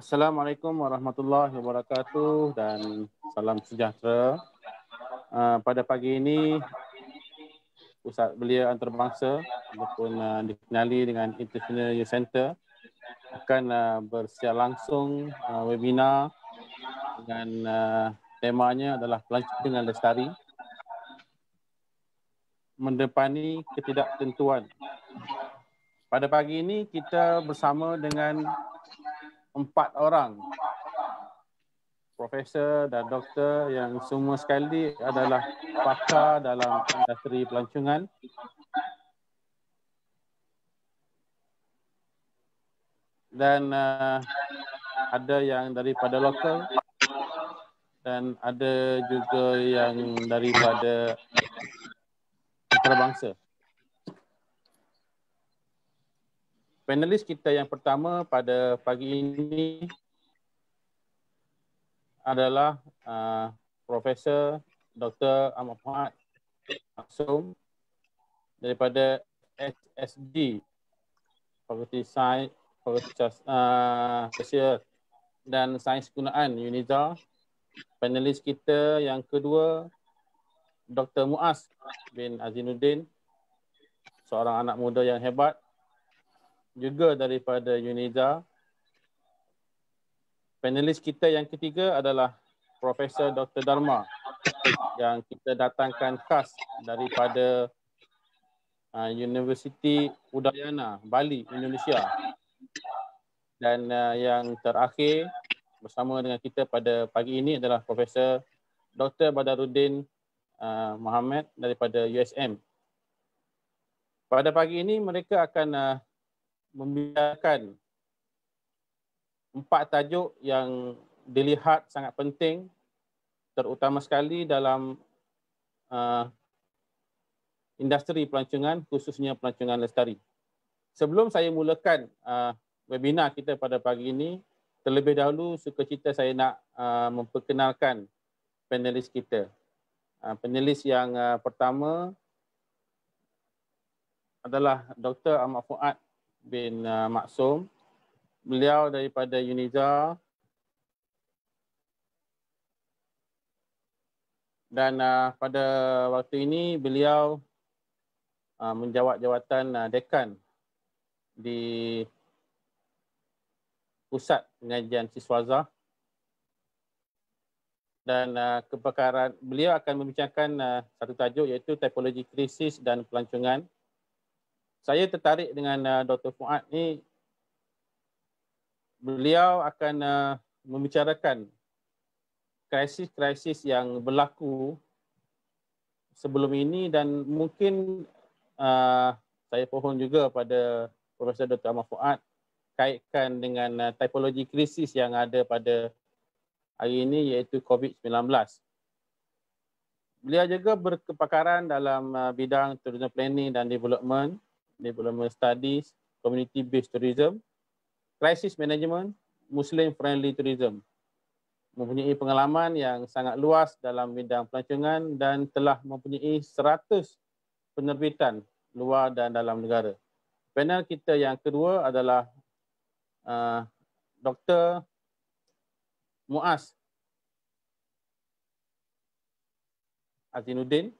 Assalamualaikum warahmatullahi wabarakatuh dan salam sejahtera. Uh, pada pagi ini, pusat Belia Antarabangsa ataupun uh, dikenali dengan International Youth Center akan uh, bersiar langsung uh, webinar dengan uh, temanya adalah pelancong dan lestari mendepani ketidaktentuan. Pada pagi ini kita bersama dengan empat orang profesor dan doktor yang semua sekali adalah pakar dalam industri pelancongan. Dan uh, ada yang daripada lokal dan ada juga yang daripada antarabangsa. panelis kita yang pertama pada pagi ini adalah uh, Profesor Dr. Ahmad Fahad Maksum daripada SSD Fakulti Sains Fakulti uh, Sosial uh, dan Sains Kegunaan UNIDA. Panelis kita yang kedua Dr. Muaz bin Azinuddin seorang anak muda yang hebat juga daripada UNIDA. Panelis kita yang ketiga adalah Profesor Dr. Dharma yang kita datangkan khas daripada uh, Universiti Udayana, Bali, Indonesia. Dan uh, yang terakhir bersama dengan kita pada pagi ini adalah Profesor Dr. Badaruddin uh, Muhammad daripada USM. Pada pagi ini mereka akan membiarkan empat tajuk yang dilihat sangat penting terutama sekali dalam uh, industri pelancongan khususnya pelancongan lestari. Sebelum saya mulakan uh, webinar kita pada pagi ini, terlebih dahulu sukacita saya nak uh, memperkenalkan panelis kita. Uh, panelis yang uh, pertama adalah Dr. Ahmad Fuad bin uh, Maksum. Beliau daripada UNIJA. Dan uh, pada waktu ini beliau uh, menjawat jawatan uh, dekan di pusat pengajian siswaza dan uh, kepakaran beliau akan membincangkan uh, satu tajuk iaitu typology krisis dan pelancongan saya tertarik dengan uh, Dr. Fuad ni beliau akan uh, membicarakan krisis-krisis yang berlaku sebelum ini dan mungkin uh, saya pohon juga pada Profesor Dr. Ahmad Fuad kaitkan dengan uh, typology krisis yang ada pada hari ini iaitu COVID-19. Beliau juga berkepakaran dalam uh, bidang tourism planning dan development development studies, community-based tourism, crisis management, Muslim-friendly tourism. Mempunyai pengalaman yang sangat luas dalam bidang pelancongan dan telah mempunyai 100 penerbitan luar dan dalam negara. Panel kita yang kedua adalah uh, Dr. Muaz Azinuddin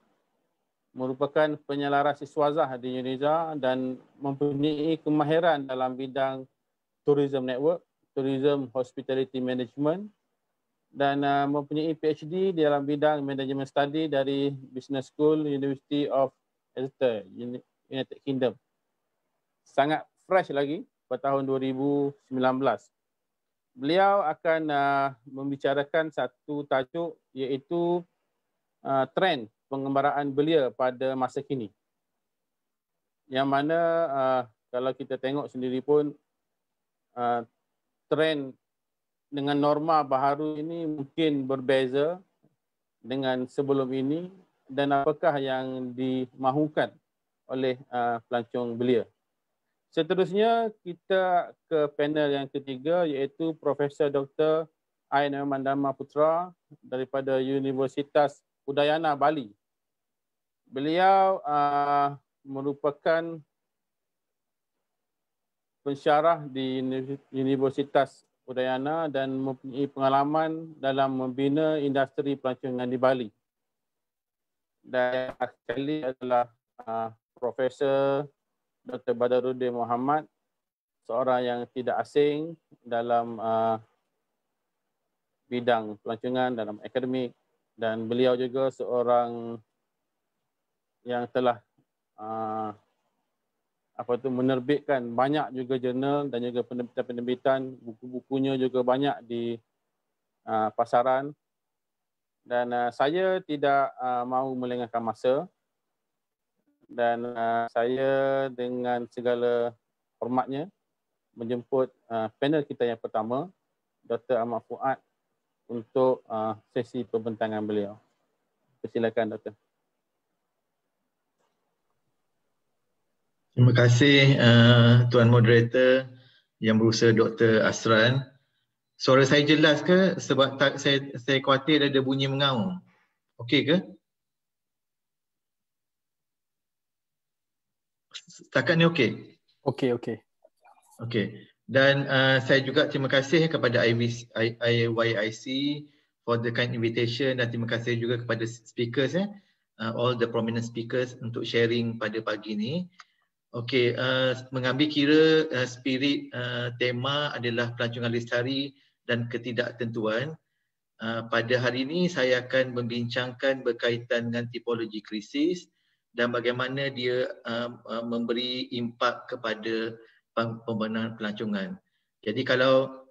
merupakan penyelaras siswazah di Indonesia dan mempunyai kemahiran dalam bidang tourism network, tourism hospitality management dan uh, mempunyai PhD dalam bidang management study dari Business School University of Exeter, United Kingdom. Sangat fresh lagi pada tahun 2019. Beliau akan uh, membicarakan satu tajuk iaitu uh, trend pengembaraan belia pada masa kini. Yang mana uh, kalau kita tengok sendiri pun uh, trend dengan norma baharu ini mungkin berbeza dengan sebelum ini dan apakah yang dimahukan oleh uh, pelancong belia. Seterusnya kita ke panel yang ketiga iaitu Profesor Dr. Ain Mandama Putra daripada Universitas Udayana Bali beliau uh, merupakan pensyarah di Universitas Udayana dan mempunyai pengalaman dalam membina industri pelancongan di Bali. Dan sekali adalah uh, Profesor Dr. Badaruddin Muhammad, seorang yang tidak asing dalam uh, bidang pelancongan dalam akademik dan beliau juga seorang yang telah uh, apa tu menerbitkan banyak juga jurnal dan juga penerbitan-penerbitan buku-bukunya juga banyak di uh, pasaran dan uh, saya tidak uh, mahu melengahkan masa dan uh, saya dengan segala hormatnya menjemput uh, panel kita yang pertama Dr. Ahmad Fuad untuk uh, sesi pembentangan beliau. Silakan Dr. Terima kasih uh, Tuan Moderator yang berusaha Dr. Asran. Suara saya jelas ke sebab tak, saya, saya khawatir ada bunyi mengaum? Okey ke? Takkan ni okey? Okey, okey. Okey. Dan uh, saya juga terima kasih kepada IBC, I, IYIC for the kind invitation dan terima kasih juga kepada speakers eh. Uh, all the prominent speakers untuk sharing pada pagi ni. Okey, uh, mengambil kira uh, spirit uh, tema adalah pelancongan lestari dan ketidaktentuan. Uh, pada hari ini saya akan membincangkan berkaitan dengan tipologi krisis dan bagaimana dia uh, uh, memberi impak kepada pembenahan pelancongan. Jadi kalau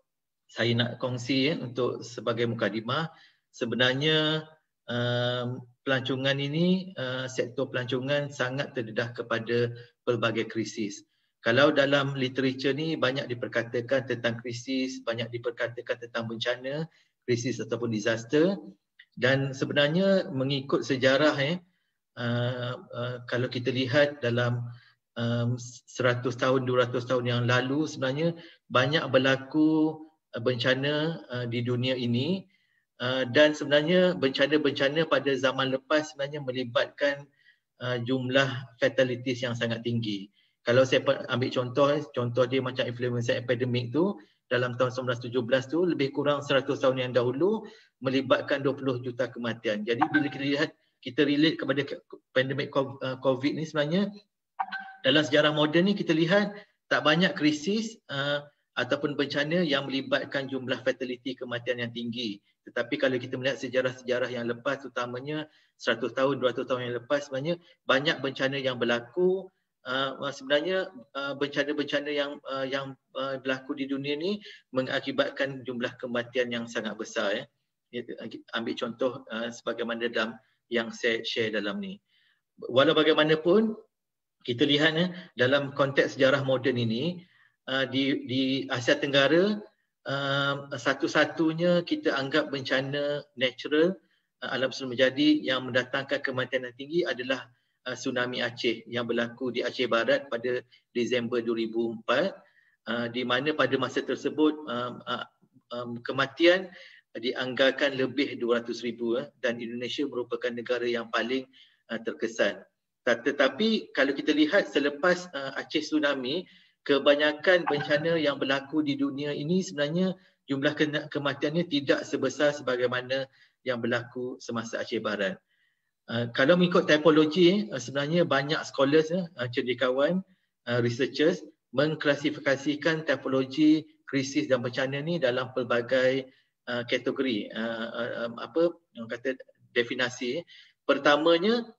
saya nak kongsi ya, untuk sebagai mukadimah, sebenarnya uh, pelancongan ini uh, sektor pelancongan sangat terdedah kepada pelbagai krisis. Kalau dalam literature ni banyak diperkatakan tentang krisis, banyak diperkatakan tentang bencana, krisis ataupun disaster dan sebenarnya mengikut sejarah eh uh, uh, kalau kita lihat dalam um, 100 tahun 200 tahun yang lalu sebenarnya banyak berlaku bencana uh, di dunia ini Uh, dan sebenarnya bencana-bencana pada zaman lepas sebenarnya melibatkan uh, jumlah fatalities yang sangat tinggi. Kalau saya ambil contoh, eh, contoh dia macam influenza epidemic tu dalam tahun 1917 tu lebih kurang 100 tahun yang dahulu melibatkan 20 juta kematian. Jadi bila kita lihat kita relate kepada pandemik uh, COVID ni sebenarnya dalam sejarah moden ni kita lihat tak banyak krisis uh, ataupun bencana yang melibatkan jumlah fatality kematian yang tinggi. Tetapi kalau kita melihat sejarah-sejarah yang lepas utamanya 100 tahun, 200 tahun yang lepas sebenarnya banyak bencana yang berlaku uh, sebenarnya uh, bencana-bencana yang uh, yang uh, berlaku di dunia ini mengakibatkan jumlah kematian yang sangat besar ya. ya ambil contoh uh, sebagaimana dalam yang saya share dalam ni. Walau bagaimanapun kita lihat ya, dalam konteks sejarah moden ini Ah, di di Asia Tenggara uh, satu-satunya kita anggap bencana natural uh, alam semesta menjadi yang mendatangkan kematian yang tinggi adalah uh, tsunami Aceh yang berlaku di Aceh Barat pada Disember 2004 uh, di mana pada masa tersebut uh, um, kematian dianggarkan lebih 200 ribu eh, dan Indonesia merupakan negara yang paling uh, terkesan. Tetapi kalau kita lihat selepas uh, Aceh tsunami, kebanyakan bencana yang berlaku di dunia ini sebenarnya jumlah kematiannya tidak sebesar sebagaimana yang berlaku semasa Aceh Barat. Uh, kalau mengikut tipologi, uh, eh, sebenarnya banyak scholars, uh, eh, cendekiawan, uh, researchers mengklasifikasikan tipologi krisis dan bencana ni dalam pelbagai uh, kategori. Uh, um, apa yang kata definasi? Pertamanya,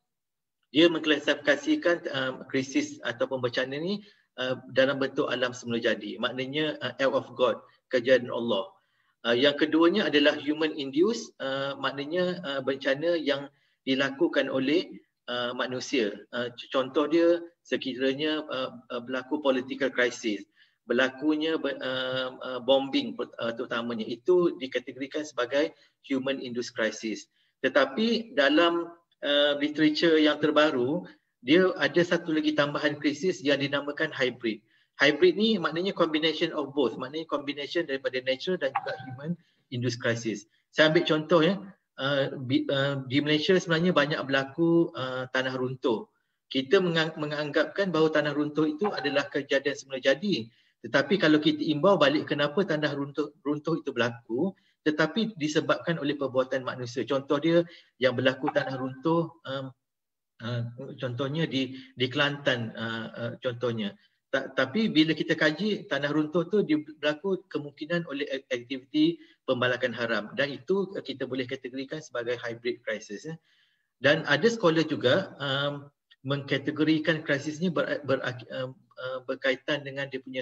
dia mengklasifikasikan uh, krisis ataupun bencana ni Uh, dalam bentuk alam semula jadi. Maknanya uh, out of God, kejadian Allah. Uh, yang keduanya adalah human induced, uh, maknanya uh, bencana yang dilakukan oleh uh, manusia. Uh, contoh dia sekiranya uh, uh, berlaku political crisis, berlakunya uh, uh, bombing uh, terutamanya itu dikategorikan sebagai human induced crisis. Tetapi dalam uh, literature yang terbaru dia ada satu lagi tambahan krisis yang dinamakan hybrid. Hybrid ni maknanya combination of both, maknanya combination daripada natural dan juga human induced crisis. Saya ambil contoh ya, eh, eh, di Malaysia sebenarnya banyak berlaku eh, tanah runtuh. Kita menganggapkan bahawa tanah runtuh itu adalah kejadian semula jadi. Tetapi kalau kita imbau balik kenapa tanah runtuh, runtuh itu berlaku, tetapi disebabkan oleh perbuatan manusia. Contoh dia yang berlaku tanah runtuh Ah, contohnya di di Kelantan ah, ah, contohnya tapi bila kita kaji tanah runtuh tu berlaku kemungkinan oleh aktiviti pembalakan haram dan itu eh, kita boleh kategorikan sebagai hybrid crisis eh. dan ada sekolah juga um, mengkategorikan krisis ni ber, ber, um, um, berkaitan dengan dia punya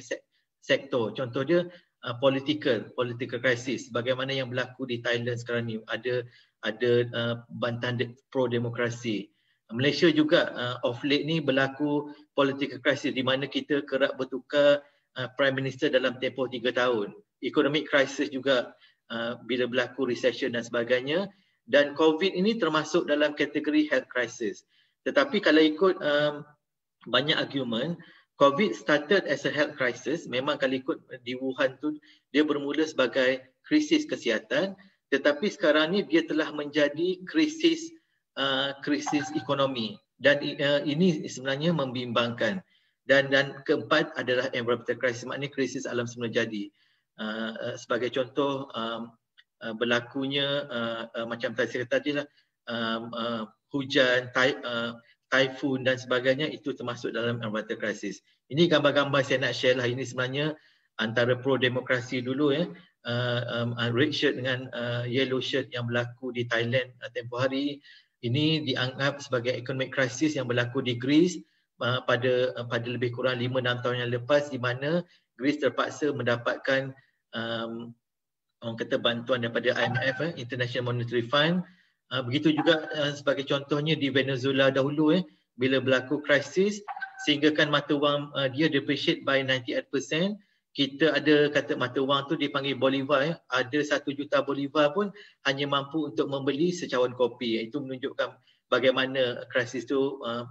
sektor contoh dia political political crisis bagaimana yang berlaku di Thailand sekarang ni ada ada uh, bantahan de- pro demokrasi Malaysia juga uh, of late ni berlaku political crisis di mana kita kerap bertukar uh, prime minister dalam tempoh 3 tahun. Economic crisis juga uh, bila berlaku recession dan sebagainya dan COVID ini termasuk dalam kategori health crisis. Tetapi kalau ikut um, banyak argument, COVID started as a health crisis. Memang kalau ikut di Wuhan tu dia bermula sebagai krisis kesihatan, tetapi sekarang ni dia telah menjadi krisis Uh, krisis ekonomi dan uh, ini sebenarnya membimbangkan dan dan keempat adalah environmental crisis maknanya krisis alam semula jadi uh, uh, sebagai contoh um, uh, berlakunya uh, uh, macam tadi saya tadi lah um, uh, hujan ty- uh, typhoon dan sebagainya itu termasuk dalam environmental crisis ini gambar-gambar saya nak share lah ini sebenarnya antara pro demokrasi dulu ya uh, um, uh, red shirt dengan uh, yellow shirt yang berlaku di Thailand uh, tempoh hari ini dianggap sebagai economic crisis yang berlaku di Greece uh, pada uh, pada lebih kurang 5-6 tahun yang lepas di mana Greece terpaksa mendapatkan um, orang kata bantuan daripada IMF, eh, International Monetary Fund. Uh, begitu juga uh, sebagai contohnya di Venezuela dahulu eh, bila berlaku krisis sehingga kan mata wang uh, dia depreciate by 98% kita ada kata mata wang tu dipanggil bolivar ya. ada satu juta bolivar pun hanya mampu untuk membeli secawan kopi itu menunjukkan bagaimana krisis tu uh,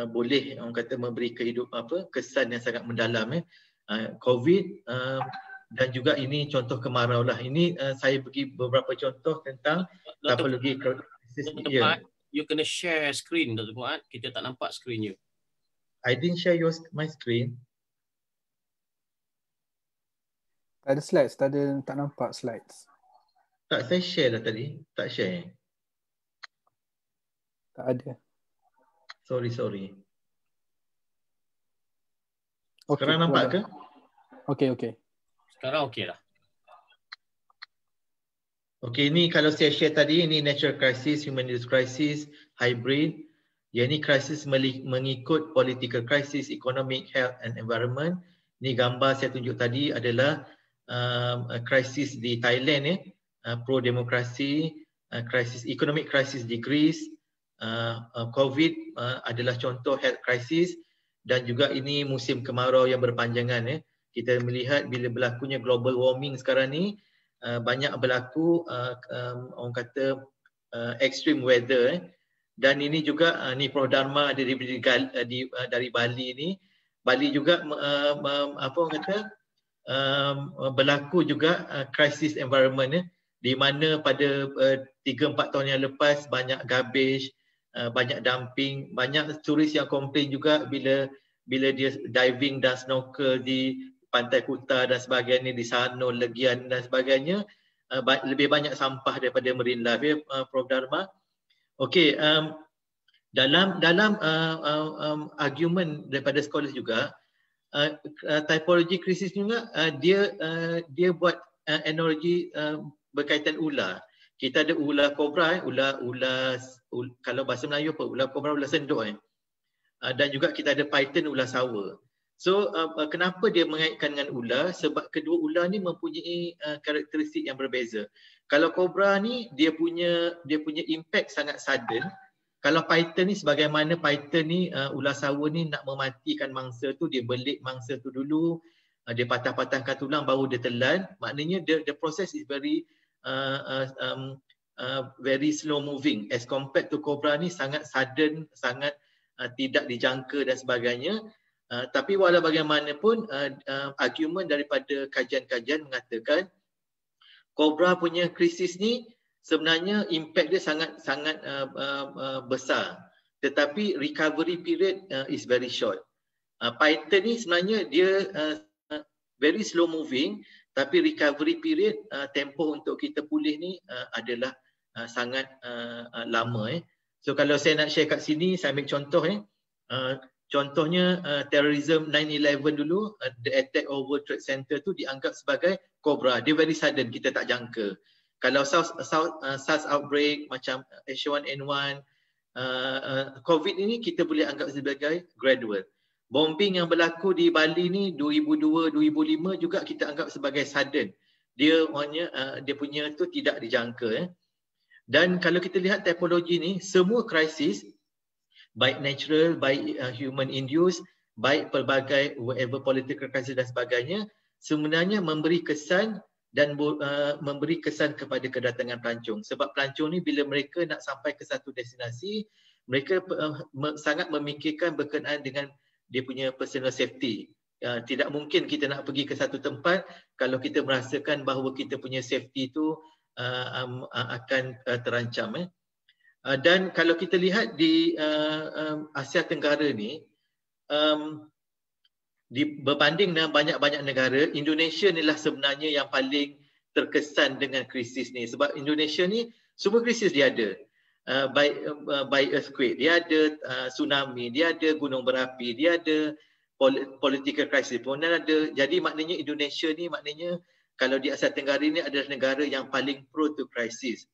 uh, boleh orang kata memberi kehidup apa kesan yang sangat mendalam ya. uh, covid uh, dan juga ini contoh kemarau lah ini uh, saya bagi beberapa contoh tentang topologi krisis dia you kena share screen tu, Buat. Kita tak nampak screen you. I didn't share your, my screen. Tak ada slides, tak ada tak nampak slides. Tak saya share dah tadi, tak share. Tak ada. Sorry, sorry. Okay, Sekarang nampak ke? Okey, okey. Sekarang okey lah. Okey, ini kalau saya share tadi, ini natural crisis, human use crisis, hybrid. Ya, ini krisis mengikut political crisis, economic, health and environment. Ini gambar saya tunjuk tadi adalah krisis um, di Thailand ya, uh, pro demokrasi, uh, krisis economic crisis di Greece, uh, uh, COVID uh, adalah contoh health crisis dan juga ini musim kemarau yang berpanjangan ya. Kita melihat bila berlakunya global warming sekarang ni uh, banyak berlaku uh, um, orang kata uh, extreme weather eh. dan ini juga uh, ni Prof Dharma dari, dari, uh, uh, dari Bali ni Bali juga uh, apa orang kata Um, uh, berlaku juga uh, crisis environment ya, di mana pada uh, 3 4 tahun yang lepas banyak garbage, uh, banyak dumping, banyak turis yang komplain juga bila bila dia diving dan snorkel di pantai Kuta dan sebagainya di Sanur, Legian dan sebagainya uh, lebih banyak sampah daripada marine life ya uh, Prof Dharma. Okey um, dalam dalam uh, uh, um, argument daripada scholars juga Uh, uh, typology krisis juga uh, dia uh, dia buat uh, analogi uh, berkaitan ular. Kita ada ular kobra, eh? ular ular ul, kalau bahasa Melayu apa ular kobra ular senduk eh. Uh, dan juga kita ada python ular sawa. So uh, uh, kenapa dia mengaitkan dengan ular sebab kedua ular ni mempunyai uh, karakteristik yang berbeza. Kalau kobra ni dia punya dia punya impact sangat sudden kalau python ni sebagaimana python ni uh, ular sawa ni nak mematikan mangsa tu dia belik mangsa tu dulu uh, dia patah-patahkan tulang baru dia telan maknanya the, the process is very uh, uh, um, uh, very slow moving as compared to cobra ni sangat sudden sangat uh, tidak dijangka dan sebagainya uh, tapi walau bagaimanapun uh, uh, argument daripada kajian-kajian mengatakan cobra punya krisis ni sebenarnya impact dia sangat sangat uh, uh, uh, besar tetapi recovery period uh, is very short uh, python ni sebenarnya dia uh, very slow moving tapi recovery period uh, tempoh untuk kita pulih ni uh, adalah uh, sangat uh, uh, lama eh so kalau saya nak share kat sini saya ambil contoh eh uh, contohnya uh, terrorism 9/11 dulu uh, the attack over trade center tu dianggap sebagai cobra dia very sudden kita tak jangka kalau SARS, SARS, uh, SARS outbreak macam H1N1 uh, uh, COVID ini kita boleh anggap sebagai gradual. Bombing yang berlaku di Bali ni 2002 2005 juga kita anggap sebagai sudden. Dia punya uh, dia punya tu tidak dijangka eh. Dan kalau kita lihat typology ni semua krisis baik natural baik uh, human induced baik pelbagai whatever political crisis dan sebagainya sebenarnya memberi kesan dan uh, memberi kesan kepada kedatangan pelancong sebab pelancong ni bila mereka nak sampai ke satu destinasi mereka uh, me- sangat memikirkan berkenaan dengan dia punya personal safety uh, tidak mungkin kita nak pergi ke satu tempat kalau kita merasakan bahawa kita punya safety itu uh, eh, um, uh, akan uh, terancam eh. uh, dan kalau kita lihat di uh, um, Asia Tenggara ni um, di, berbanding dengan banyak-banyak negara, Indonesia ni lah sebenarnya yang paling terkesan dengan krisis ni. Sebab Indonesia ni semua krisis dia ada. Uh, by, uh, by earthquake, dia ada uh, tsunami, dia ada gunung berapi, dia ada pol- political crisis pun ada. Jadi maknanya Indonesia ni maknanya kalau di Asia Tenggara ni adalah negara yang paling pro to crisis.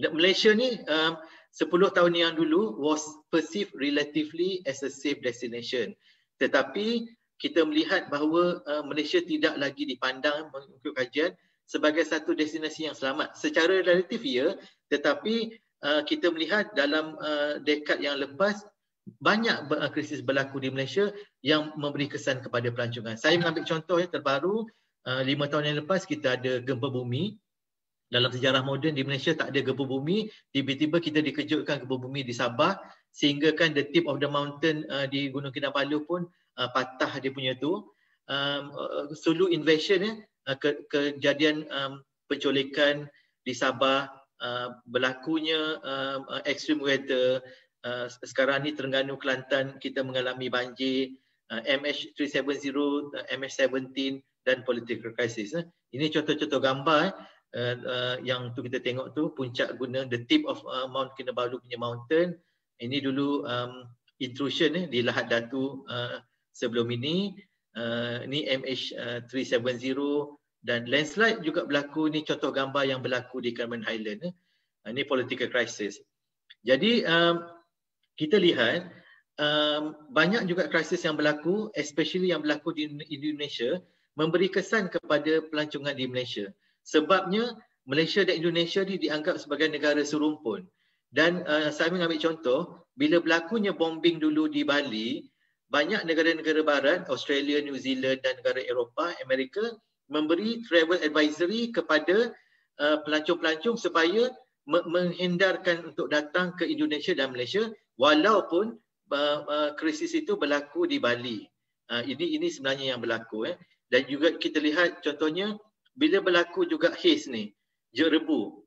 Malaysia ni um, 10 tahun yang dulu was perceived relatively as a safe destination. Tetapi kita melihat bahawa uh, Malaysia tidak lagi dipandang mengikut kajian sebagai satu destinasi yang selamat. Secara relatif ya, tetapi uh, kita melihat dalam uh, dekad yang lepas banyak uh, krisis berlaku di Malaysia yang memberi kesan kepada pelancongan. Saya mengambil contoh yang terbaru, uh, lima tahun yang lepas kita ada gempa bumi. Dalam sejarah moden di Malaysia tak ada gempa bumi, tiba-tiba kita dikejutkan gempa bumi di Sabah sehingga kan the tip of the mountain uh, di Gunung Kinabalu pun uh, patah dia punya tu um, uh, Sulu invasion eh, uh, ke, kejadian um, penculikan di Sabah uh, berlakunya um, uh, extreme weather uh, sekarang ni Terengganu Kelantan kita mengalami banjir uh, MH370 uh, MH17 dan political crisis eh. ini contoh-contoh gambar eh. Uh, uh, yang tu kita tengok tu puncak gunung the tip of uh, Mount Kinabalu punya mountain ini dulu um, intrusion eh, di Lahad Datu uh, sebelum ini uh, ni MH370 dan landslide juga berlaku ni contoh gambar yang berlaku di Cameron Highland eh. uh, eh, ni political crisis jadi um, kita lihat um, banyak juga krisis yang berlaku especially yang berlaku di Indonesia memberi kesan kepada pelancongan di Malaysia sebabnya Malaysia dan Indonesia ni dianggap sebagai negara serumpun dan uh, saya ambil contoh bila berlakunya bombing dulu di Bali banyak negara-negara barat, Australia, New Zealand dan negara Eropah, Amerika memberi travel advisory kepada uh, pelancong-pelancong supaya me- menghindarkan untuk datang ke Indonesia dan Malaysia walaupun uh, uh, krisis itu berlaku di Bali. Uh, ini ini sebenarnya yang berlaku eh. Dan juga kita lihat contohnya bila berlaku juga haze ni, jerebu.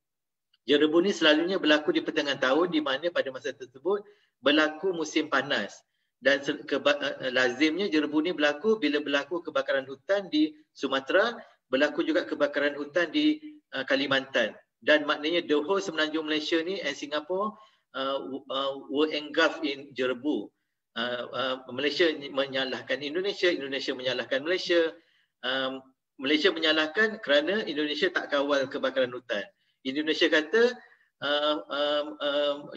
Jerebu ni selalunya berlaku di pertengahan tahun di mana pada masa tersebut berlaku musim panas dan eh, eh, lazimnya jerbu ni berlaku bila berlaku kebakaran hutan di Sumatera berlaku juga kebakaran hutan di uh, Kalimantan dan maknanya the whole semenanjung Malaysia ni and Singapore uh, uh, were engulfed in jerbu uh, uh, Malaysia menyalahkan Indonesia Indonesia menyalahkan Malaysia um, Malaysia menyalahkan kerana Indonesia tak kawal kebakaran hutan Indonesia kata uh, um,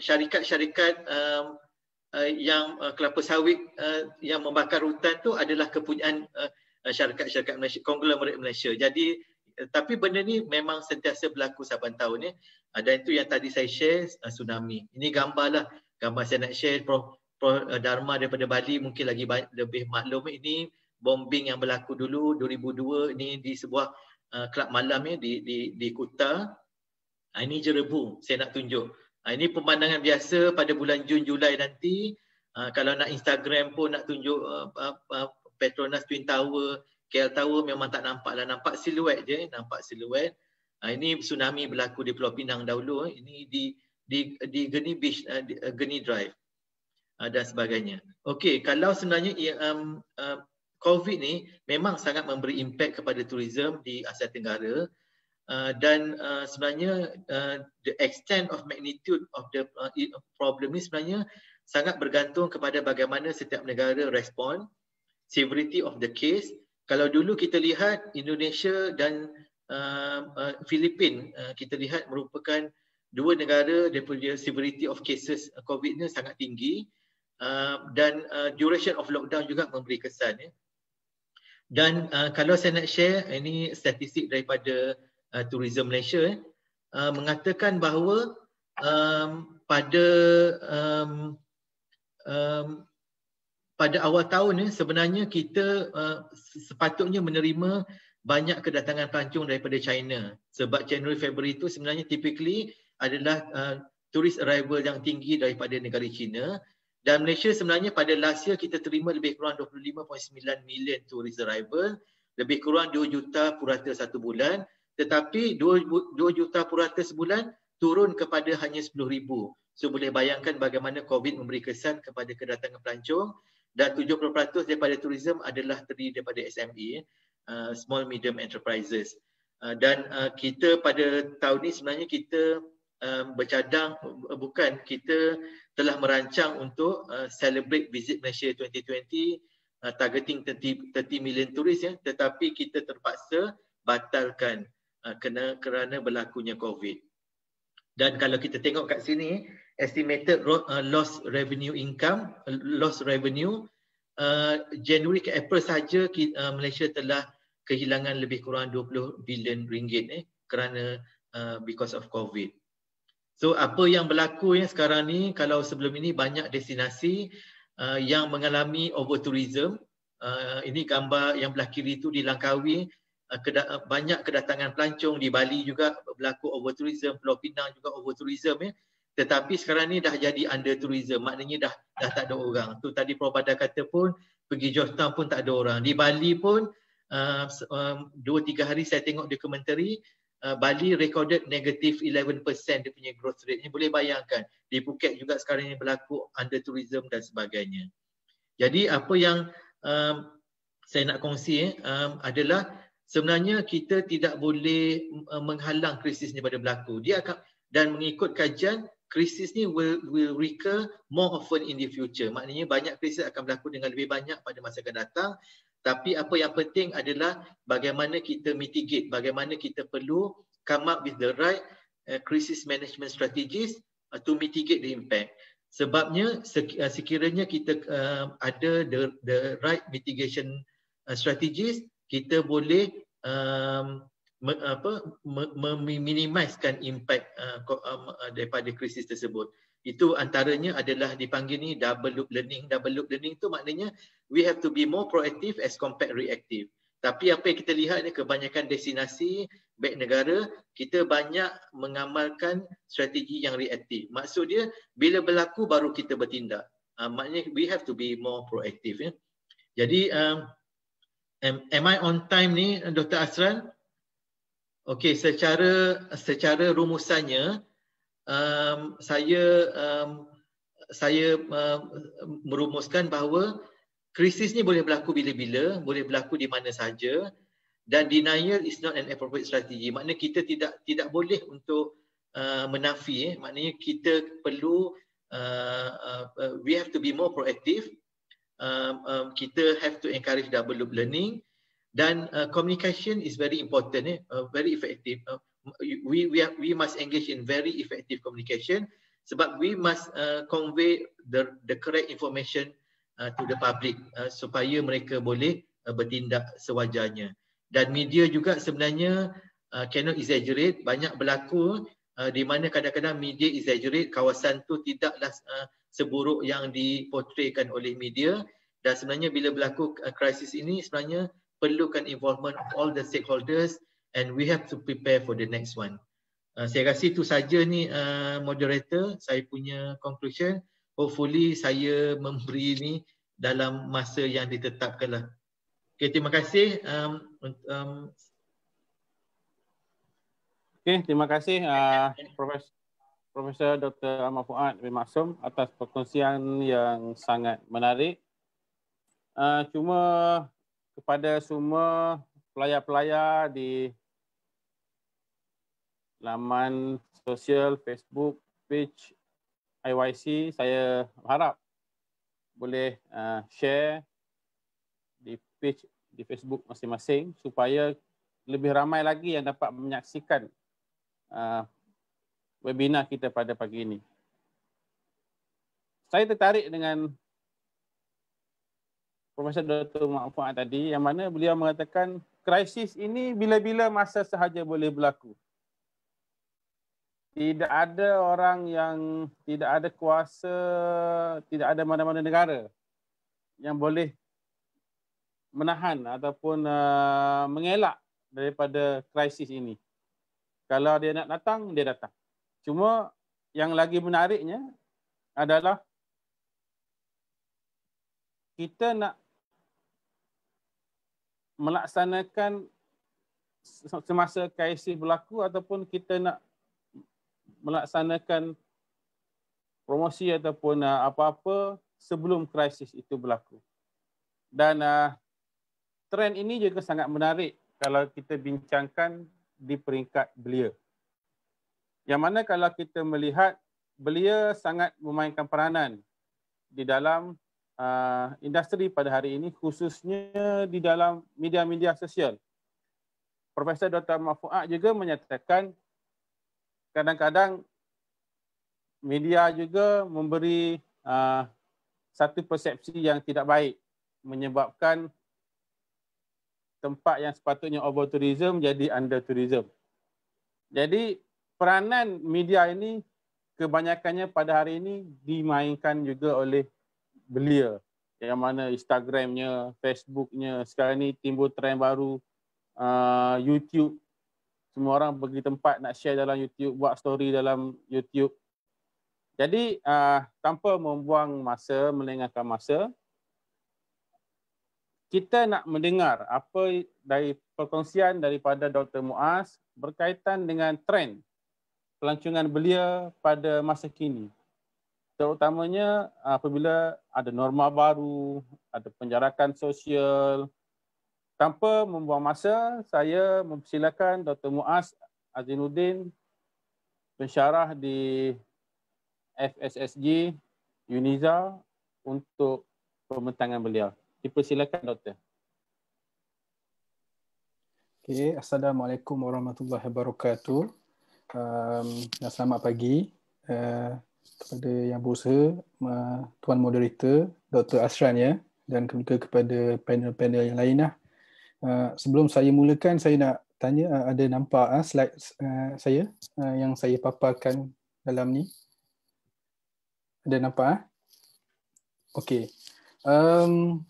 syarikat-syarikat um, uh, yang uh, kelapa sawit uh, yang membakar hutan tu adalah kepunyaan uh, syarikat-syarikat Malaysia, konglomerat Malaysia. Jadi uh, tapi benda ni memang sentiasa berlaku saban tahun ni Uh, dan itu yang tadi saya share uh, tsunami. Ini gambarlah gambar saya nak share Prof, Prof uh, Dharma daripada Bali mungkin lagi ba- lebih maklum ini bombing yang berlaku dulu 2002 ini di sebuah kelab uh, malam ya di di di Kuta. ini jerebu saya nak tunjuk. Ha, ini pemandangan biasa pada bulan Jun Julai nanti uh, kalau nak Instagram pun nak tunjuk uh, uh, uh, Petronas Twin Tower KL Tower memang tak nampak lah nampak siluet je nampak siluet uh, ini tsunami berlaku di Pulau Pinang dahulu eh. ini di di di Geni Beach uh, di, uh, Geni Drive uh, dan sebagainya okey kalau sebenarnya ya, um, uh, COVID ni memang sangat memberi impak kepada tourism di Asia Tenggara Uh, dan uh, sebenarnya uh, the extent of magnitude of the uh, problem ni sebenarnya sangat bergantung kepada bagaimana setiap negara respond severity of the case kalau dulu kita lihat Indonesia dan uh, uh, Filipin uh, kita lihat merupakan dua negara daripada severity of cases uh, covid ni sangat tinggi uh, dan uh, duration of lockdown juga memberi kesan ya dan uh, kalau saya nak share ini statistik daripada uh, Tourism Malaysia eh, uh, mengatakan bahawa um, pada um, um, pada awal tahun eh, sebenarnya kita uh, sepatutnya menerima banyak kedatangan pelancong daripada China sebab January February itu sebenarnya typically adalah uh, turis arrival yang tinggi daripada negara China dan Malaysia sebenarnya pada last year kita terima lebih kurang 25.9 million tourist arrival lebih kurang 2 juta purata satu bulan tetapi 2, 2 juta purata sebulan turun kepada hanya 10 ribu. So boleh bayangkan bagaimana COVID memberi kesan kepada kedatangan pelancong dan 70% daripada tourism adalah terdiri daripada SME, uh, small medium enterprises. Uh, dan uh, kita pada tahun ini sebenarnya kita um, uh, bercadang, bukan, kita telah merancang untuk uh, celebrate Visit Malaysia 2020 uh, targeting 30, 30 million turis ya, tetapi kita terpaksa batalkan Ah, kena kerana berlakunya COVID. Dan kalau kita tengok kat sini, estimated uh, ah, loss revenue income, uh, loss revenue uh, ah, January ke April saja uh, Malaysia telah kehilangan lebih kurang 20 bilion ringgit eh kerana uh, because of COVID. So apa yang berlaku yang eh, sekarang ni kalau sebelum ini banyak destinasi uh, yang mengalami over tourism uh, ini gambar yang belah kiri itu di Langkawi Eh, keda- eh, banyak kedatangan pelancong di Bali juga berlaku over tourism, Pulau Pinang juga over tourism ya. Tetapi sekarang ni dah jadi under tourism, maknanya dah dah tak ada orang. Tu tadi Prof kata pun pergi Johor pun tak ada orang. Di Bali pun uh, um, 2 3 hari saya tengok dokumentari Uh, Bali recorded negatif 11% dia punya growth rate ni boleh bayangkan di Phuket juga sekarang ni berlaku under tourism dan sebagainya. Jadi apa yang um, saya nak kongsi eh, um, adalah sebenarnya kita tidak boleh uh, menghalang krisis ni pada berlaku. Dia akan dan mengikut kajian krisis ni will, will recur more often in the future. Maknanya banyak krisis akan berlaku dengan lebih banyak pada masa akan datang. Tapi apa yang penting adalah bagaimana kita mitigate, bagaimana kita perlu come up with the right uh, crisis management strategies uh, to mitigate the impact. Sebabnya uh, sekiranya kita uh, ada the, the right mitigation uh, strategies, kita boleh um, me, apa meminimiskan me, impact uh, um, uh, daripada krisis tersebut itu antaranya adalah dipanggil ni double loop learning double loop learning tu maknanya we have to be more proactive as compared reactive tapi apa yang kita lihat ni kebanyakan destinasi baik negara kita banyak mengamalkan strategi yang reaktif maksud dia bila berlaku baru kita bertindak uh, maknanya we have to be more proactive ya jadi um, Am, am I on time ni Dr. Asran? Okay, secara secara rumusannya um, saya um, saya um, merumuskan bahawa krisis ni boleh berlaku bila-bila, boleh berlaku di mana saja dan denial is not an appropriate strategy. Maknanya kita tidak tidak boleh untuk uh, menafi eh. Maknanya kita perlu uh, uh, we have to be more proactive um, um, kita have to encourage double loop learning dan uh, communication is very important eh uh, very effective uh, we we are, we must engage in very effective communication sebab we must uh, convey the the correct information uh, to the public uh, supaya mereka boleh uh, bertindak sewajarnya dan media juga sebenarnya uh, cannot exaggerate banyak berlaku Ah, di mana kadang-kadang media exaggerate kawasan tu tidaklah uh, seburuk yang dipotretkan oleh media dan sebenarnya bila berlaku uh, krisis ini sebenarnya perlukan involvement of all the stakeholders and we have to prepare for the next one. Uh, saya rasa itu saja ni uh, moderator saya punya conclusion hopefully saya memberi ni dalam masa yang ditetapkanlah. Okay, terima kasih um, um, Okay, terima kasih uh, Profesor Profesor Dr. Ahmad Fuad bin Maksum atas perkongsian yang sangat menarik. Uh, cuma kepada semua pelayar-pelayar di laman sosial Facebook page IYC, saya harap boleh uh, share di page di Facebook masing-masing supaya lebih ramai lagi yang dapat menyaksikan uh, webinar kita pada pagi ini. Saya tertarik dengan Profesor Dr. Ma'fuat tadi yang mana beliau mengatakan krisis ini bila-bila masa sahaja boleh berlaku. Tidak ada orang yang tidak ada kuasa, tidak ada mana-mana negara yang boleh menahan ataupun uh, mengelak daripada krisis ini kalau dia nak datang dia datang cuma yang lagi menariknya adalah kita nak melaksanakan semasa krisis berlaku ataupun kita nak melaksanakan promosi ataupun uh, apa-apa sebelum krisis itu berlaku. Dan uh, trend ini juga sangat menarik kalau kita bincangkan di peringkat belia. Yang mana kalau kita melihat belia sangat memainkan peranan di dalam uh, industri pada hari ini khususnya di dalam media-media sosial. Profesor Dr. Mahfuad juga menyatakan kadang-kadang media juga memberi uh, satu persepsi yang tidak baik menyebabkan tempat yang sepatutnya over tourism jadi under tourism. Jadi peranan media ini kebanyakannya pada hari ini dimainkan juga oleh belia yang mana Instagramnya, Facebooknya, sekarang ni timbul trend baru uh, YouTube. Semua orang pergi tempat nak share dalam YouTube, buat story dalam YouTube. Jadi uh, tanpa membuang masa, melengahkan masa, kita nak mendengar apa dari perkongsian daripada Dr. Muaz berkaitan dengan trend pelancongan belia pada masa kini. Terutamanya apabila ada norma baru, ada penjarakan sosial. Tanpa membuang masa, saya mempersilakan Dr. Muaz Azinuddin, pensyarah di FSSG Uniza untuk pembentangan beliau. Dipersilakan doktor. Okay. Assalamualaikum warahmatullahi wabarakatuh. Um, dan selamat pagi uh, kepada yang berusaha, uh, Tuan Moderator, Dr. Asran ya, dan juga kepada panel-panel yang lain. Lah. Uh, sebelum saya mulakan, saya nak tanya uh, ada nampak uh, ah, slide uh, saya uh, yang saya paparkan dalam ni? Ada nampak? Uh? Okey. Um,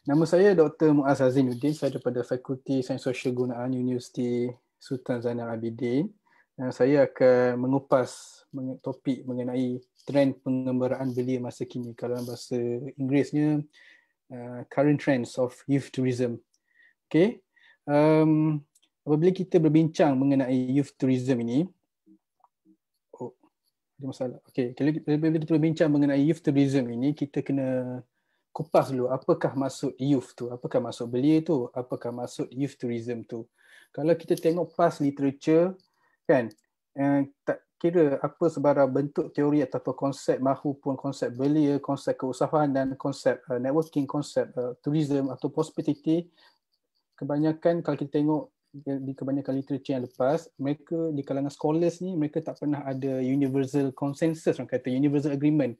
Nama saya Dr. Muaz Azinuddin. Saya daripada Fakulti Sains Sosial Gunaan Universiti Sultan Zainal Abidin. Dan saya akan mengupas topik mengenai trend pengembaraan belia masa kini. Kalau dalam bahasa Inggerisnya, uh, current trends of youth tourism. Okay. Um, apabila kita berbincang mengenai youth tourism ini, Oh, ada masalah. Okay, kalau kita berbincang mengenai youth tourism ini, kita kena kupas dulu apakah masuk youth tu apakah masuk belia tu apakah masuk youth tourism tu kalau kita tengok past literature kan eh, tak kira apa sebarang bentuk teori ataupun konsep mahupun konsep belia konsep keusahawanan dan konsep uh, networking konsep uh, tourism atau hospitality kebanyakan kalau kita tengok di kebanyakan literature yang lepas mereka di kalangan scholars ni mereka tak pernah ada universal consensus orang kata universal agreement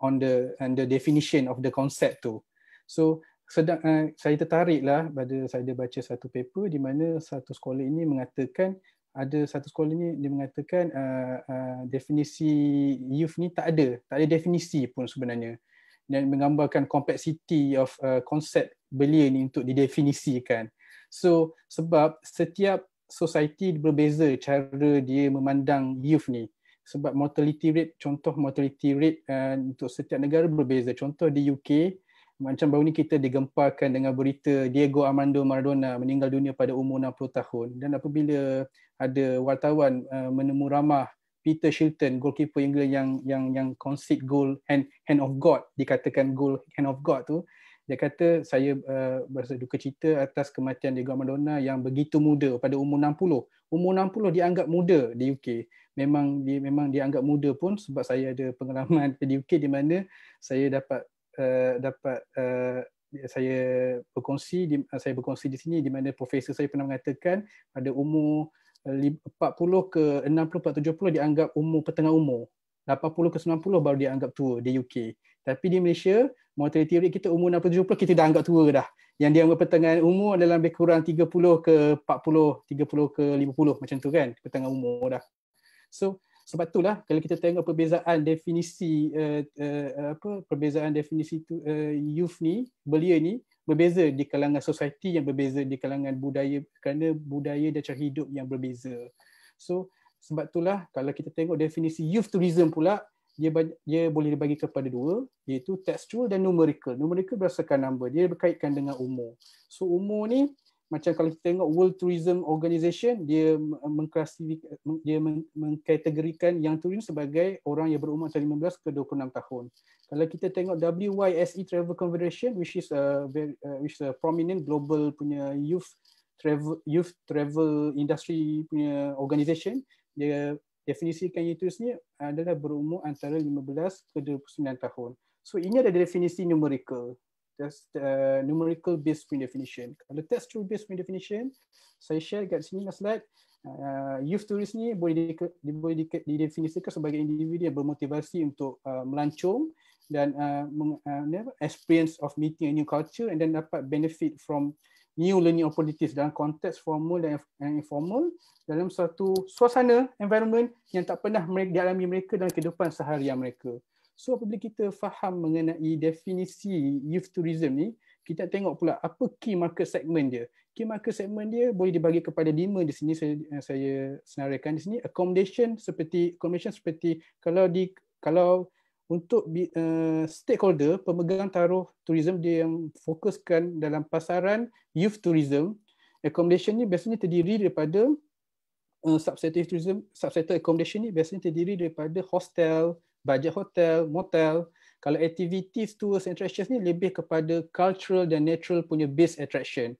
on the and the definition of the concept tu. So sedang uh, saya lah, pada saya ada baca satu paper di mana satu sekolah ini mengatakan ada satu sekolah ini dia mengatakan uh, uh, definisi youth ni tak ada tak ada definisi pun sebenarnya dan menggambarkan complexity of konsep uh, belia ni untuk didefinisikan so sebab setiap society berbeza cara dia memandang youth ni sebab mortality rate contoh mortality rate uh, untuk setiap negara berbeza contoh di UK macam baru ni kita digemparkan dengan berita Diego Armando Maradona meninggal dunia pada umur 60 tahun dan apabila ada wartawan uh, menemu ramah Peter Shilton goalkeeper Inggeris yang yang yang concede goal hand hand of god dikatakan goal hand of god tu dia kata saya eh, berasa uh, duka cita atas kematian Diego Maradona yang begitu muda pada umur 60. Umur 60 dianggap muda di UK. Memang dia memang dianggap muda pun sebab saya ada pengalaman di UK di mana saya dapat uh, dapat uh, saya berkongsi di, uh, saya berkongsi di sini di mana profesor saya pernah mengatakan pada umur 40 ke 60 ke 70 dianggap umur pertengah umur. 80 ke 90 baru dianggap tua di UK. Tapi di Malaysia, mortality rate kita umur 60-70 kita dah anggap tua dah. Yang dia anggap pertengahan umur adalah lebih kurang 30 ke 40, 30 ke 50 macam tu kan, pertengahan umur dah. So, sebab tu lah, kalau kita tengok perbezaan definisi uh, uh, apa perbezaan definisi tu, uh, youth ni, belia ni berbeza di kalangan society yang berbeza di kalangan budaya kerana budaya dan cara hidup yang berbeza. So, sebab itulah kalau kita tengok definisi youth tourism pula dia, dia boleh dibagi kepada dua iaitu textual dan numerical. Numerical berdasarkan number. Dia berkaitkan dengan umur. So umur ni macam kalau kita tengok World Tourism Organization dia dia mengkategorikan yang turun sebagai orang yang berumur antara 15 ke 26 tahun. Kalau kita tengok WYSE Travel Confederation which is a very, uh, which is a prominent global punya youth travel youth travel industry punya organisation, dia definisi ni adalah berumur antara 15 ke 29 tahun. So ini ada definisi numerical. That's the uh, numerical based screen definition. Kalau textual based screen definition, saya share kat sini last slide. Uh, youth tourist ni boleh, di, boleh di, didefinisikan sebagai individu yang bermotivasi untuk uh, melancong dan uh, meng, uh, experience of meeting a new culture and then dapat benefit from new learning opportunities dalam konteks formal dan informal dalam satu suasana environment yang tak pernah mereka dialami mereka dalam kehidupan seharian mereka. So apabila kita faham mengenai definisi youth tourism ni, kita tengok pula apa key market segment dia. Key market segment dia boleh dibagi kepada lima di sini saya eh, saya senaraikan di sini accommodation seperti accommodation seperti kalau di kalau untuk uh, stakeholder pemegang taruh tourism dia yang fokuskan dalam pasaran youth tourism accommodation ni biasanya terdiri daripada uh, eh, subsector tourism subsector accommodation ni biasanya terdiri daripada hostel budget hotel motel kalau activities tours and attractions ni lebih kepada cultural dan natural punya base attraction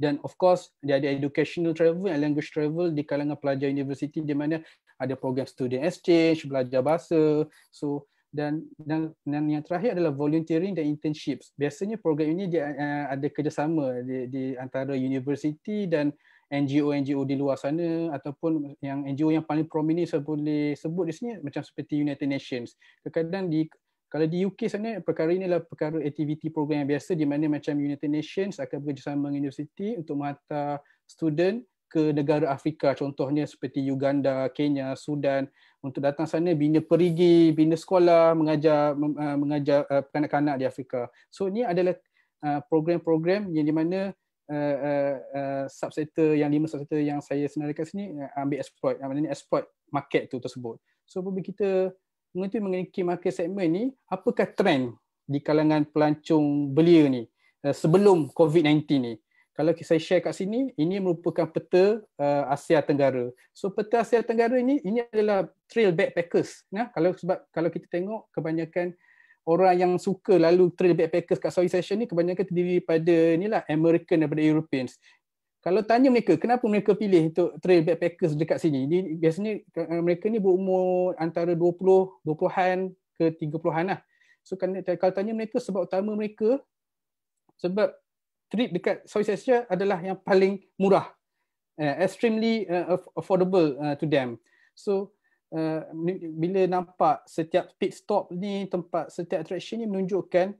dan of course dia ada educational travel and language travel di kalangan pelajar universiti di mana ada program student exchange belajar bahasa so dan, dan dan yang terakhir adalah volunteering dan internships. Biasanya program ini dia uh, ada kerjasama di, di antara universiti dan NGO-NGO di luar sana ataupun yang NGO yang paling prominent saya boleh sebut di sini macam seperti United Nations. Kadang-kadang di kalau di UK sana perkara ini adalah perkara aktiviti program yang biasa di mana macam United Nations akan bekerjasama dengan universiti untuk menghantar student ke negara Afrika contohnya seperti Uganda, Kenya, Sudan untuk datang sana bina perigi, bina sekolah, mengajar eh, mengajar eh, kanak-kanak di Afrika. So ini adalah eh, program-program yang di mana uh, yang lima subsektor yang saya senaraikan sini ambil exploit, yang maknanya exploit market tu tersebut. So bila kita mengerti mengenai market segmen ni, apakah trend di kalangan pelancong belia ni sebelum COVID-19 ni? kalau saya share kat sini, ini merupakan peta uh, Asia Tenggara. So peta Asia Tenggara ini, ini adalah trail backpackers. Nah, ya. kalau sebab kalau kita tengok kebanyakan orang yang suka lalu trail backpackers kat Southeast Asia ni kebanyakan terdiri pada inilah American daripada Europeans. Kalau tanya mereka kenapa mereka pilih untuk trail backpackers dekat sini? Ini biasanya eh, mereka ni berumur antara 20 20-an ke 30-an lah. So kalau tanya mereka sebab utama mereka sebab trip dekat Southeast Asia adalah yang paling murah. Uh, extremely uh, affordable uh, to them. So uh, bila nampak setiap pit stop ni, tempat setiap attraction ni menunjukkan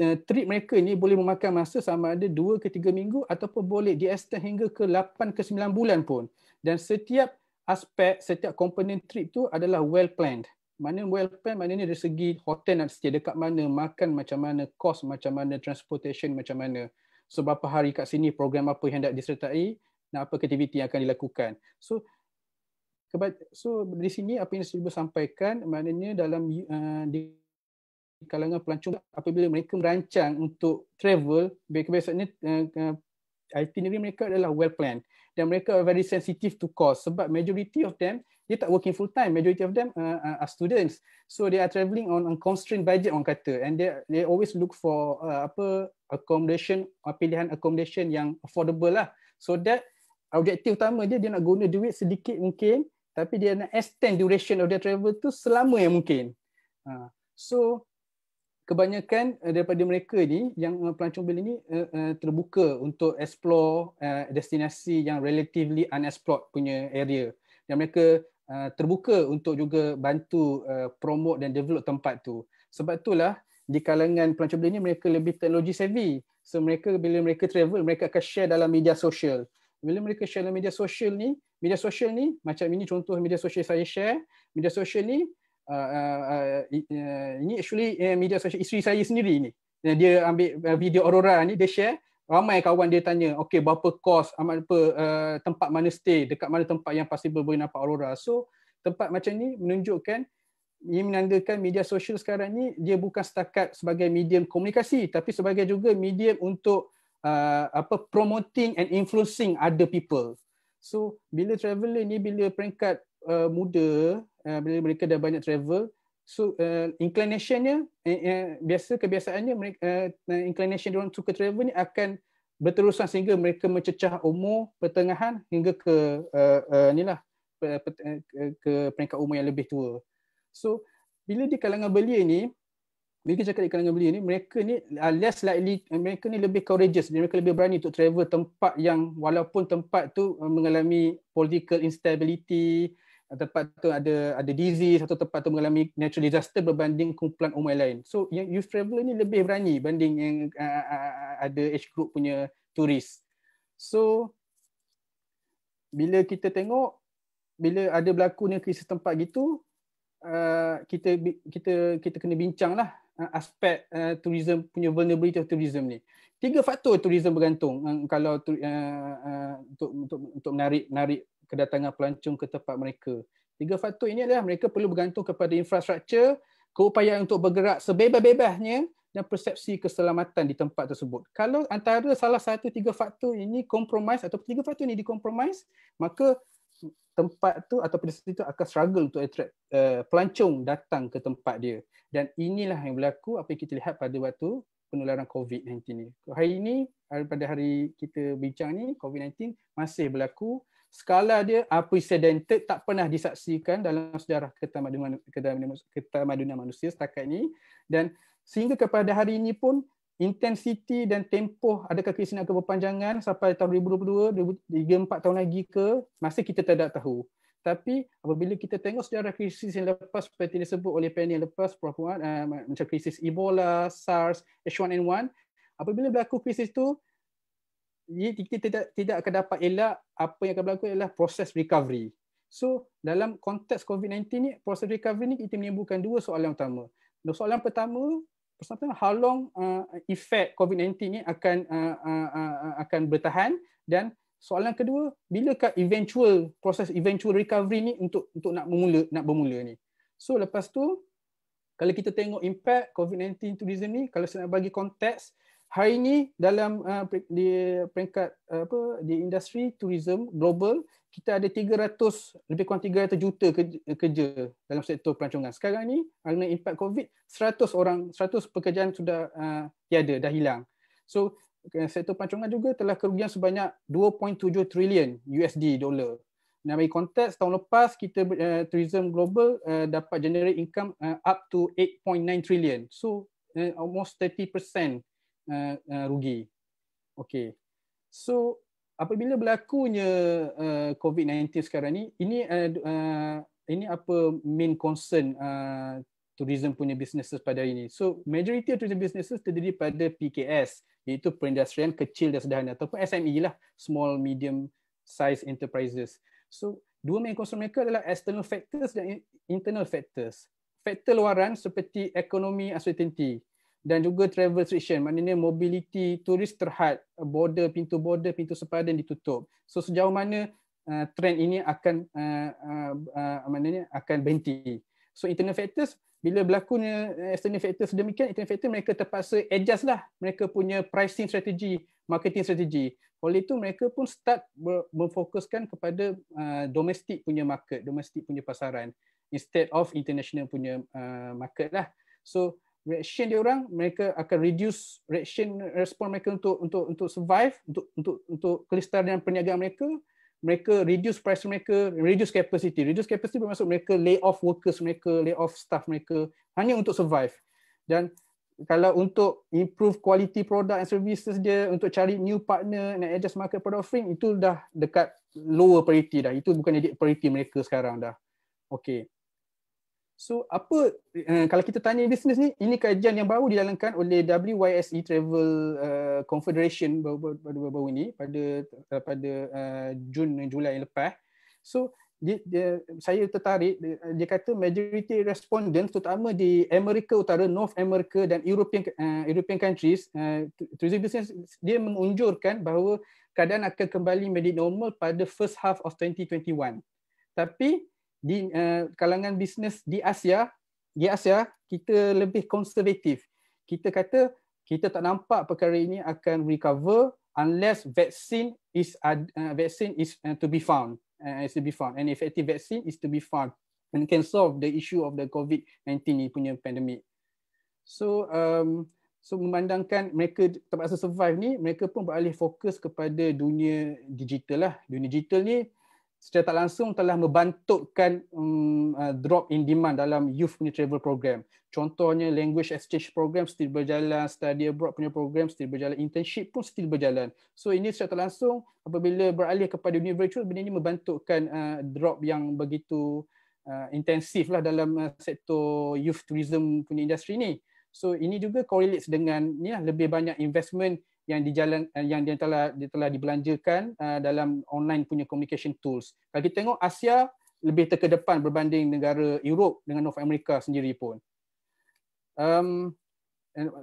uh, trip mereka ni boleh memakan masa sama ada 2 ke 3 minggu ataupun boleh di-extend hingga ke 8 ke 9 bulan pun. Dan setiap aspek, setiap komponen trip tu adalah well planned. Uh, mana well plan mana ni dari segi hotel nak stay dekat mana makan macam mana kos macam mana transportation macam mana so berapa hari kat sini program apa yang hendak disertai dan apa aktiviti yang akan dilakukan so so di sini apa yang saya cuba sampaikan maknanya dalam uh, di kalangan pelancong apabila mereka merancang untuk travel biasanya uh, uh, itinerary mereka adalah well planned dan mereka very sensitive to cost sebab majority of them dia tak working full time majority of them uh, uh are students so they are travelling on a constrained budget orang kata and they they always look for uh, apa accommodation uh, pilihan accommodation yang affordable lah so that objektif utama dia dia nak guna duit sedikit mungkin tapi dia nak extend duration of their travel tu selama yang mungkin uh, so kebanyakan uh, daripada mereka ni yang uh, pelancong bil ini uh, eh, uh, terbuka untuk explore uh, destinasi yang relatively unexplored punya area yang mereka uh, terbuka untuk juga bantu uh, promote dan develop tempat tu sebab itulah di kalangan pelancong bil ini mereka lebih teknologi savvy so mereka bila mereka travel mereka akan share dalam media sosial bila mereka share dalam media sosial ni media sosial ni macam ini contoh media sosial saya share media sosial ni Uh, uh, uh, uh, ini actually media sosial isteri saya sendiri ni. Dia ambil video Aurora ni, dia share. Ramai kawan dia tanya, okay, berapa kos, apa, uh, tempat mana stay, dekat mana tempat yang possible boleh nampak Aurora. So, tempat macam ni menunjukkan ini menandakan media sosial sekarang ni dia bukan setakat sebagai medium komunikasi tapi sebagai juga medium untuk uh, apa promoting and influencing other people. So bila traveler ni bila peringkat uh, muda Ah, bila mereka dah banyak travel so uh, inclinationnya uh, biasa kebiasaannya mereka uh, ah, inclination orang suka travel ni akan berterusan sehingga mereka mencecah umur pertengahan hingga ke uh, uh, inilah eh, ke peringkat umur yang lebih tua. So bila di kalangan belia ni bila cakap di kalangan belia ni mereka ni less likely mereka ni lebih courageous mereka lebih berani untuk travel tempat yang walaupun tempat tu mengalami political instability tempat tu ada ada disease atau tempat tu mengalami natural disaster berbanding kumpulan umat lain. So yang youth traveler ni lebih berani banding yang uh, uh, ada age group punya turis. So bila kita tengok bila ada berlaku ni krisis tempat gitu uh, kita kita kita kena bincanglah uh, aspek uh, tourism punya vulnerability of tourism ni. Tiga faktor tourism bergantung uh, kalau uh, uh, untuk untuk untuk menarik narik kedatangan pelancong ke tempat mereka. Tiga faktor ini adalah mereka perlu bergantung kepada infrastruktur, keupayaan untuk bergerak sebebas-bebasnya dan persepsi keselamatan di tempat tersebut. Kalau antara salah satu tiga faktor ini kompromis atau tiga faktor ini dikompromis, maka tempat tu atau pedestrian itu akan struggle untuk attract uh, pelancong datang ke tempat dia. Dan inilah yang berlaku apa yang kita lihat pada waktu penularan COVID-19 ni. Hari ini, pada hari kita bincang ni, COVID-19 masih berlaku skala dia unprecedented tak pernah disaksikan dalam sejarah ketamadunan ketamadunan manusia setakat ini dan sehingga kepada hari ini pun intensiti dan tempoh adakah krisis akan berpanjangan sampai tahun 2022 3-4 tahun lagi ke masih kita tidak tahu tapi apabila kita tengok sejarah krisis yang lepas seperti disebut oleh Penny yang lepas Prof. Wan, uh, eh, macam krisis Ebola, SARS, H1N1 apabila berlaku krisis itu ini kita tidak tidak akan dapat elak apa yang akan berlaku ialah proses recovery. So dalam konteks COVID-19 ni proses recovery ni kita menimbulkan dua soalan utama. soalan pertama, soalan pertama how long uh, effect COVID-19 ni akan uh, uh, uh, akan bertahan dan soalan kedua bilakah eventual proses eventual recovery ni untuk untuk nak bermula nak bermula ni. So lepas tu kalau kita tengok impact COVID-19 tourism ni kalau saya nak bagi konteks hari ini dalam uh, di peringkat uh, apa di industri tourism global kita ada 300 lebih kurang 300 juta kerja, dalam sektor pelancongan. Sekarang ini kerana impak COVID 100 orang 100 pekerjaan sudah uh, tiada dah hilang. So sektor pelancongan juga telah kerugian sebanyak 2.7 trilion USD dollar. Dalam konteks tahun lepas kita uh, tourism global uh, dapat generate income uh, up to 8.9 trillion. So uh, almost 30% uh, uh, rugi. okay. So apabila berlakunya uh, eh, COVID-19 sekarang ni, ini uh, uh, ini apa main concern uh, tourism punya businesses pada hari ini. So majority of tourism businesses terdiri pada PKS iaitu perindustrian kecil dan sederhana ataupun SME lah, small medium size enterprises. So dua main concern mereka adalah external factors dan internal factors. Faktor luaran seperti ekonomi uncertainty, dan juga travel restriction maknanya mobility turis terhad uh, border pintu border pintu sepadan ditutup so sejauh mana uh, trend ini akan uh, uh, uh, maknanya akan berhenti so internal factors bila berlakunya uh, external factors demikian internal factors mereka terpaksa adjust lah mereka punya pricing strategy marketing strategy oleh itu mereka pun start memfokuskan kepada uh, domestik punya market domestik punya pasaran instead of international punya uh, market lah so reaction dia orang mereka akan reduce reaction response mereka untuk untuk untuk survive untuk untuk untuk kelestarian perniagaan mereka mereka reduce price mereka reduce capacity reduce capacity bermaksud mereka lay off workers mereka lay off staff mereka hanya untuk survive dan kalau untuk improve quality product and services dia untuk cari new partner and adjust market product offering itu dah dekat lower priority dah itu bukan jadi priority mereka sekarang dah okey So apa uh, kalau kita tanya bisnes ni ini kajian yang baru dijalankan oleh WYSE Travel uh, Confederation baru-baru ini pada eh, pada uh, Jun dan Julai yang lepas. So dia, dia saya tertarik dia, dia kata majority respondents terutama di Amerika Utara, North America dan European uh, European countries uh, tourism business dia mengunjurkan bahawa keadaan akan kembali menjadi normal pada first half of 2021. Tapi di uh, kalangan bisnes di Asia, di Asia kita lebih konservatif. Kita kata kita tak nampak perkara ini akan recover unless vaccine is uh, vaccine is uh, to be found, uh, is to be found, an effective vaccine is to be found and can solve the issue of the COVID-19 ni punya pandemik. So um, so memandangkan mereka terpaksa survive ni, mereka pun beralih fokus kepada dunia digital lah. Dunia digital ni secara tak langsung telah membantukkan um, uh, drop in demand dalam youth punya travel program. Contohnya language exchange program still berjalan, study abroad punya program still berjalan, internship pun still berjalan. So ini secara tak langsung apabila beralih kepada dunia virtual benda ini membantukkan uh, drop yang begitu uh, intensif lah dalam uh, sektor youth tourism punya industri ini. So ini juga correlates dengan ni lah, lebih banyak investment yang dijalan eh, yang dia telah dia telah dibelanjakan eh, dalam online punya communication tools. Kalau kita tengok Asia lebih terkedepan berbanding negara Europe dengan North America sendiri pun. Um,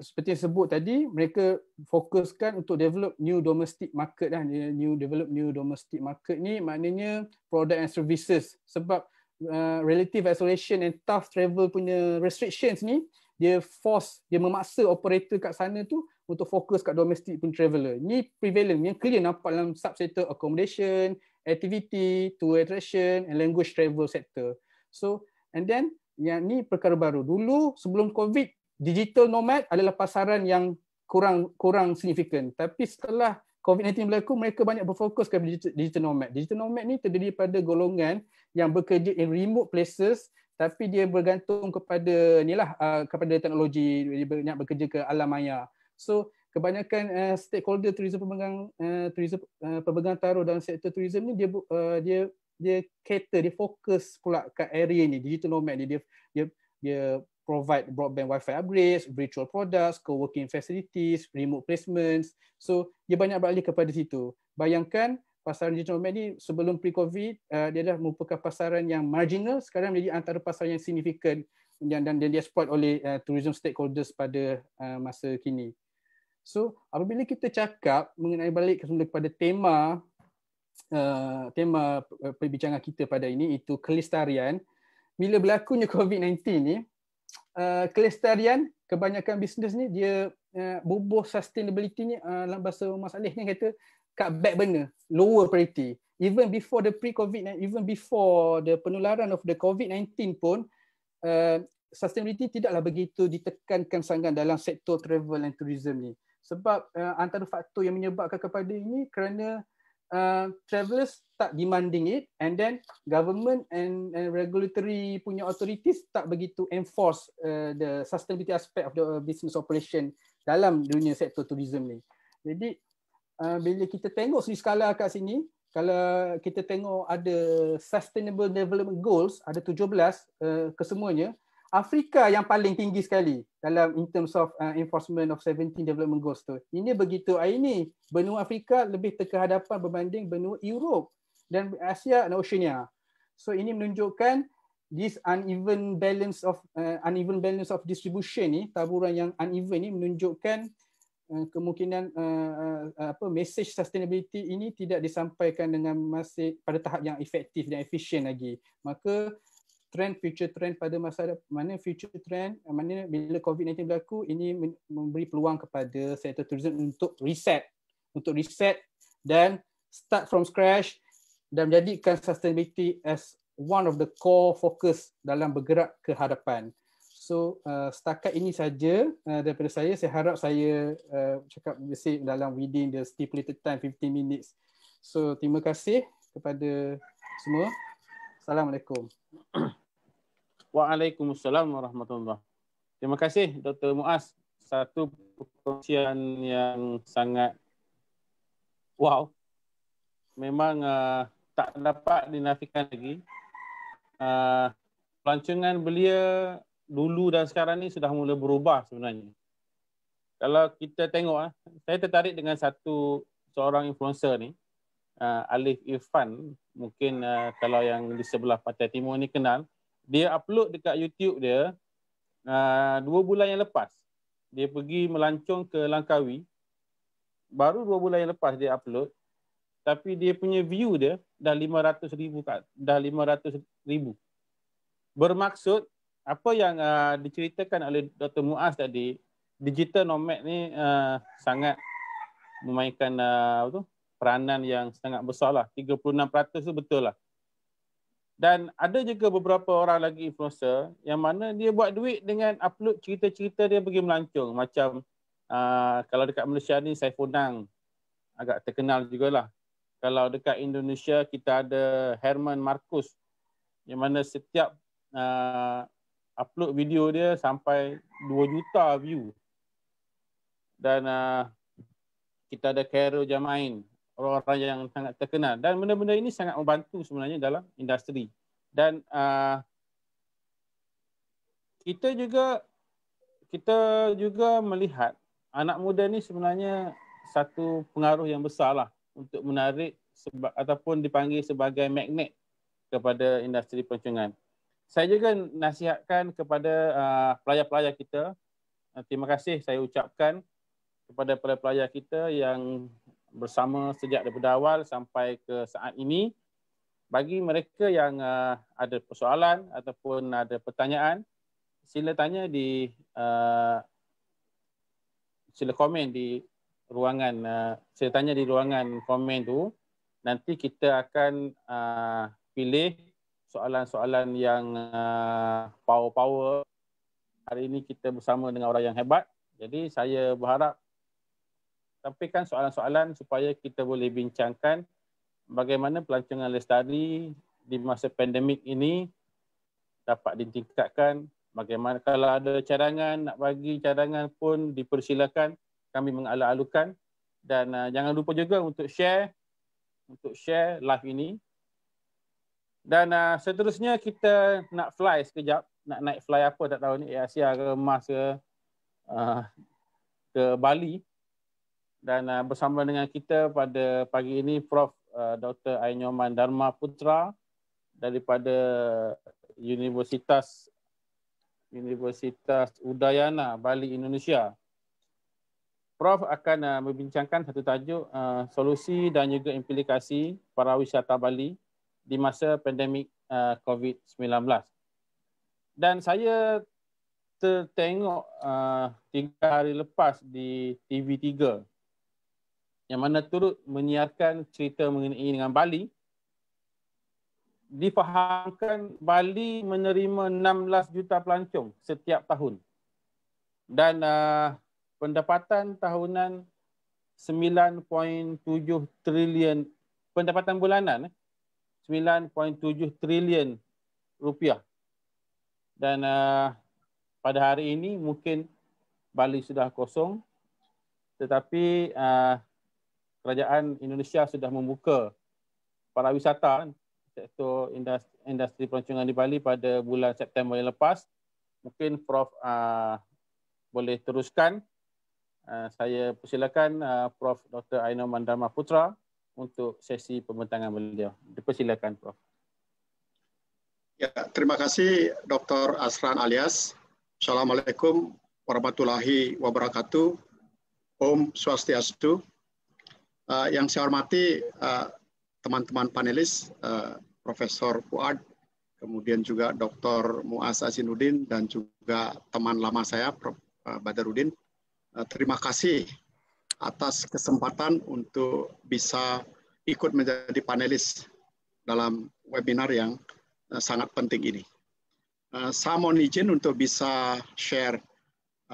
seperti yang sebut tadi, mereka fokuskan untuk develop new domestic market lah. dan new develop new domestic market ni maknanya product and services sebab uh, relative isolation and tough travel punya restrictions ni dia force dia memaksa operator kat sana tu untuk fokus kat domestik pun traveler Ni prevalent yang clear nampak dalam subsector accommodation, activity, tour attraction and language travel sector. So and then yang ni perkara baru. Dulu sebelum COVID, digital nomad adalah pasaran yang kurang kurang signifikan. Tapi setelah COVID-19 berlaku, mereka banyak berfokus ke digital, digital nomad. Digital nomad ni terdiri pada golongan yang bekerja in remote places tapi dia bergantung kepada inilah uh, ah, kepada teknologi banyak bekerja ke alam maya. So kebanyakan uh, stakeholder tourism pemegang uh, tourism uh, pemegang taruh dalam sektor tourism ni dia uh, dia dia cater dia fokus pula kat area ni digital nomad ni dia dia dia provide broadband wifi upgrades, virtual products, co-working facilities, remote placements. So dia banyak beralih kepada situ. Bayangkan pasaran digital nomad ni sebelum pre-covid uh, dia dah merupakan pasaran yang marginal sekarang menjadi antara pasaran yang signifikan yang dan dia exploit oleh uh, tourism stakeholders pada uh, masa kini. So apabila kita cakap mengenai balik kembali kepada tema uh, tema eh, perbincangan kita pada ini itu kelestarian bila berlakunya COVID-19 ni uh, kelestarian kebanyakan bisnes ni dia uh, bubuh sustainability ni uh, dalam bahasa Mas Alih ni kata kat back burner lower priority even before the pre COVID even before the penularan of the COVID-19 pun uh, sustainability tidaklah begitu ditekankan sangat dalam sektor travel and tourism ni sebab uh, antara faktor yang menyebabkan kepada ini kerana uh, travellers tak demanding it and then government and, and regulatory punya authorities tak begitu enforce uh, the sustainability aspect of the business operation dalam dunia sektor tourism ni. Jadi uh, bila kita tengok sini skala kat sini kalau kita tengok ada sustainable development goals ada 17 uh, kesemuanya Afrika yang paling tinggi sekali dalam in terms of uh, enforcement of 17 development goals tu. Ini begitu hari ini benua Afrika lebih terkehadapan berbanding benua Europe dan Asia dan Oceania. So ini menunjukkan this uneven balance of uh, uneven balance of distribution ni taburan yang uneven ni menunjukkan uh, kemungkinan uh, uh, apa message sustainability ini tidak disampaikan dengan masih pada tahap yang efektif dan efisien lagi maka trend future trend pada masa mana future trend eh, mana bila COVID-19 berlaku ini memberi peluang kepada sektor tourism untuk reset untuk reset dan start from scratch dan menjadikan sustainability as one of the core focus dalam bergerak ke hadapan. So uh, setakat ini saja uh, daripada saya saya harap saya uh, cakap basic dalam within the stipulated time 15 minutes. So terima kasih kepada semua. Assalamualaikum. Waalaikumsalam warahmatullahi wabarakatuh. Terima kasih Dr. Muaz. Satu perkongsian yang sangat wow. Memang uh, tak dapat dinafikan lagi. Uh, pelancongan belia dulu dan sekarang ni sudah mula berubah sebenarnya. Kalau kita tengok, uh, saya tertarik dengan satu seorang influencer ni. Uh, Alif Irfan mungkin uh, kalau yang di sebelah pantai timur ni kenal dia upload dekat YouTube dia uh, dua bulan yang lepas. Dia pergi melancong ke Langkawi. Baru dua bulan yang lepas dia upload. Tapi dia punya view dia dah 500 ribu kat. Dah 500 ribu. Bermaksud apa yang uh, diceritakan oleh Dr. Muaz tadi, digital nomad ni uh, sangat memainkan uh, apa tu, peranan yang sangat besar lah. 36% tu betul lah. Dan ada juga beberapa orang lagi influencer yang mana dia buat duit dengan upload cerita-cerita dia pergi melancong. Macam uh, kalau dekat Malaysia ni Saifunang agak terkenal juga lah. Kalau dekat Indonesia kita ada Herman Markus yang mana setiap uh, upload video dia sampai 2 juta view. Dan uh, kita ada Carol Jamain orang-orang yang sangat terkenal dan benda-benda ini sangat membantu sebenarnya dalam industri dan uh, kita juga kita juga melihat anak muda ni sebenarnya satu pengaruh yang besar lah untuk menarik seba- ataupun dipanggil sebagai magnet kepada industri pelancongan. Saya juga nasihatkan kepada uh, pelajar-pelajar kita, uh, terima kasih saya ucapkan kepada pelajar-pelajar kita yang bersama sejak daripada awal sampai ke saat ini. Bagi mereka yang uh, ada persoalan ataupun ada pertanyaan, sila tanya di uh, sila komen di ruangan uh, sila tanya di ruangan komen tu. Nanti kita akan uh, pilih soalan-soalan yang uh, power-power. Hari ini kita bersama dengan orang yang hebat. Jadi saya berharap sampaikan soalan-soalan supaya kita boleh bincangkan bagaimana pelancongan Lestari di masa pandemik ini dapat ditingkatkan. Bagaimana kalau ada cadangan, nak bagi cadangan pun dipersilakan. Kami mengalu-alukan. Dan uh, jangan lupa juga untuk share untuk share live ini. Dan uh, seterusnya kita nak fly sekejap. Nak naik fly apa tak tahu ni. Asia ke mas ke, uh, ke Bali dan uh, bersama dengan kita pada pagi ini Prof uh, Dr Ainyoman Dharma Putra daripada Universitas Universitas Udayana Bali Indonesia. Prof akan uh, membincangkan satu tajuk uh, solusi dan juga implikasi pariwisata Bali di masa pandemik uh, COVID-19. Dan saya tertengok uh, tiga hari lepas di TV3 yang mana turut menyiarkan cerita mengenai dengan Bali difahamkan Bali menerima 16 juta pelancong setiap tahun dan uh, pendapatan tahunan 9.7 trilion pendapatan bulanan 9.7 eh, trilion rupiah dan uh, pada hari ini mungkin Bali sudah kosong tetapi uh, kerajaan Indonesia sudah membuka para wisata kan, sektor industri, industri peruncungan di Bali pada bulan September yang lepas. Mungkin Prof uh, boleh teruskan. Uh, saya persilakan uh, Prof Dr. Aino Mandama Putra untuk sesi pembentangan beliau. Dipersilakan Prof. Ya, terima kasih Dr. Asran alias. Assalamualaikum warahmatullahi wabarakatuh. Om Swastiastu. Uh, yang saya hormati eh, teman-teman uh, panelis, uh, Profesor Fuad, kemudian juga Dr. Muaz Azinuddin, dan juga teman lama saya, Prof. Badarudin. Uh, terima kasih atas kesempatan untuk bisa ikut menjadi panelis dalam webinar yang sangat penting ini. saya mohon izin untuk bisa share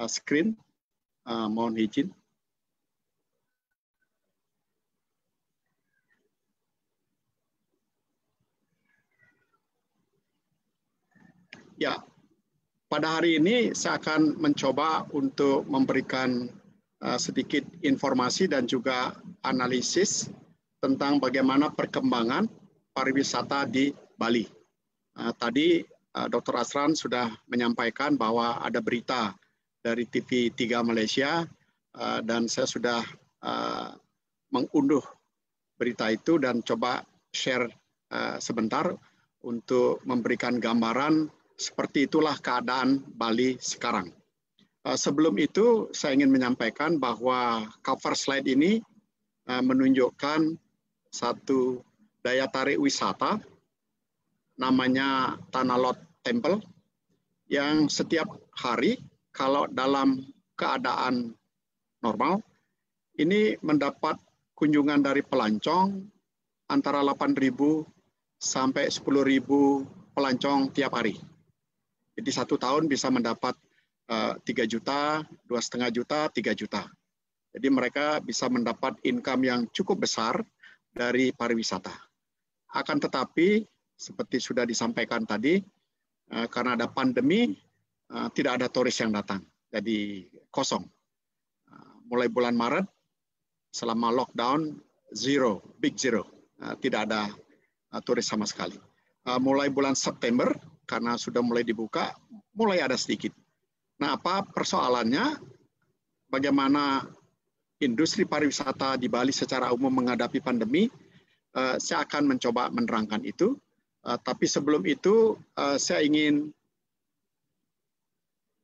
screen. Uh, mohon izin. Ya, pada hari ini saya akan mencoba untuk memberikan eh, sedikit informasi dan juga analisis tentang bagaimana perkembangan pariwisata di Bali. Eh, tadi eh, Dr. Asran sudah menyampaikan bahwa ada berita dari TV3 Malaysia dan saya sudah mengunduh berita itu dan coba share sebentar untuk memberikan gambaran seperti itulah keadaan Bali sekarang. Eh, sebelum itu, saya ingin menyampaikan bahwa cover slide ini eh, menunjukkan satu daya tarik wisata, namanya Tanah Lot Temple, yang setiap hari kalau dalam keadaan normal, ini mendapat kunjungan dari pelancong antara 8.000 sampai 10.000 pelancong tiap hari. Jadi satu tahun bisa mendapat eh, tiga juta, dua setengah juta, tiga juta. Jadi mereka bisa mendapat income yang cukup besar dari pariwisata. Akan tetapi seperti sudah disampaikan tadi, eh, karena ada pandemi eh, tidak ada turis yang datang, jadi kosong. Mulai bulan Maret selama lockdown zero, big zero, tidak ada turis sama sekali. Mulai bulan September karena sudah mulai dibuka, mulai ada sedikit. Nah, apa persoalannya? Bagaimana industri pariwisata di Bali secara umum menghadapi pandemi? Eh, saya akan mencoba menerangkan itu. Eh, tapi sebelum itu, eh, saya ingin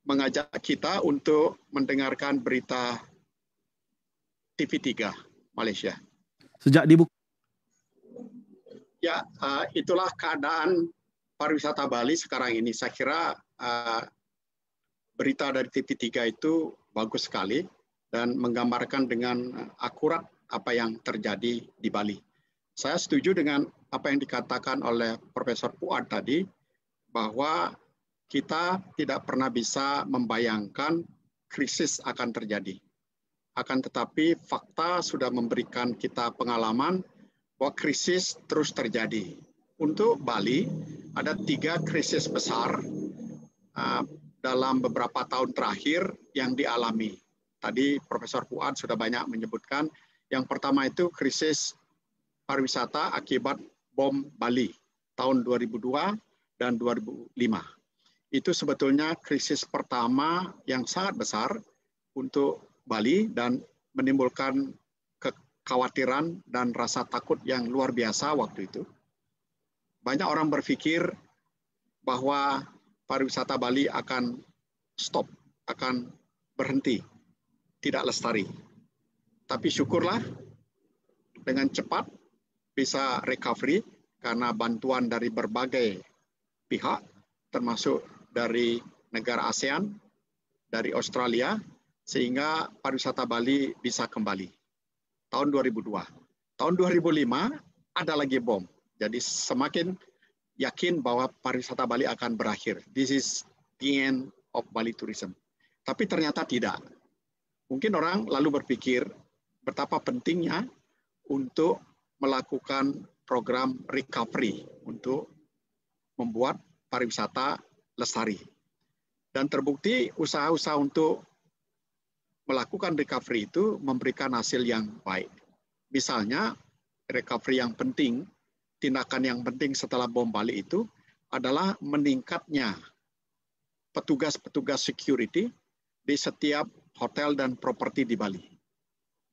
mengajak kita untuk mendengarkan berita TV3 Malaysia. Sejak dibuka? Ya, itulah keadaan pariwisata Bali sekarang ini. Saya kira uh, berita dari TV3 itu bagus sekali dan menggambarkan dengan akurat apa yang terjadi di Bali. Saya setuju dengan apa yang dikatakan oleh Profesor Puat tadi bahwa kita tidak pernah bisa membayangkan krisis akan terjadi. Akan tetapi fakta sudah memberikan kita pengalaman bahwa krisis terus terjadi untuk Bali ada tiga krisis besar uh, dalam beberapa tahun terakhir yang dialami. Tadi Profesor Fuad sudah banyak menyebutkan yang pertama itu krisis pariwisata akibat bom Bali tahun 2002 dan 2005. Itu sebetulnya krisis pertama yang sangat besar untuk Bali dan menimbulkan kekhawatiran dan rasa takut yang luar biasa waktu itu. Banyak orang berpikir bahwa pariwisata Bali akan stop, akan berhenti, tidak lestari. Tapi syukurlah dengan cepat bisa recovery karena bantuan dari berbagai pihak, termasuk dari negara ASEAN, dari Australia, sehingga pariwisata Bali bisa kembali. Tahun 2002. Tahun 2005 ada lagi bom. Jadi semakin yakin bahwa pariwisata Bali akan berakhir. This is the end of Bali tourism. Tapi ternyata tidak. Mungkin orang lalu berpikir betapa pentingnya untuk melakukan program recovery untuk membuat pariwisata lestari. Dan terbukti usaha-usaha untuk melakukan recovery itu memberikan hasil yang baik. Misalnya recovery yang penting tindakan yang penting setelah bom Bali itu adalah meningkatnya petugas-petugas security di setiap hotel dan properti di Bali.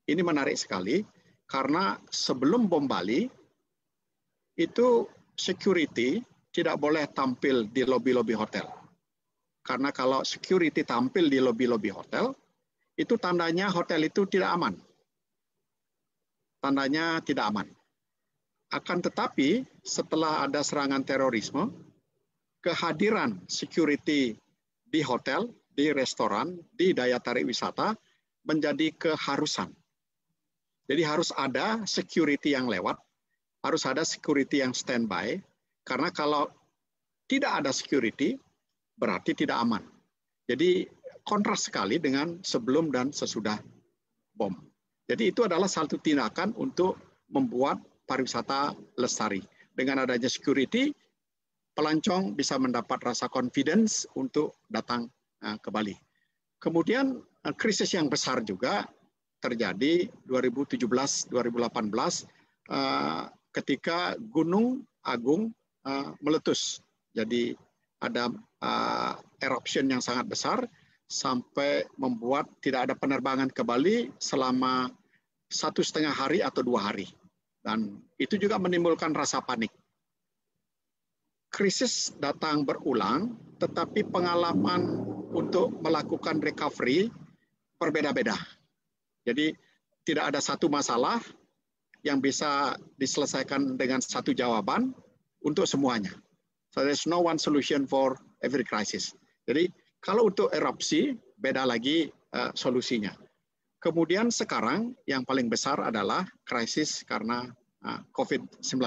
Ini menarik sekali karena sebelum bom Bali itu security tidak boleh tampil di lobi-lobi hotel. Karena kalau security tampil di lobi-lobi hotel, itu tandanya hotel itu tidak aman. Tandanya tidak aman. Akan tetapi, setelah ada serangan terorisme, kehadiran security di hotel, di restoran, di daya tarik wisata menjadi keharusan. Jadi harus ada security yang lewat, harus ada security yang standby, karena kalau tidak ada security, berarti tidak aman. Jadi kontras sekali dengan sebelum dan sesudah bom. Jadi itu adalah satu tindakan untuk membuat pariwisata lestari. Dengan adanya security, pelancong bisa mendapat rasa confidence untuk datang eh, ke Bali. Kemudian eh, krisis yang besar juga terjadi 2017-2018 eh, ketika Gunung Agung meletus. Jadi ada eruption yang sangat besar sampai membuat tidak ada penerbangan ke Bali selama satu setengah hari atau dua hari. Dan itu juga menimbulkan rasa panik. Krisis datang berulang, tetapi pengalaman untuk melakukan recovery berbeda-beda. Jadi tidak ada satu masalah yang bisa diselesaikan dengan satu jawaban untuk semuanya. So there's no one solution for every crisis. Jadi kalau untuk erupsi beda lagi uh, solusinya. Kemudian sekarang yang paling besar adalah krisis karena ah, COVID-19.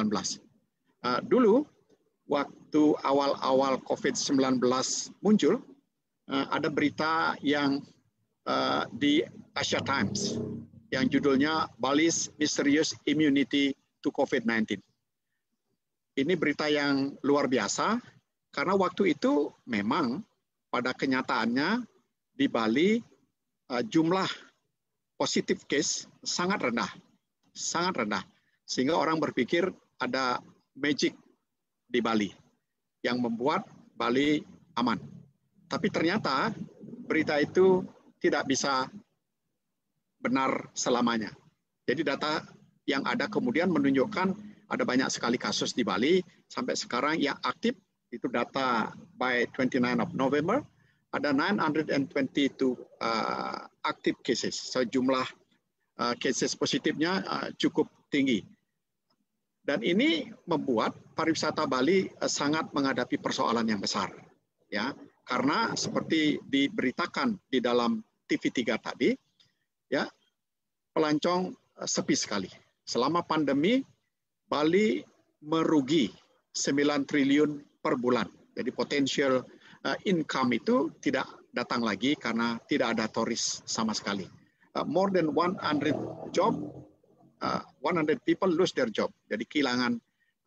Ah, dulu waktu awal-awal COVID-19 muncul, ah, ada berita yang di Asia Times yang judulnya Bali's Mysterious Immunity to COVID-19. Ini berita yang luar biasa karena waktu itu memang pada kenyataannya di Bali jumlah Positif case sangat rendah, sangat rendah. Sehingga orang berpikir ada magic di Bali yang membuat Bali aman. Tapi ternyata berita itu tidak bisa benar selamanya. Jadi data yang ada kemudian menunjukkan ada banyak sekali kasus di Bali sampai sekarang yang aktif itu data by 29 of November ada 922 uh, active cases. sejumlah uh, cases positifnya uh, cukup tinggi. Dan ini membuat pariwisata Bali uh, sangat menghadapi persoalan yang besar. Ya, karena seperti diberitakan di dalam TV3 tadi, ya pelancong sepi sekali. Selama pandemi, Bali merugi 9 triliun per bulan. Jadi potensial income itu tidak datang lagi karena tidak ada turis sama sekali. Uh, more than 100 job, uh, 100 people lose their job. Jadi kehilangan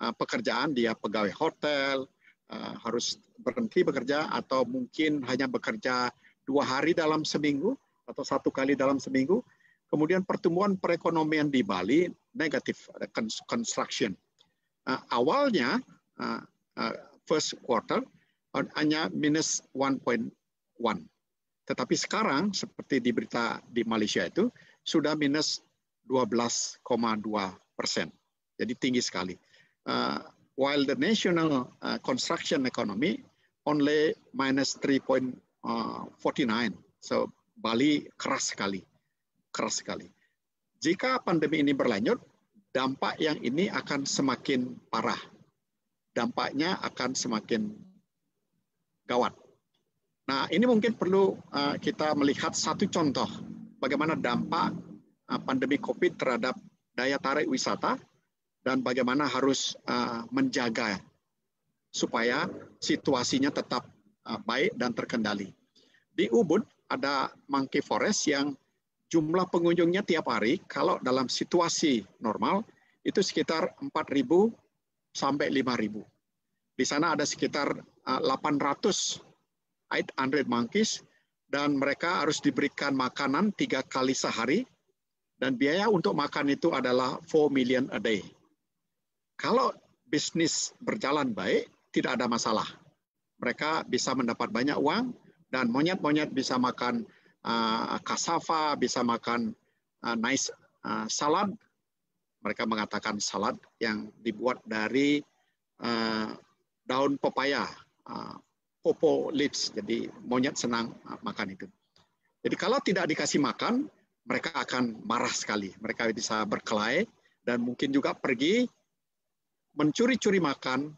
uh, pekerjaan, dia pegawai hotel, uh, harus berhenti bekerja atau mungkin hanya bekerja dua hari dalam seminggu atau satu kali dalam seminggu. Kemudian pertumbuhan perekonomian di Bali negatif, construction. Uh, awalnya uh, uh, first quarter uh, hanya minus One, Tetapi sekarang seperti di berita di Malaysia itu sudah minus 12,2 persen. Jadi tinggi sekali. Uh, while the national uh, construction economy only minus 3.49. Uh, so Bali keras sekali, keras sekali. Jika pandemi ini berlanjut, dampak yang ini akan semakin parah. Dampaknya akan semakin gawat. Nah, ini mungkin perlu eh, kita melihat satu contoh bagaimana dampak eh, pandemi COVID terhadap daya tarik wisata dan bagaimana harus eh, menjaga supaya situasinya tetap baik dan terkendali. Di Ubud ada Monkey Forest yang jumlah pengunjungnya tiap hari kalau dalam situasi normal itu sekitar 4.000 sampai 5.000. Di sana ada sekitar 800 800 monkeys dan mereka harus diberikan makanan tiga kali sehari dan biaya untuk makan itu adalah 4 million a day. Kalau bisnis berjalan baik, tidak ada masalah. Mereka bisa mendapat banyak uang dan monyet-monyet bisa makan uh, ah, kasava, bisa makan uh, nice uh, salad. Mereka mengatakan salad yang dibuat dari uh, daun pepaya, uh, popo lips, jadi monyet senang ah, makan itu. Jadi kalau tidak dikasih makan, mereka akan marah sekali. Mereka bisa berkelahi dan mungkin juga pergi mencuri-curi makan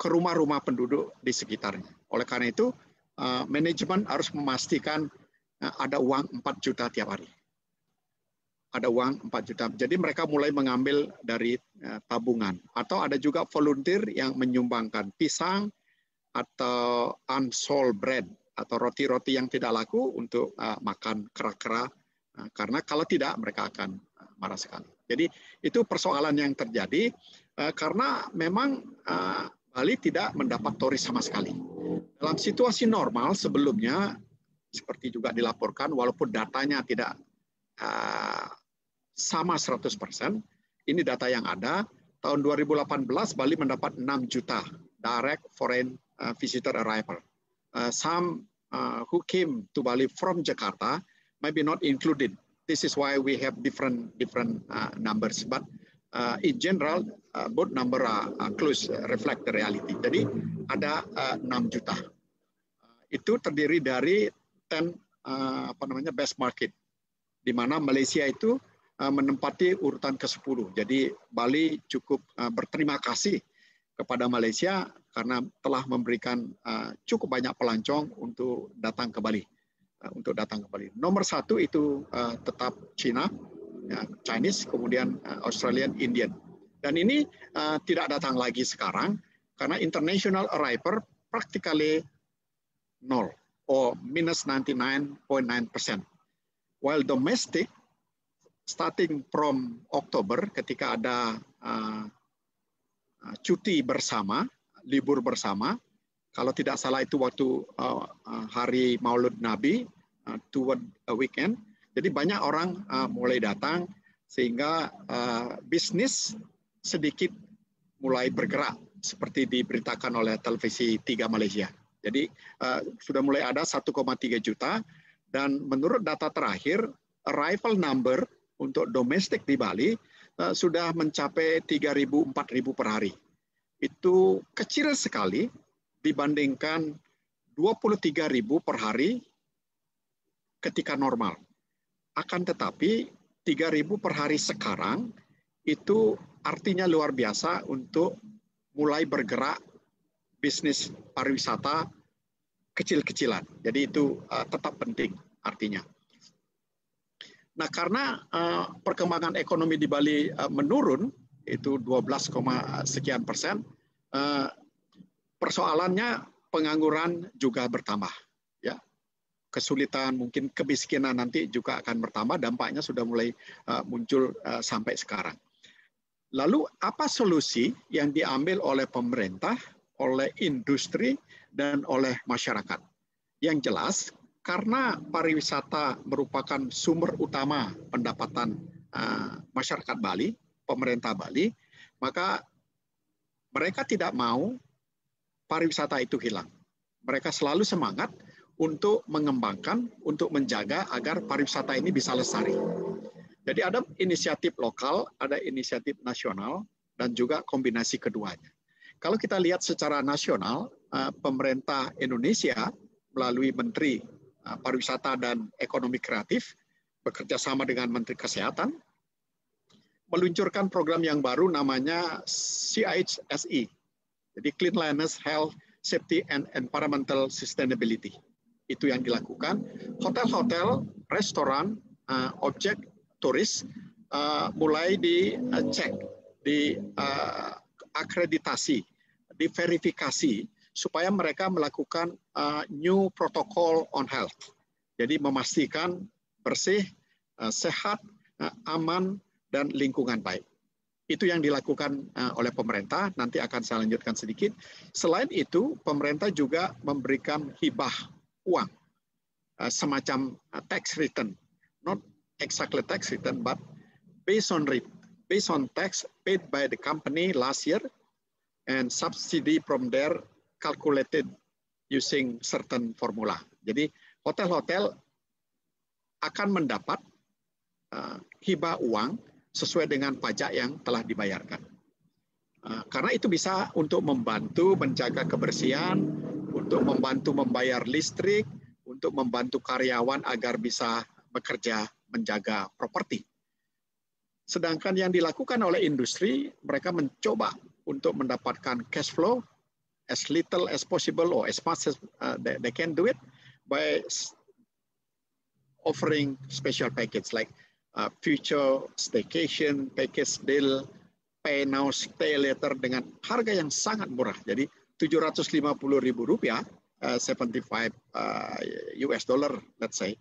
ke rumah-rumah penduduk di sekitarnya. Oleh karena itu, ah, manajemen harus memastikan ah, ada uang 4 juta tiap hari. Ada uang 4 juta. Jadi mereka mulai mengambil dari tabungan. Atau ada juga volunteer yang menyumbangkan pisang, atau unsold bread atau roti-roti yang tidak laku untuk uh, makan kera-kera uh, karena kalau tidak mereka akan uh, marah sekali. Jadi itu persoalan yang terjadi uh, karena memang uh, Bali tidak mendapat turis sama sekali. Dalam situasi normal sebelumnya seperti juga dilaporkan walaupun datanya tidak uh, sama 100%, ini data yang ada tahun 2018 Bali mendapat 6 juta direct foreign Uh, visitor arrival. Uh, some uh, who came to Bali from Jakarta might be not included. This is why we have different different uh, numbers. But uh, in general, uh, both number are, are close, uh, reflect the reality. Jadi ada uh, 6 juta. Uh, itu terdiri dari 10 uh, apa namanya best market, di mana Malaysia itu uh, menempati urutan ke-10. Jadi Bali cukup uh, berterima kasih kepada Malaysia karena telah memberikan uh, cukup banyak pelancong untuk datang ke Bali, uh, untuk datang ke Bali. Nomor satu itu uh, tetap Cina, ya, Chinese, kemudian uh, Australian, Indian. Dan ini uh, tidak datang lagi sekarang karena international arriver practically nol or minus 99.9 persen. While domestic starting from Oktober ketika ada uh, cuti bersama libur bersama. Kalau tidak salah itu waktu uh, uh, hari Maulud Nabi, uh, toward weekend. Jadi banyak orang uh, mulai datang sehingga bisnis sedikit mulai bergerak seperti diberitakan oleh televisi Tiga Malaysia. Jadi sudah mulai ada 1,3 juta dan menurut data terakhir arrival number untuk domestik di Bali sudah mencapai 3.000 4.000 per hari itu kecil sekali dibandingkan ribu per hari ketika normal. Akan tetapi ribu per hari sekarang itu artinya luar biasa untuk mulai bergerak bisnis pariwisata kecil-kecilan. Jadi itu uh, tetap penting artinya. Nah, karena uh, perkembangan ekonomi di Bali uh, menurun, itu 12, sekian persen. Eh, persoalannya pengangguran juga bertambah, ya kesulitan mungkin kemiskinan nanti juga akan bertambah dampaknya sudah mulai eh, muncul eh, sampai sekarang. Lalu apa solusi yang diambil oleh pemerintah, oleh industri dan oleh masyarakat? Yang jelas karena pariwisata merupakan sumber utama pendapatan masyarakat Bali, pemerintah Bali, maka mereka tidak mau pariwisata itu hilang. Mereka selalu semangat untuk mengembangkan, untuk menjaga agar pariwisata ini bisa lestari. Jadi ada inisiatif lokal, ada inisiatif nasional, dan juga kombinasi keduanya. Kalau kita lihat secara nasional, eh, pemerintah Indonesia melalui Menteri eh, Pariwisata dan Ekonomi Kreatif bekerja sama dengan Menteri Kesehatan meluncurkan program yang baru namanya CHSE. Jadi Cleanliness, Health, Safety and Environmental Sustainability. Itu yang dilakukan. Hotel-hotel, restoran, uh, objek turis uh, mulai dicek, di uh, akreditasi, diverifikasi supaya mereka melakukan uh, new protocol on health. Jadi memastikan bersih, sehat, uh, aman, dan lingkungan baik. Itu yang dilakukan eh, oleh pemerintah, nanti akan saya lanjutkan sedikit. Selain itu, pemerintah juga memberikan hibah uang, eh, semacam eh, tax return. Not exactly tax return, but based on, rate, based on tax paid by the company last year and subsidy from there calculated using certain formula. Jadi hotel-hotel akan mendapat hibah uang sesuai dengan pajak yang telah dibayarkan. Ah, karena itu bisa untuk membantu menjaga kebersihan, untuk membantu membayar listrik, untuk membantu karyawan agar bisa bekerja menjaga properti. Sedangkan yang dilakukan oleh industri, mereka mencoba untuk mendapatkan cash flow as little as possible or as much as uh, they, can do it by offering special package like uh, future staycation, package deal, pay now, stay later dengan harga yang sangat murah. Jadi Rp750.000, uh, 75 uh, US dollar, let's say.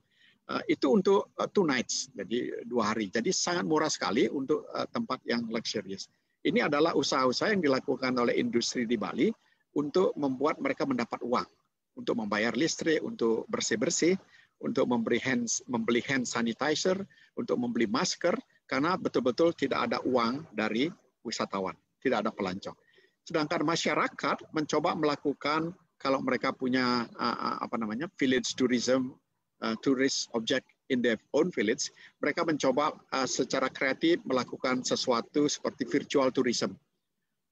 Uh, itu untuk uh, two nights, jadi dua hari. Jadi sangat murah sekali untuk uh, tempat yang luxurious. Ini adalah usaha-usaha yang dilakukan oleh industri di Bali untuk membuat mereka mendapat uang untuk membayar listrik, untuk bersih-bersih, untuk memberi hand, membeli hand sanitizer, untuk membeli masker, karena betul-betul tidak ada uang dari wisatawan, tidak ada pelancong. Sedangkan masyarakat mencoba melakukan kalau mereka punya apa namanya village tourism, uh, tourist object in their own village, mereka mencoba uh, secara kreatif melakukan sesuatu seperti virtual tourism.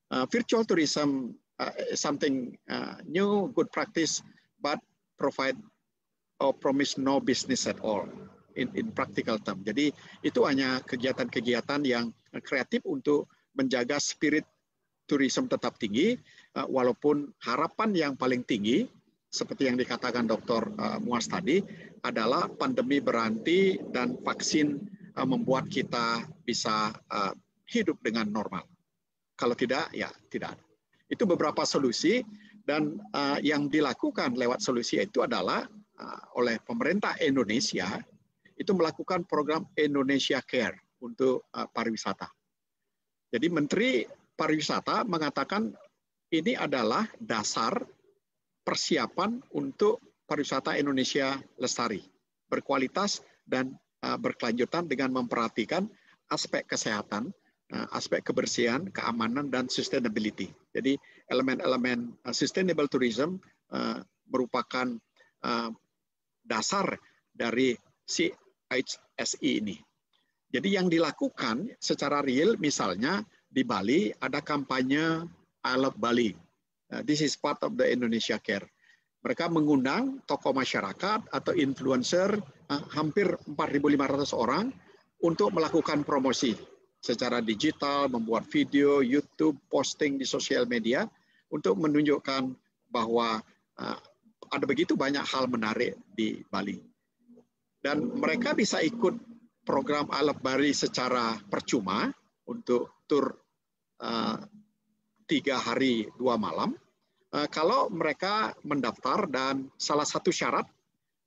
Uh, virtual tourism uh, something uh, new, good practice, but provide or promise no business at all in, in practical term. Jadi itu hanya kegiatan-kegiatan yang kreatif untuk menjaga spirit tourism tetap tinggi, eh, walaupun harapan yang paling tinggi, seperti yang dikatakan Dr. Eh, Muas tadi, adalah pandemi berhenti dan vaksin eh, membuat kita bisa hidup dengan normal. Kalau tidak, ya tidak Itu beberapa solusi, dan yang dilakukan lewat solusi itu adalah Eh, oleh pemerintah Indonesia itu melakukan program Indonesia Care untuk eh, pariwisata. Jadi Menteri Pariwisata mengatakan ini adalah dasar persiapan untuk pariwisata Indonesia lestari, berkualitas dan eh, berkelanjutan dengan memperhatikan aspek kesehatan, aspek kebersihan, keamanan, dan sustainability. Jadi elemen-elemen sustainable tourism merupakan dasar dari si HSI ini. Jadi yang dilakukan secara real misalnya di Bali ada kampanye I Love Bali. Nah, this is part of the Indonesia Care. Mereka mengundang tokoh masyarakat atau influencer ah, hampir 4.500 orang untuk melakukan promosi secara digital, membuat video, YouTube, posting di sosial media untuk menunjukkan bahwa ah, ada begitu banyak hal menarik di Bali. Dan mereka bisa ikut program Alap Bali secara percuma untuk tur uh, tiga hari dua malam. Uh, kalau mereka mendaftar dan salah satu syarat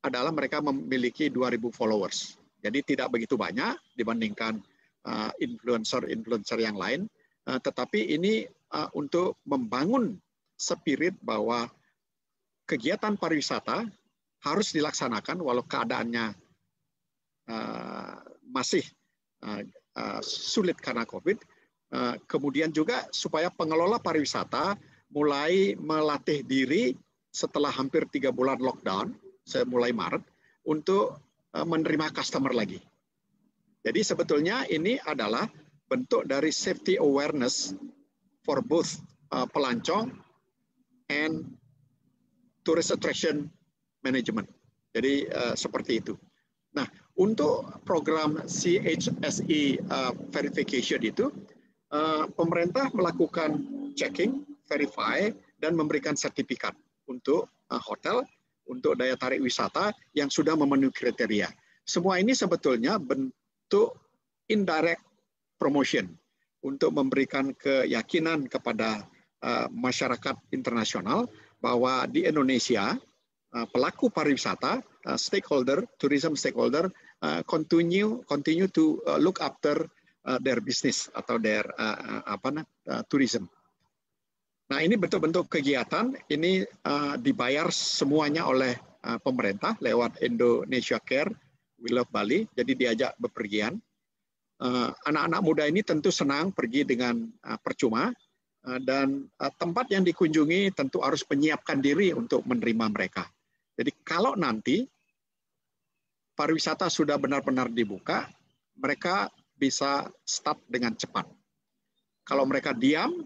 adalah mereka memiliki 2.000 followers. Jadi tidak begitu banyak dibandingkan influencer-influencer eh, yang lain. Tetapi ini untuk membangun spirit bahwa kegiatan pariwisata harus dilaksanakan walau keadaannya uh, masih uh, uh, sulit karena COVID. Uh, kemudian juga supaya pengelola pariwisata mulai melatih diri setelah hampir tiga bulan lockdown, mulai Maret, untuk uh, menerima customer lagi. Jadi sebetulnya ini adalah bentuk dari safety awareness for both uh, pelancong and tourist attraction management. Jadi uh, seperti itu. Nah, untuk program CHSE uh, eh, verification itu, uh, pemerintah melakukan checking, verify, dan memberikan sertifikat untuk uh, hotel, untuk daya tarik wisata yang sudah memenuhi kriteria. Semua ini sebetulnya bentuk indirect promotion untuk memberikan keyakinan kepada uh, masyarakat internasional bahwa di Indonesia uh, pelaku pariwisata, uh, stakeholder, tourism stakeholder uh, continue continue to look after their business atau their apa tourism. Nah ini bentuk-bentuk kegiatan ini dibayar semuanya oleh pemerintah lewat Indonesia Care We Love Bali. Jadi diajak bepergian. Anak-anak muda ini tentu senang pergi dengan percuma Eh, dan eh, tempat yang dikunjungi tentu harus menyiapkan diri untuk menerima mereka. Jadi kalau nanti pariwisata sudah benar-benar dibuka, mereka bisa start dengan cepat. Kalau mereka diam,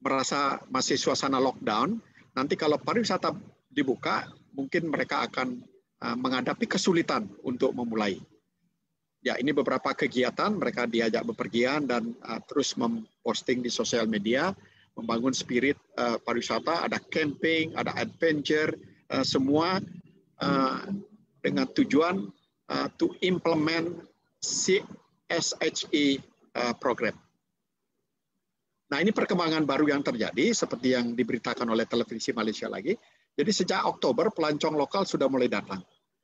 merasa masih suasana lockdown, nanti kalau pariwisata dibuka, mungkin mereka akan eh, menghadapi kesulitan untuk memulai ya ini beberapa kegiatan mereka diajak bepergian dan uh, terus memposting di sosial media membangun spirit uh, pariwisata ada camping ada adventure uh, semua uh, dengan tujuan uh, to implement CSHE uh, program. Nah ini perkembangan baru yang terjadi seperti yang diberitakan oleh televisi Malaysia lagi. Jadi sejak Oktober pelancong lokal sudah mulai datang,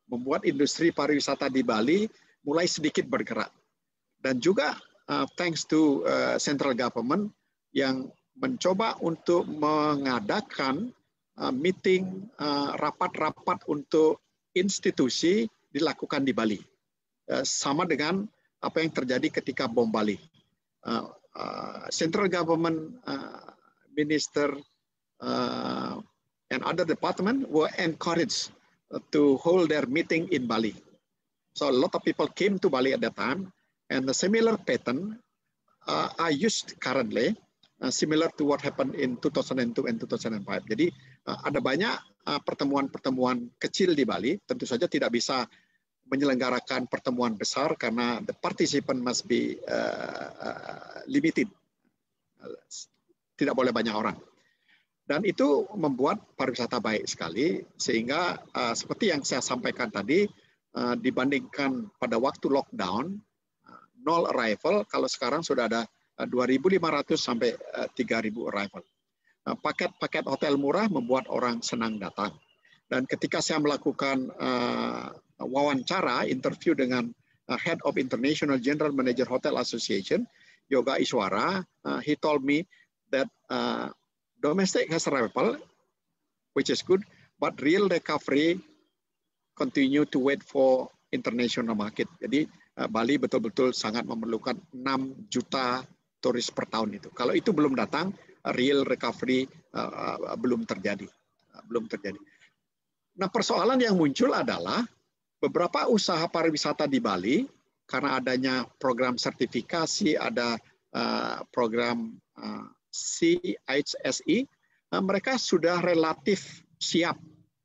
membuat industri pariwisata di Bali mulai sedikit bergerak. Dan juga uh, thanks to uh, central government yang mencoba untuk mengadakan uh, meeting uh, rapat-rapat uh, untuk institusi dilakukan di Bali. Uh, sama dengan apa yang terjadi ketika bom Bali. Uh, uh, central government uh, minister uh, and other department were encouraged to hold their meeting in Bali. So a lot of people came to Bali at that time, and the similar pattern uh, are used currently, uh, similar to what happened in 2002 and 2005. Jadi uh, ada banyak uh, pertemuan-pertemuan uh, kecil di Bali, tentu saja tidak bisa menyelenggarakan pertemuan besar karena the participant must be uh, uh, limited, tidak boleh banyak orang. Dan itu membuat pariwisata baik sekali, sehingga uh, seperti yang saya sampaikan tadi, Eh, dibandingkan pada waktu lockdown eh, nol arrival kalau sekarang sudah ada 2.500 eh, sampai 3.000 arrival. Nah, paket-paket hotel murah membuat orang senang datang. Dan ketika saya melakukan wawancara, interview dengan Head of International General Manager Hotel Association, Yoga Iswara, he told me that domestic has arrival, which is good, but real recovery continue to wait for international market. Jadi eh, Bali betul-betul sangat memerlukan 6 juta turis per tahun itu. Kalau itu belum datang, eh, real recovery uh, belum terjadi, belum terjadi. Nah, persoalan yang muncul adalah beberapa usaha pariwisata di Bali karena adanya program sertifikasi, ada uh, program uh, mereka sudah relatif siap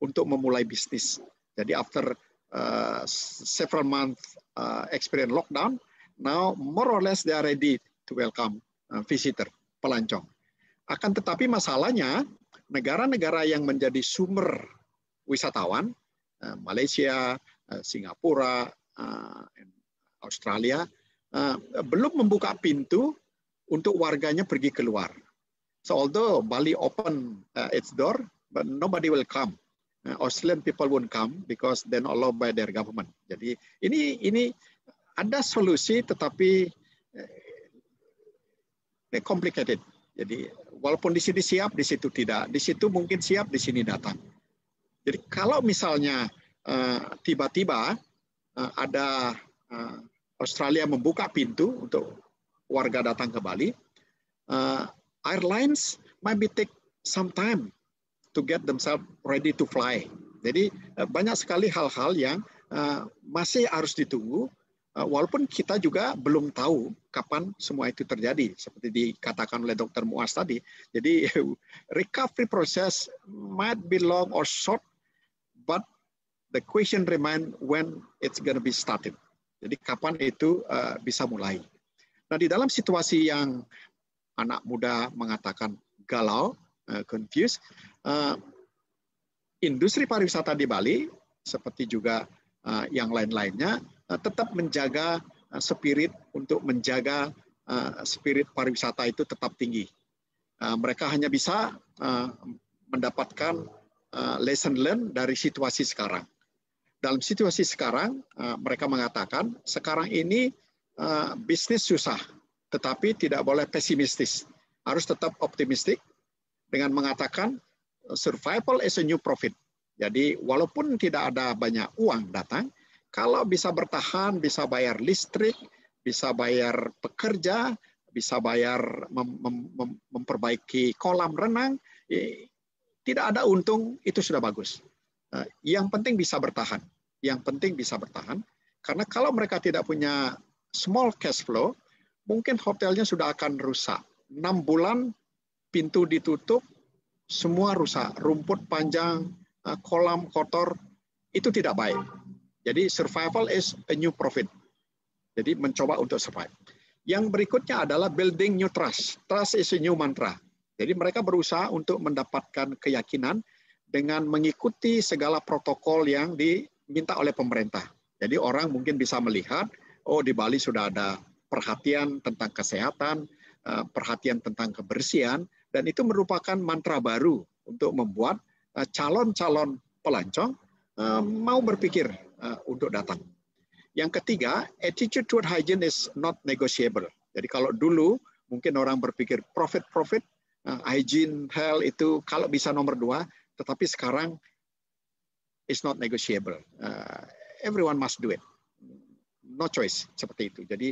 untuk memulai bisnis. Jadi after uh, several month uh, experience lockdown, now more or less they are ready to welcome uh, visitor, pelancong. Akan tetapi masalahnya negara-negara yang menjadi sumber wisatawan, uh, Malaysia, uh, Singapura, uh, Australia, uh, belum membuka pintu untuk warganya pergi keluar. So although Bali open uh, its door, but nobody will come Eh, Australian people won't come because they're not allowed by their government. Jadi ini ini ada solusi tetapi eh, eh, complicated. Jadi walaupun di sini siap, di situ tidak. Di situ mungkin siap, di sini datang. Jadi kalau misalnya eh, tiba-tiba eh, eh, ada eh, Australia membuka pintu untuk warga datang ke Bali, airlines might be take some time to get themselves ready to fly. Jadi eh, banyak sekali hal-hal yang eh, masih harus ditunggu eh, walaupun kita juga belum tahu kapan semua itu terjadi seperti dikatakan oleh dokter Muas tadi jadi recovery process might be long or short but the question remain when it's gonna be started jadi kapan itu bisa mulai nah di dalam situasi yang anak muda mengatakan galau confused Eh, industri pariwisata di Bali seperti juga eh, yang lain-lainnya eh, tetap menjaga spirit untuk menjaga spirit pariwisata itu tetap tinggi. mereka hanya bisa mendapatkan lesson learn dari situasi sekarang. Dalam situasi sekarang, mereka mengatakan sekarang ini bisnis susah, tetapi tidak boleh pesimistis. Harus tetap optimistik dengan mengatakan survival is a new profit. Jadi walaupun tidak ada banyak uang datang, kalau bisa bertahan, bisa bayar listrik, bisa bayar pekerja, bisa bayar mem mem mem memperbaiki kolam renang, eh, tidak ada untung itu sudah bagus. Eh, yang penting bisa bertahan. Yang penting bisa bertahan. Karena kalau mereka tidak punya small cash flow, mungkin hotelnya sudah akan rusak. 6 bulan pintu ditutup, semua rusak, rumput panjang, eh, kolam kotor, itu tidak baik. Jadi survival is a new profit. Jadi mencoba untuk survive. Yang berikutnya adalah building new trust. Trust is a new mantra. Jadi mereka berusaha untuk mendapatkan keyakinan dengan mengikuti segala protokol yang diminta oleh pemerintah. Jadi orang mungkin bisa melihat, oh di Bali sudah ada perhatian tentang kesehatan, eh, perhatian tentang kebersihan, dan itu merupakan mantra baru untuk membuat eh, calon-calon pelancong eh, mau berpikir eh, untuk datang. Yang ketiga, attitude toward hygiene is not negotiable. Jadi kalau dulu mungkin orang berpikir profit-profit, hygiene, health itu kalau bisa nomor dua, tetapi sekarang it's not negotiable. Everyone must do it. No choice, seperti itu. Jadi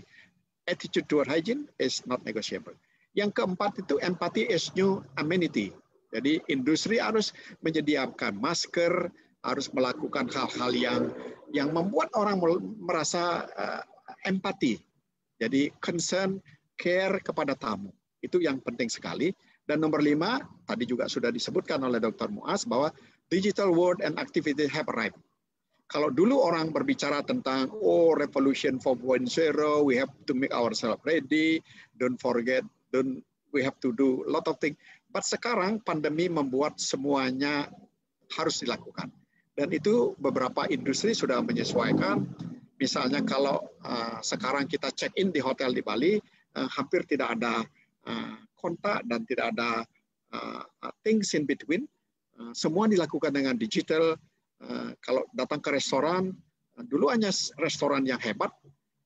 attitude toward hygiene is not negotiable. Yang keempat itu empathy is new amenity. Jadi industri harus menyediakan masker, harus melakukan hal-hal yang yang membuat orang merasa uh, empati. Jadi concern, care kepada tamu. Itu yang penting sekali. Dan nomor lima, tadi juga sudah disebutkan oleh Dr. Muas bahwa digital world and activity have arrived. Kalau dulu orang berbicara tentang oh revolution 4.0, we have to make ourselves ready, don't forget don't we have to do a lot of things. But sekarang pandemi membuat semuanya harus dilakukan. Dan itu beberapa industri sudah menyesuaikan. Misalnya kalau uh, sekarang kita check-in di hotel di Bali, uh, hampir tidak ada uh, kontak dan tidak ada uh, things in between. Uh, semua dilakukan dengan digital. Uh, kalau datang ke restoran, uh, dulu hanya restoran yang hebat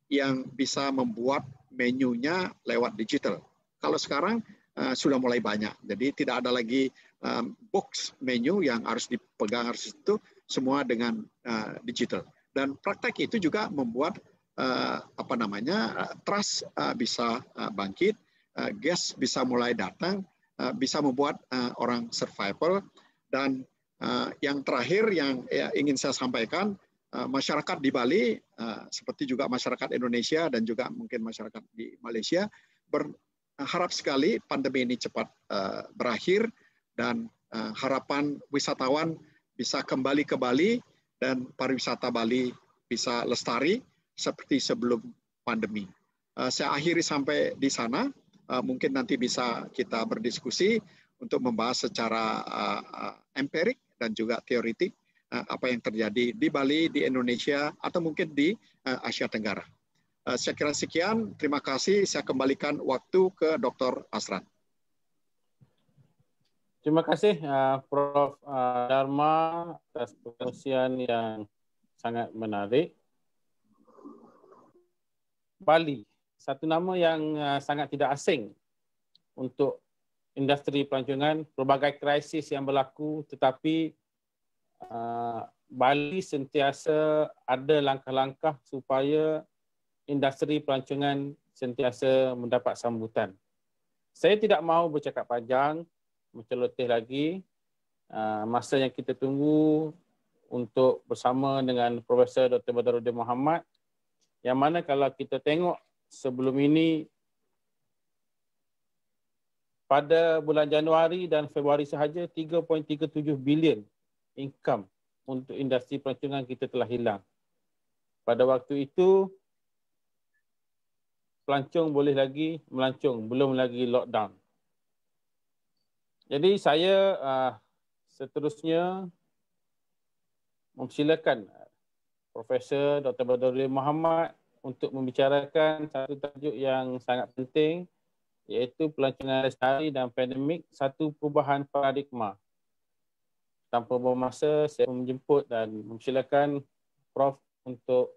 yang bisa membuat menunya lewat digital kalau sekarang uh, sudah mulai banyak. Jadi tidak ada lagi um, box menu yang harus dipegang harus itu semua dengan uh, digital. Dan praktek itu juga membuat uh, apa namanya trust uh, bisa uh, bangkit, uh, gas bisa mulai datang, uh, bisa membuat uh, orang survival. Dan uh, yang terakhir yang ya, ingin saya sampaikan masyarakat di Bali seperti juga masyarakat Indonesia dan juga mungkin masyarakat di Malaysia ber, Eh, harap sekali pandemi ini cepat eh, berakhir dan eh, harapan wisatawan bisa kembali ke Bali dan pariwisata Bali bisa lestari seperti sebelum pandemi. saya akhiri sampai di sana. mungkin nanti bisa kita berdiskusi untuk membahas secara empirik dan juga teoritik apa yang terjadi di Bali, di Indonesia, atau mungkin di Asia Tenggara. Eh, saya kira sekian. Terima kasih. Saya kembalikan waktu ke Dr. Asran. Terima kasih uh, Prof. Eh, Dharma atas pengusian yang sangat menarik. Bali, satu nama yang uh, sangat tidak asing untuk industri pelancongan, berbagai krisis yang berlaku tetapi uh, Bali sentiasa ada langkah-langkah supaya industri pelancongan sentiasa mendapat sambutan. Saya tidak mahu bercakap panjang, menceloteh lagi uh, masa yang kita tunggu untuk bersama dengan Profesor Dr. Badaruddin Muhammad yang mana kalau kita tengok sebelum ini pada bulan Januari dan Februari sahaja 3.37 bilion income untuk industri pelancongan kita telah hilang. Pada waktu itu pelancong boleh lagi melancong, belum lagi lockdown. Jadi saya uh, seterusnya mempersilakan Profesor Dr. Badaruddin Muhammad untuk membicarakan satu tajuk yang sangat penting iaitu pelancongan lestari dan pandemik satu perubahan paradigma. Tanpa buang masa, saya menjemput dan mempersilakan Prof untuk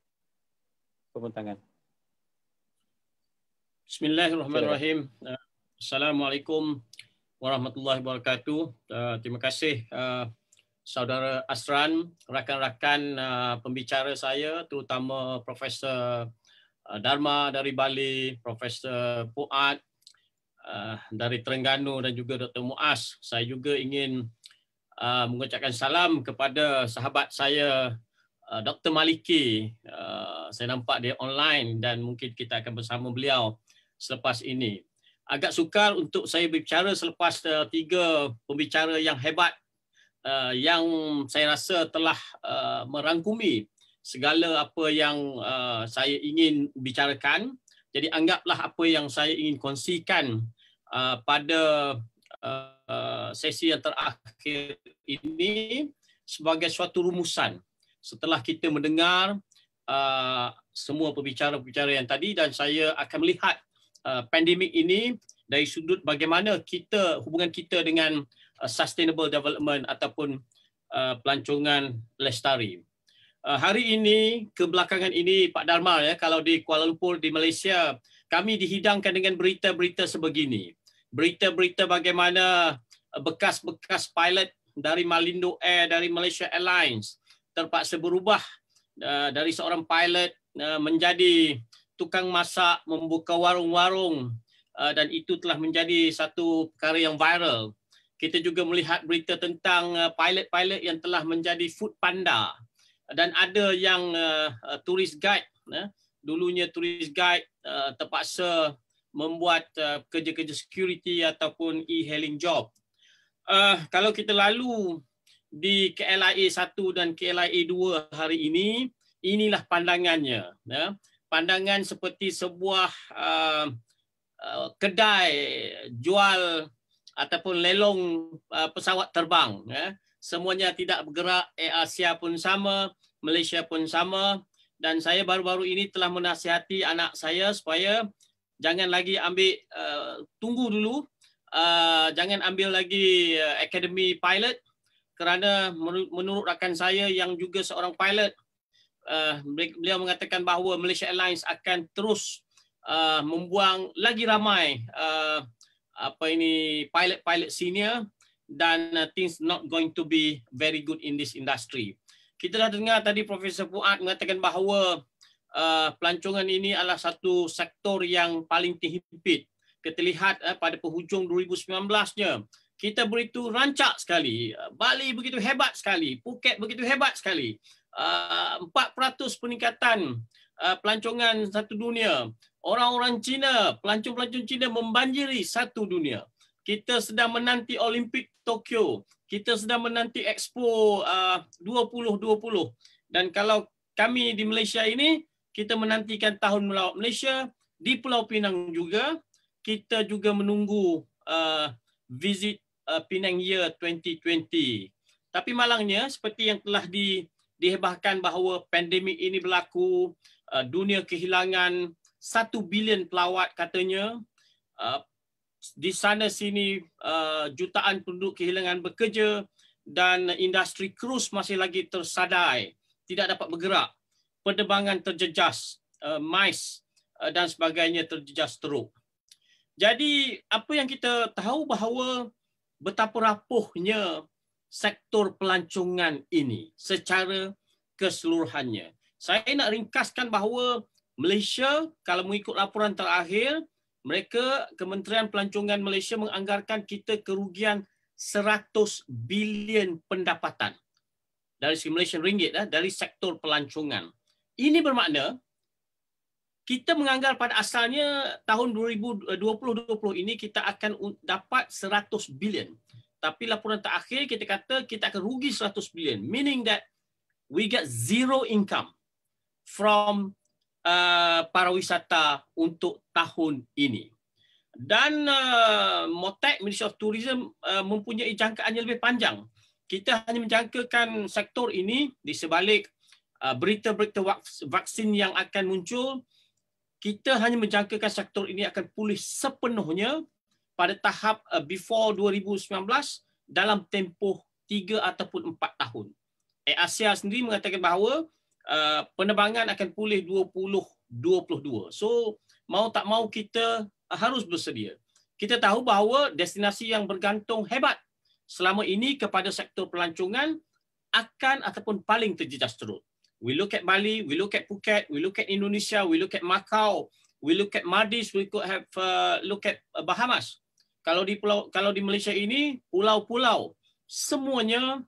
pembentangan. Bismillahirrahmanirrahim. Uh, Assalamualaikum warahmatullahi wabarakatuh. Uh, terima kasih uh, saudara Asran, rakan-rakan pembicara saya terutama Profesor Dharma dari Bali, Profesor Puat dari Terengganu dan juga Dr. Muaz. Saya juga ingin mengucapkan salam kepada sahabat saya Dr. Maliki. Saya nampak dia online dan mungkin kita akan bersama beliau selepas ini. Agak sukar untuk saya berbicara selepas uh, tiga pembicara yang hebat uh, yang saya rasa telah uh, merangkumi segala apa yang uh, saya ingin bicarakan. Jadi anggaplah apa yang saya ingin kongsikan uh, pada uh, sesi yang terakhir ini sebagai suatu rumusan setelah kita mendengar uh, semua pembicara-pembicara yang tadi dan saya akan melihat Uh, pandemik ini dari sudut bagaimana kita hubungan kita dengan uh, sustainable development ataupun uh, pelancongan lestari. Hari ini kebelakangan ini Pak Dharma ya kalau di Kuala Lumpur di Malaysia kami dihidangkan dengan berita-berita sebegini. Berita-berita bagaimana bekas-bekas pilot dari Malindo Air dari Malaysia Airlines terpaksa berubah dari seorang pilot menjadi tukang masak, membuka warung-warung uh, dan itu telah menjadi satu perkara yang viral. Kita juga melihat berita tentang uh, pilot-pilot yang telah menjadi food panda dan ada yang uh, uh turis ya. guide uh, dulunya turis guide terpaksa membuat kerja-kerja security ataupun e-hailing job. kalau kita lalu di KLIA 1 dan KLIA 2 hari ini, inilah pandangannya. Ya pandangan seperti sebuah uh, uh, kedai jual ataupun lelong uh, pesawat terbang ya semuanya tidak bergerak Air Asia pun sama Malaysia pun sama dan saya baru-baru ini telah menasihati anak saya supaya jangan lagi ambil uh, tunggu dulu uh, jangan ambil lagi uh, academy pilot kerana menurut rakan saya yang juga seorang pilot uh, beliau mengatakan bahawa Malaysia Airlines akan terus uh, membuang lagi ramai uh, apa ini pilot-pilot senior dan uh, things not going to be very good in this industry. Kita dah dengar tadi Profesor Fuad mengatakan bahawa uh, pelancongan ini adalah satu sektor yang paling terhimpit. Kita lihat uh, pada penghujung 2019-nya, kita begitu rancak sekali. Bali begitu hebat sekali. Phuket begitu hebat sekali uh, ah, 4% peningkatan uh, pelancongan satu dunia. Orang-orang Cina, pelancong-pelancong Cina membanjiri satu dunia. Kita sedang menanti Olimpik Tokyo. Kita sedang menanti Expo ah, uh, 2020. Dan kalau kami di Malaysia ini, kita menantikan Tahun Melawat Malaysia di Pulau Pinang juga. Kita juga menunggu uh, visit uh, Pinang Year 2020. Tapi malangnya, seperti yang telah di, dihebahkan bahawa pandemik ini berlaku, uh, dunia kehilangan 1 bilion pelawat katanya, uh, di sana sini uh, jutaan penduduk kehilangan bekerja dan industri kruz masih lagi tersadai, tidak dapat bergerak, penerbangan terjejas, mais dan sebagainya terjejas teruk. Jadi apa yang kita tahu bahawa betapa rapuhnya sektor pelancongan ini secara keseluruhannya. Saya nak ringkaskan bahawa Malaysia kalau mengikut laporan terakhir, mereka Kementerian Pelancongan Malaysia menganggarkan kita kerugian 100 bilion pendapatan dari segi Malaysian ringgit eh, dari sektor pelancongan. Ini bermakna kita menganggar pada asalnya tahun 2020 ini kita akan dapat 100 bilion tapi laporan terakhir kita kata kita akan rugi 100 bilion meaning that we get zero income from uh, para untuk tahun ini dan uh, Motec Ministry of Tourism uh, mempunyai jangkaan yang lebih panjang kita hanya menjangkakan sektor ini di sebalik uh, berita-berita vaksin yang akan muncul, kita hanya menjangkakan sektor ini akan pulih sepenuhnya pada tahap uh, before 2019 dalam tempoh 3 ataupun 4 tahun. Air eh, Asia sendiri mengatakan bahawa uh, penerbangan akan pulih 2022. So, mau tak mau kita uh, harus bersedia. Kita tahu bahawa destinasi yang bergantung hebat selama ini kepada sektor pelancongan akan ataupun paling terjejas teruk. We look at Bali, we look at Phuket, we look at Indonesia, we look at Macau, we look at Maldives, we could have uh, look at Bahamas kalau di pulau kalau di Malaysia ini pulau-pulau semuanya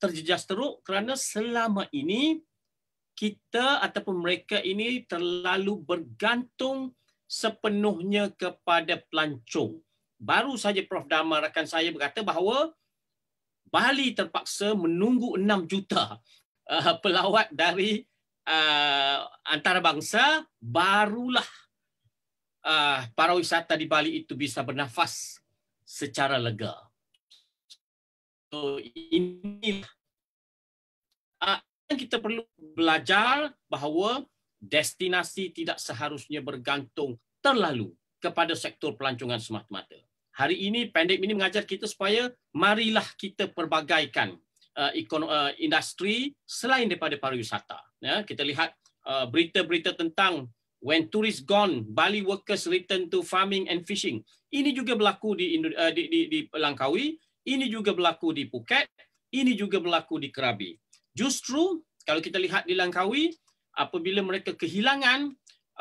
terjejas teruk kerana selama ini kita ataupun mereka ini terlalu bergantung sepenuhnya kepada pelancong. Baru saja Prof Dama rakan saya berkata bahawa Bali terpaksa menunggu 6 juta uh, pelawat dari uh, antarabangsa barulah uh, para wisata di Bali itu bisa bernafas secara lega. So ini uh, yang kita perlu belajar bahawa destinasi tidak seharusnya bergantung terlalu kepada sektor pelancongan semata-mata. Hari ini pandemik ini mengajar kita supaya marilah kita perbagaikan uh, ah, ekonomi uh, industri selain daripada pariwisata. Ya, kita lihat berita-berita uh, tentang when tourists gone, Bali workers return to farming and fishing. Ini juga berlaku di Indo, uh, di, di, di Langkawi, ini juga berlaku di Phuket, ini juga berlaku di Kerabi. Justru kalau kita lihat di Langkawi, apabila mereka kehilangan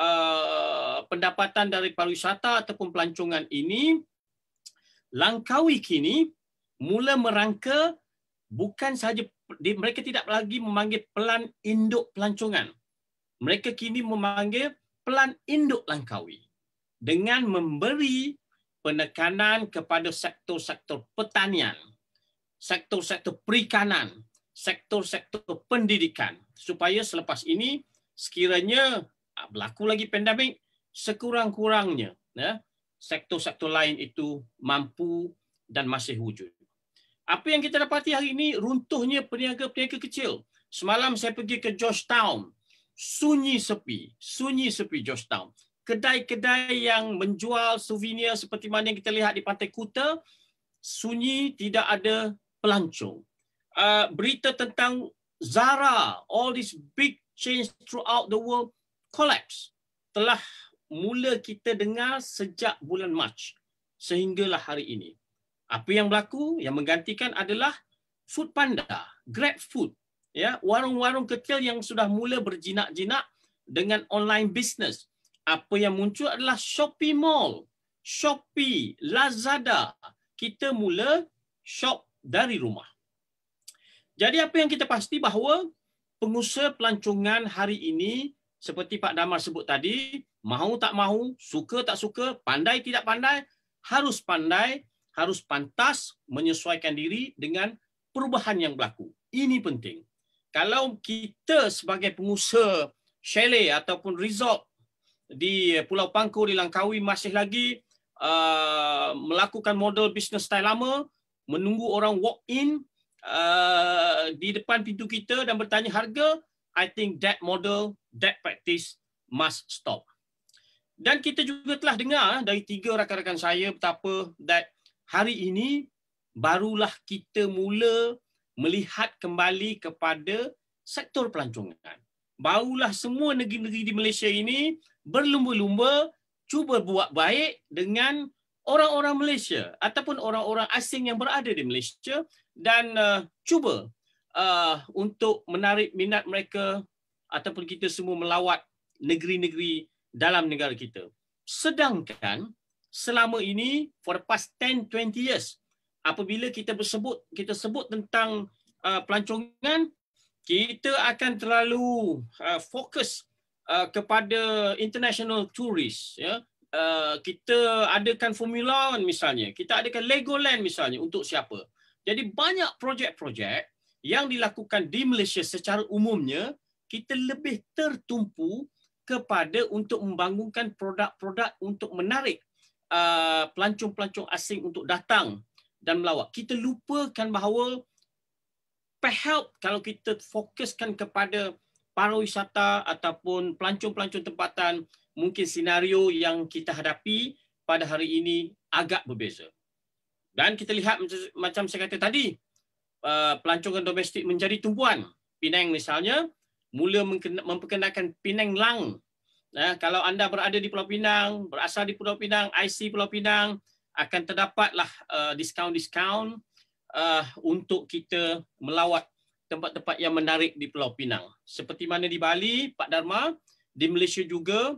uh, pendapatan dari pariwisata ataupun pelancongan ini, Langkawi kini mula merangka bukan sahaja mereka tidak lagi memanggil pelan induk pelancongan. Mereka kini memanggil Pelan Induk Langkawi dengan memberi penekanan kepada sektor-sektor pertanian, sektor-sektor perikanan, sektor-sektor pendidikan supaya selepas ini sekiranya ah, berlaku lagi pandemik sekurang-kurangnya ya, sektor-sektor lain itu mampu dan masih wujud. Apa yang kita dapati hari ini runtuhnya peniaga-peniaga kecil. Semalam saya pergi ke Georgetown, sunyi sepi, sunyi sepi Georgetown. Kedai-kedai yang menjual souvenir seperti mana yang kita lihat di Pantai Kuta, sunyi tidak ada pelancong. Uh, berita tentang Zara, all these big chains throughout the world collapse. Telah mula kita dengar sejak bulan Mac sehinggalah hari ini. Apa yang berlaku yang menggantikan adalah Food Panda, Grab Food ya warung-warung kecil yang sudah mula berjinak-jinak dengan online business apa yang muncul adalah Shopee Mall Shopee Lazada kita mula shop dari rumah jadi apa yang kita pasti bahawa pengusaha pelancongan hari ini seperti Pak Damar sebut tadi mahu tak mahu suka tak suka pandai tidak pandai harus pandai harus pantas menyesuaikan diri dengan perubahan yang berlaku ini penting kalau kita sebagai pengusaha chalet ataupun resort di Pulau Pangku di Langkawi masih lagi uh, melakukan model bisnes style lama, menunggu orang walk in uh, di depan pintu kita dan bertanya harga, I think that model, that practice must stop. Dan kita juga telah dengar dari tiga rakan-rakan saya betapa that hari ini barulah kita mula melihat kembali kepada sektor pelancongan. Barulah semua negeri-negeri di Malaysia ini berlumba-lumba cuba buat baik dengan orang-orang Malaysia ataupun orang-orang asing yang berada di Malaysia dan uh, cuba uh, untuk menarik minat mereka ataupun kita semua melawat negeri-negeri dalam negara kita. Sedangkan selama ini for the past 10 20 years apabila kita bersebut kita sebut tentang uh, pelancongan kita akan terlalu uh, fokus uh, kepada international tourist ya uh, kita adakan formula misalnya kita adakan legoland misalnya untuk siapa jadi banyak projek-projek yang dilakukan di Malaysia secara umumnya kita lebih tertumpu kepada untuk membangunkan produk-produk untuk menarik uh, pelancong-pelancong asing untuk datang dan melawak. Kita lupakan bahawa perhelp kalau kita fokuskan kepada para wisata ataupun pelancong-pelancong tempatan, mungkin senario yang kita hadapi pada hari ini agak berbeza. Dan kita lihat macam saya kata tadi, uh, pelancongan domestik menjadi tumpuan. Penang misalnya, mula memperkenalkan Penang Lang. kalau anda berada di Pulau Pinang, berasal di Pulau Pinang, IC Pulau Pinang, akan terdapatlah uh, diskaun-diskaun uh, untuk kita melawat tempat-tempat yang menarik di Pulau Pinang. Seperti mana di Bali, Pak Dharma, di Malaysia juga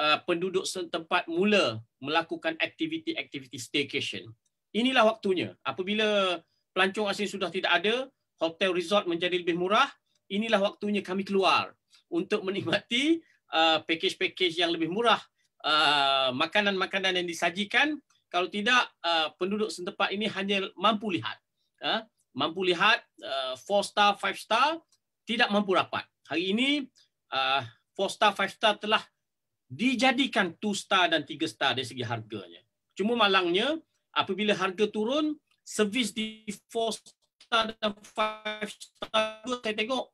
uh, penduduk setempat mula melakukan aktiviti-aktiviti staycation. Inilah waktunya. Apabila pelancong asing sudah tidak ada, hotel resort menjadi lebih murah, inilah waktunya kami keluar untuk menikmati uh, package-package yang lebih murah, uh, makanan-makanan yang disajikan, kalau tidak, uh, penduduk setempat ini hanya mampu lihat. Uh, mampu lihat 4 uh, star, 5 star, tidak mampu rapat. Hari ini, 4 star, 5 star telah dijadikan 2 star dan 3 star dari segi harganya. Cuma malangnya, apabila harga turun, servis di 4 star dan 5 star saya tengok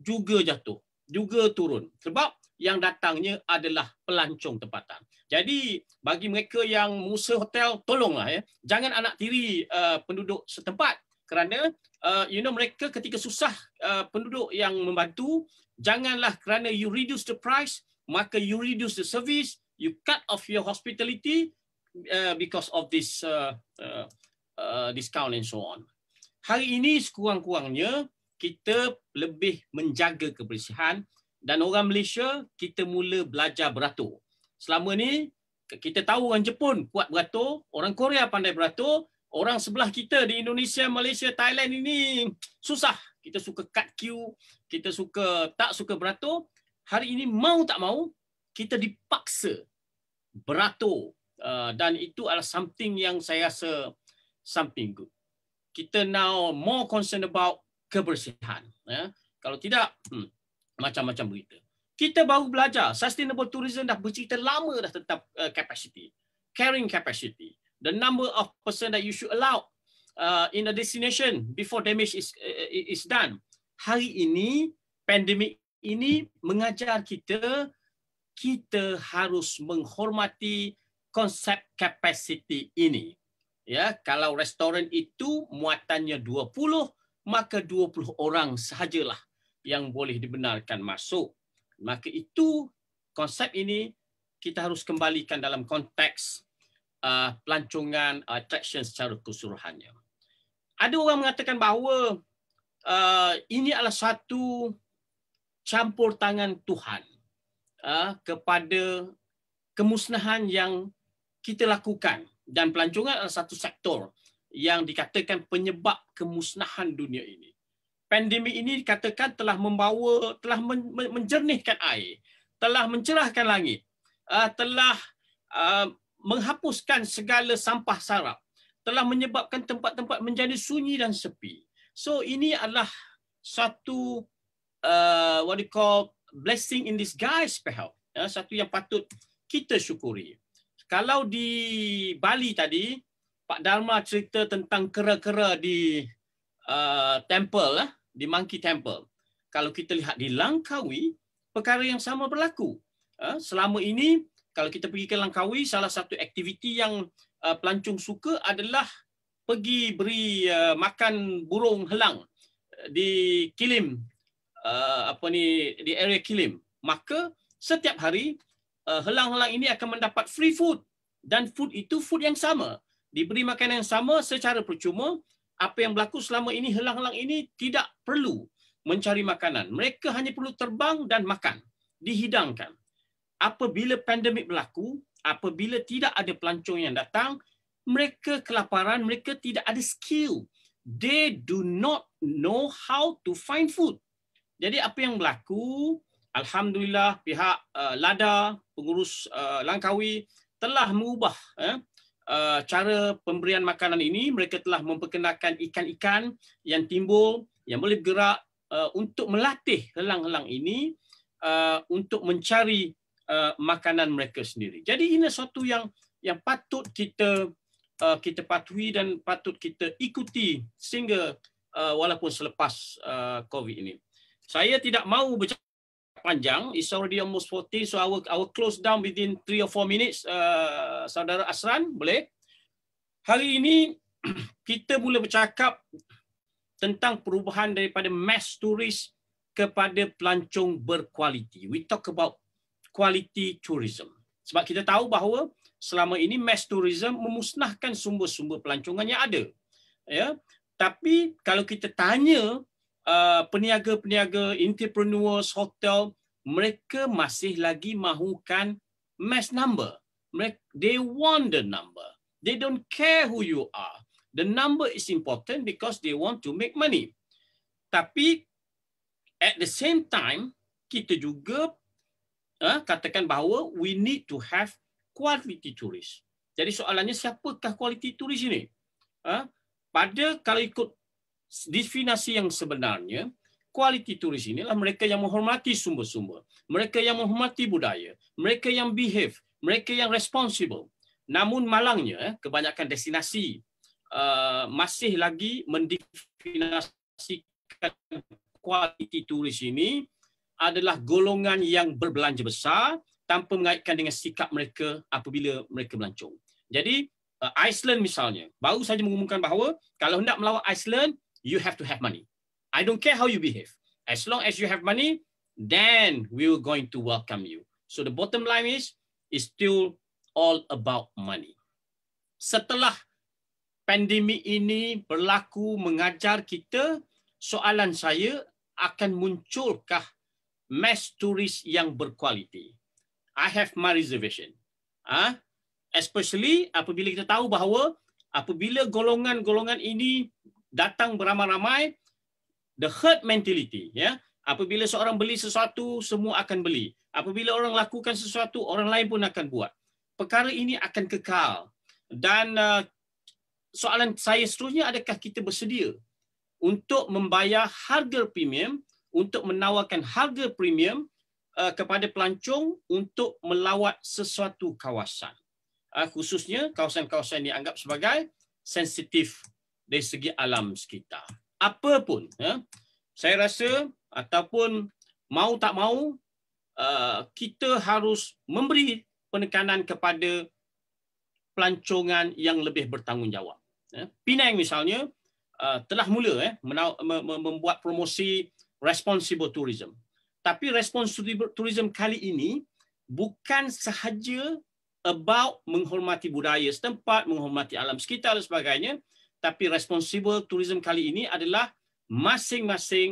juga jatuh. Juga turun. Sebab yang datangnya adalah pelancong tempatan. Jadi bagi mereka yang musa hotel tolonglah ya. Jangan anak tiri uh, penduduk setempat kerana uh, you know mereka ketika susah uh, penduduk yang membantu janganlah kerana you reduce the price maka you reduce the service you cut off your hospitality uh, because of this uh, uh, uh, discount and so on. Hari ini sekurang-kurangnya kita lebih menjaga kebersihan dan orang Malaysia kita mula belajar beratur. Selama ni kita tahu orang Jepun kuat beratur, orang Korea pandai beratur, orang sebelah kita di Indonesia, Malaysia, Thailand ini susah. Kita suka cut queue, kita suka tak suka beratur. Hari ini mau tak mau kita dipaksa beratur uh, dan itu adalah something yang saya rasa something good. Kita now more concerned about kebersihan. Ya. Kalau tidak, hmm, macam-macam berita. Kita baru belajar sustainable tourism dah bercerita lama dah tentang uh, capacity, carrying capacity, the number of person that you should allow uh, in a destination before damage is uh, is done. Hari ini pandemik ini mengajar kita kita harus menghormati konsep capacity ini. Ya, kalau restoran itu muatannya 20, maka 20 orang sahajalah yang boleh dibenarkan masuk. Maka itu konsep ini kita harus kembalikan dalam konteks uh, pelancongan attraction uh, secara keseluruhannya. Ada orang mengatakan bahawa uh, ini adalah satu campur tangan Tuhan uh, kepada kemusnahan yang kita lakukan dan pelancongan adalah satu sektor yang dikatakan penyebab kemusnahan dunia ini pandemik ini dikatakan telah membawa telah menjernihkan air telah mencerahkan langit uh, telah uh, menghapuskan segala sampah sarap telah menyebabkan tempat-tempat menjadi sunyi dan sepi so ini adalah satu uh, what do you call blessing in disguise perhaps ya satu yang patut kita syukuri kalau di Bali tadi Pak Dharma cerita tentang kera-kera di uh, temple lah di Monkey Temple. Kalau kita lihat di Langkawi, perkara yang sama berlaku. Ah, selama ini, kalau kita pergi ke Langkawi, salah satu aktiviti yang ah, pelancong suka adalah pergi beri ah, makan burung helang di Kilim, apa ni di area Kilim. Maka setiap hari helang-helang ini akan mendapat free food dan food itu food yang sama diberi makanan yang sama secara percuma apa yang berlaku selama ini helang-helang ini tidak perlu mencari makanan. Mereka hanya perlu terbang dan makan, dihidangkan. Apabila pandemik berlaku, apabila tidak ada pelancong yang datang, mereka kelaparan, mereka tidak ada skill. They do not know how to find food. Jadi apa yang berlaku, alhamdulillah pihak uh, Lada, pengurus uh, Langkawi telah mengubah eh, uh, cara pemberian makanan ini mereka telah memperkenalkan ikan-ikan yang timbul yang boleh bergerak uh, untuk melatih helang-helang ini uh, untuk mencari uh, makanan mereka sendiri. Jadi ini satu yang yang patut kita uh, kita patuhi dan patut kita ikuti sehingga uh, walaupun selepas uh, COVID ini. Saya tidak mahu bercakap panjang. It's already almost 14, so I will, I will close down within 3 or 4 minutes, uh, Saudara Asran, boleh? Hari ini, kita mula bercakap tentang perubahan daripada mass tourist kepada pelancong berkualiti. We talk about quality tourism. Sebab kita tahu bahawa selama ini mass tourism memusnahkan sumber-sumber pelancongan yang ada. Ya, tapi kalau kita tanya Uh, peniaga-peniaga, entrepreneurs, hotel, mereka masih lagi mahukan mass number. They want the number. They don't care who you are. The number is important because they want to make money. Tapi at the same time, kita juga uh, katakan bahawa we need to have quality tourists. Jadi soalannya siapakah quality tourist ini? Uh, pada kalau ikut definisi yang sebenarnya kualiti turis inilah mereka yang menghormati sumber-sumber, mereka yang menghormati budaya, mereka yang behave, mereka yang responsible. Namun malangnya eh, kebanyakan destinasi uh, masih lagi mendefinisikan kualiti turis ini adalah golongan yang berbelanja besar tanpa mengaitkan dengan sikap mereka apabila mereka melancong. Jadi uh, Iceland misalnya baru saja mengumumkan bahawa kalau hendak melawat Iceland you have to have money. I don't care how you behave. As long as you have money, then we are going to welcome you. So the bottom line is, it's still all about money. Setelah pandemi ini berlaku mengajar kita, soalan saya akan munculkah mass tourist yang berkualiti? I have my reservation. Ah, especially apabila kita tahu bahawa apabila golongan-golongan ini datang beramai-ramai the herd mentality ya apabila seorang beli sesuatu semua akan beli apabila orang lakukan sesuatu orang lain pun akan buat perkara ini akan kekal dan uh, soalan saya seterusnya adakah kita bersedia untuk membayar harga premium untuk menawarkan harga premium uh, kepada pelancong untuk melawat sesuatu kawasan uh, khususnya kawasan-kawasan yang dianggap sebagai sensitif dari segi alam sekitar. Apa pun, ya, saya rasa ataupun mau tak mau uh, kita harus memberi penekanan kepada pelancongan yang lebih bertanggungjawab. Ya. Penang misalnya uh, telah mula eh, membuat promosi responsible tourism. Tapi responsible tourism kali ini bukan sahaja about menghormati budaya setempat, menghormati alam sekitar dan sebagainya, tapi responsible tourism kali ini adalah masing-masing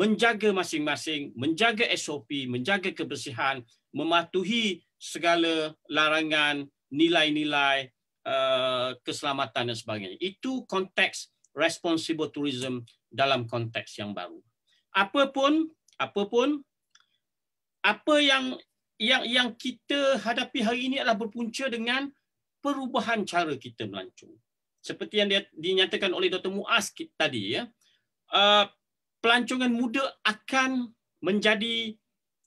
menjaga masing-masing, menjaga SOP, menjaga kebersihan, mematuhi segala larangan, nilai-nilai uh, keselamatan dan sebagainya. Itu konteks responsible tourism dalam konteks yang baru. Apapun, apapun apa yang yang yang kita hadapi hari ini adalah berpunca dengan perubahan cara kita melancong seperti yang dinyatakan oleh Dr. Muaz tadi ya. Uh, pelancongan muda akan menjadi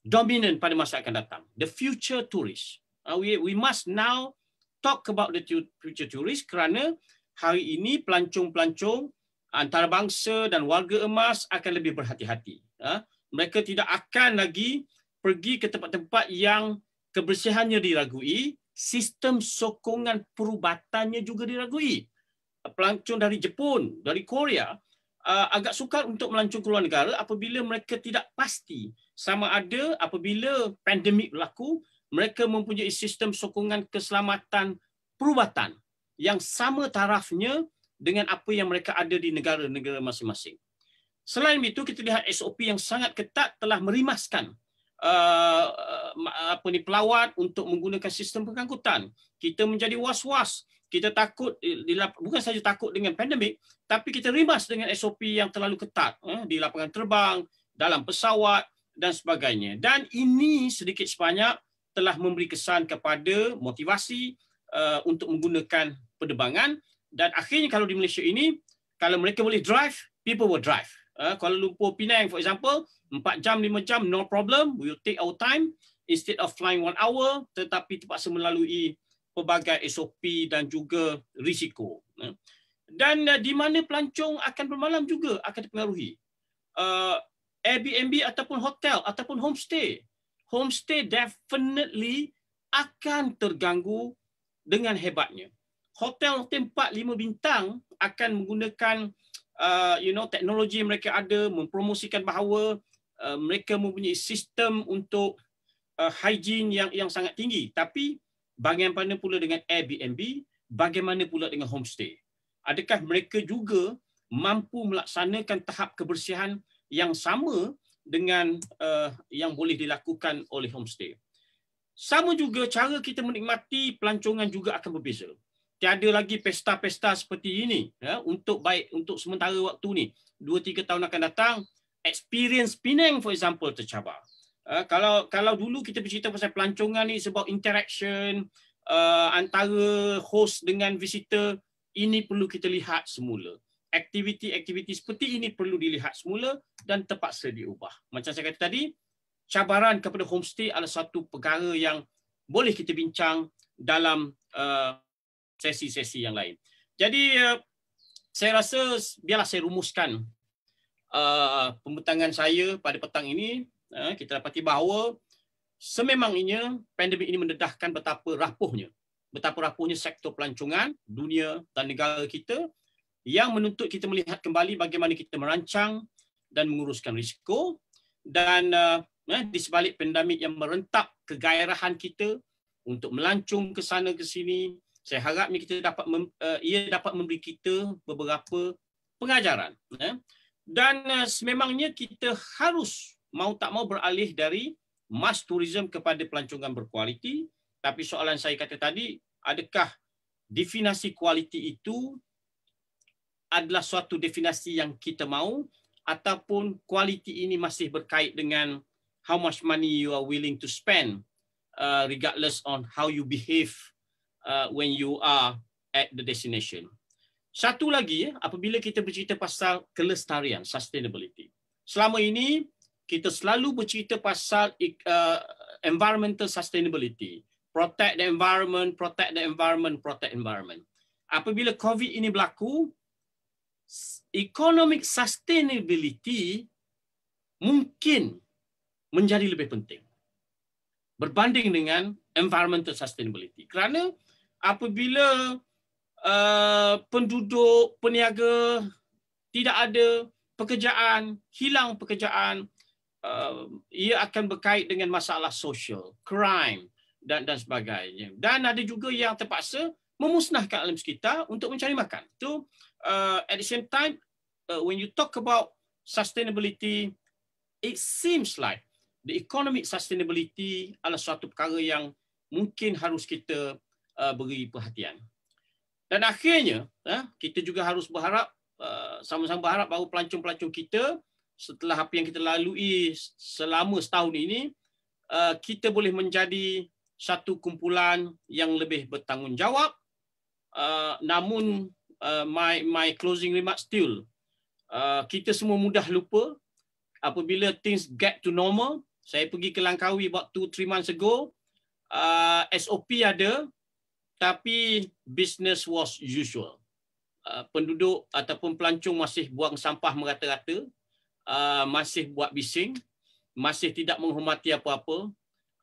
dominan pada masa akan datang. The future tourist. Uh, we we must now talk about the future tourist kerana hari ini pelancong-pelancong antarabangsa dan warga emas akan lebih berhati-hati. Uh, mereka tidak akan lagi pergi ke tempat-tempat yang kebersihannya diragui, sistem sokongan perubatannya juga diragui pelancong dari Jepun, dari Korea uh, agak sukar untuk melancong ke luar negara apabila mereka tidak pasti sama ada apabila pandemik berlaku mereka mempunyai sistem sokongan keselamatan perubatan yang sama tarafnya dengan apa yang mereka ada di negara-negara masing-masing. Selain itu kita lihat SOP yang sangat ketat telah merimaskan uh, apa ni pelawat untuk menggunakan sistem pengangkutan. Kita menjadi was-was kita takut bukan saja takut dengan pandemik tapi kita rimas dengan SOP yang terlalu ketat eh, di lapangan terbang dalam pesawat dan sebagainya dan ini sedikit sebanyak telah memberi kesan kepada motivasi uh, untuk menggunakan penerbangan dan akhirnya kalau di Malaysia ini kalau mereka boleh drive people will drive uh, Kuala Lumpur Penang for example 4 jam 5 jam no problem we will take our time instead of flying one hour tetapi terpaksa melalui pelbagai SOP dan juga risiko. Eh. Dan eh, di mana pelancong akan bermalam juga akan dipengaruhi. Eh, Airbnb ataupun hotel ataupun homestay. Homestay definitely akan terganggu dengan hebatnya. Hotel tempat lima bintang akan menggunakan uh, you know teknologi mereka ada mempromosikan bahawa uh, mereka mempunyai sistem untuk uh, hygiene yang yang sangat tinggi tapi bagaimana pula dengan Airbnb, bagaimana pula dengan homestay. Adakah mereka juga mampu melaksanakan tahap kebersihan yang sama dengan uh, yang boleh dilakukan oleh homestay. Sama juga cara kita menikmati pelancongan juga akan berbeza. Tiada lagi pesta-pesta seperti ini ya, untuk baik untuk sementara waktu ni. 2 3 tahun akan datang experience Penang for example tercabar. Eh, kalau kalau dulu kita bercerita pasal pelancongan ni sebab interaction uh, antara host dengan visitor ini perlu kita lihat semula aktiviti-aktiviti seperti ini perlu dilihat semula dan terpaksa diubah macam saya kata tadi cabaran kepada homestay adalah satu perkara yang boleh kita bincang dalam uh, sesi-sesi yang lain jadi uh, saya rasa biarlah saya rumuskan uh, pembentangan saya pada petang ini Ya, kita dapati bahawa sememangnya pandemik ini mendedahkan betapa rapuhnya betapa rapuhnya sektor pelancongan dunia dan negara kita yang menuntut kita melihat kembali bagaimana kita merancang dan menguruskan risiko dan eh, ya, di sebalik pandemik yang merentak kegairahan kita untuk melancung ke sana ke sini saya harap kita dapat mem, eh, ia dapat memberi kita beberapa pengajaran eh. dan eh, sememangnya kita harus mau tak mau beralih dari mass tourism kepada pelancongan berkualiti. Tapi soalan saya kata tadi, adakah definasi kualiti itu adalah suatu definasi yang kita mahu, ataupun kualiti ini masih berkait dengan how much money you are willing to spend uh, regardless on how you behave uh, when you are at the destination. Satu lagi, apabila kita bercerita pasal kelestarian, sustainability. Selama ini, kita selalu bercerita pasal eh, uh, environmental sustainability. Protect the environment, protect the environment, protect environment. Apabila COVID ini berlaku, economic sustainability mungkin menjadi lebih penting berbanding dengan environmental sustainability. Kerana apabila uh, penduduk, peniaga tidak ada pekerjaan, hilang pekerjaan, Um, ia akan berkait dengan masalah sosial, crime dan dan sebagainya. Dan ada juga yang terpaksa memusnahkan alam sekitar untuk mencari makan. Itu uh, at the same time uh, when you talk about sustainability it seems like the economic sustainability adalah suatu perkara yang mungkin harus kita uh, beri perhatian. Dan akhirnya, uh, kita juga harus berharap uh, sama-sama berharap bahawa pelancong-pelancong kita setelah apa yang kita lalui selama setahun ini, uh, kita boleh menjadi satu kumpulan yang lebih bertanggungjawab. Uh, namun, uh, my my closing remarks still, kita semua mudah lupa apabila things get to normal. Saya pergi ke Langkawi waktu 3 months ago, SOP ada, tapi business was usual. Penduduk ataupun pelancong masih buang sampah merata-rata Ah, masih buat bising, masih tidak menghormati apa-apa,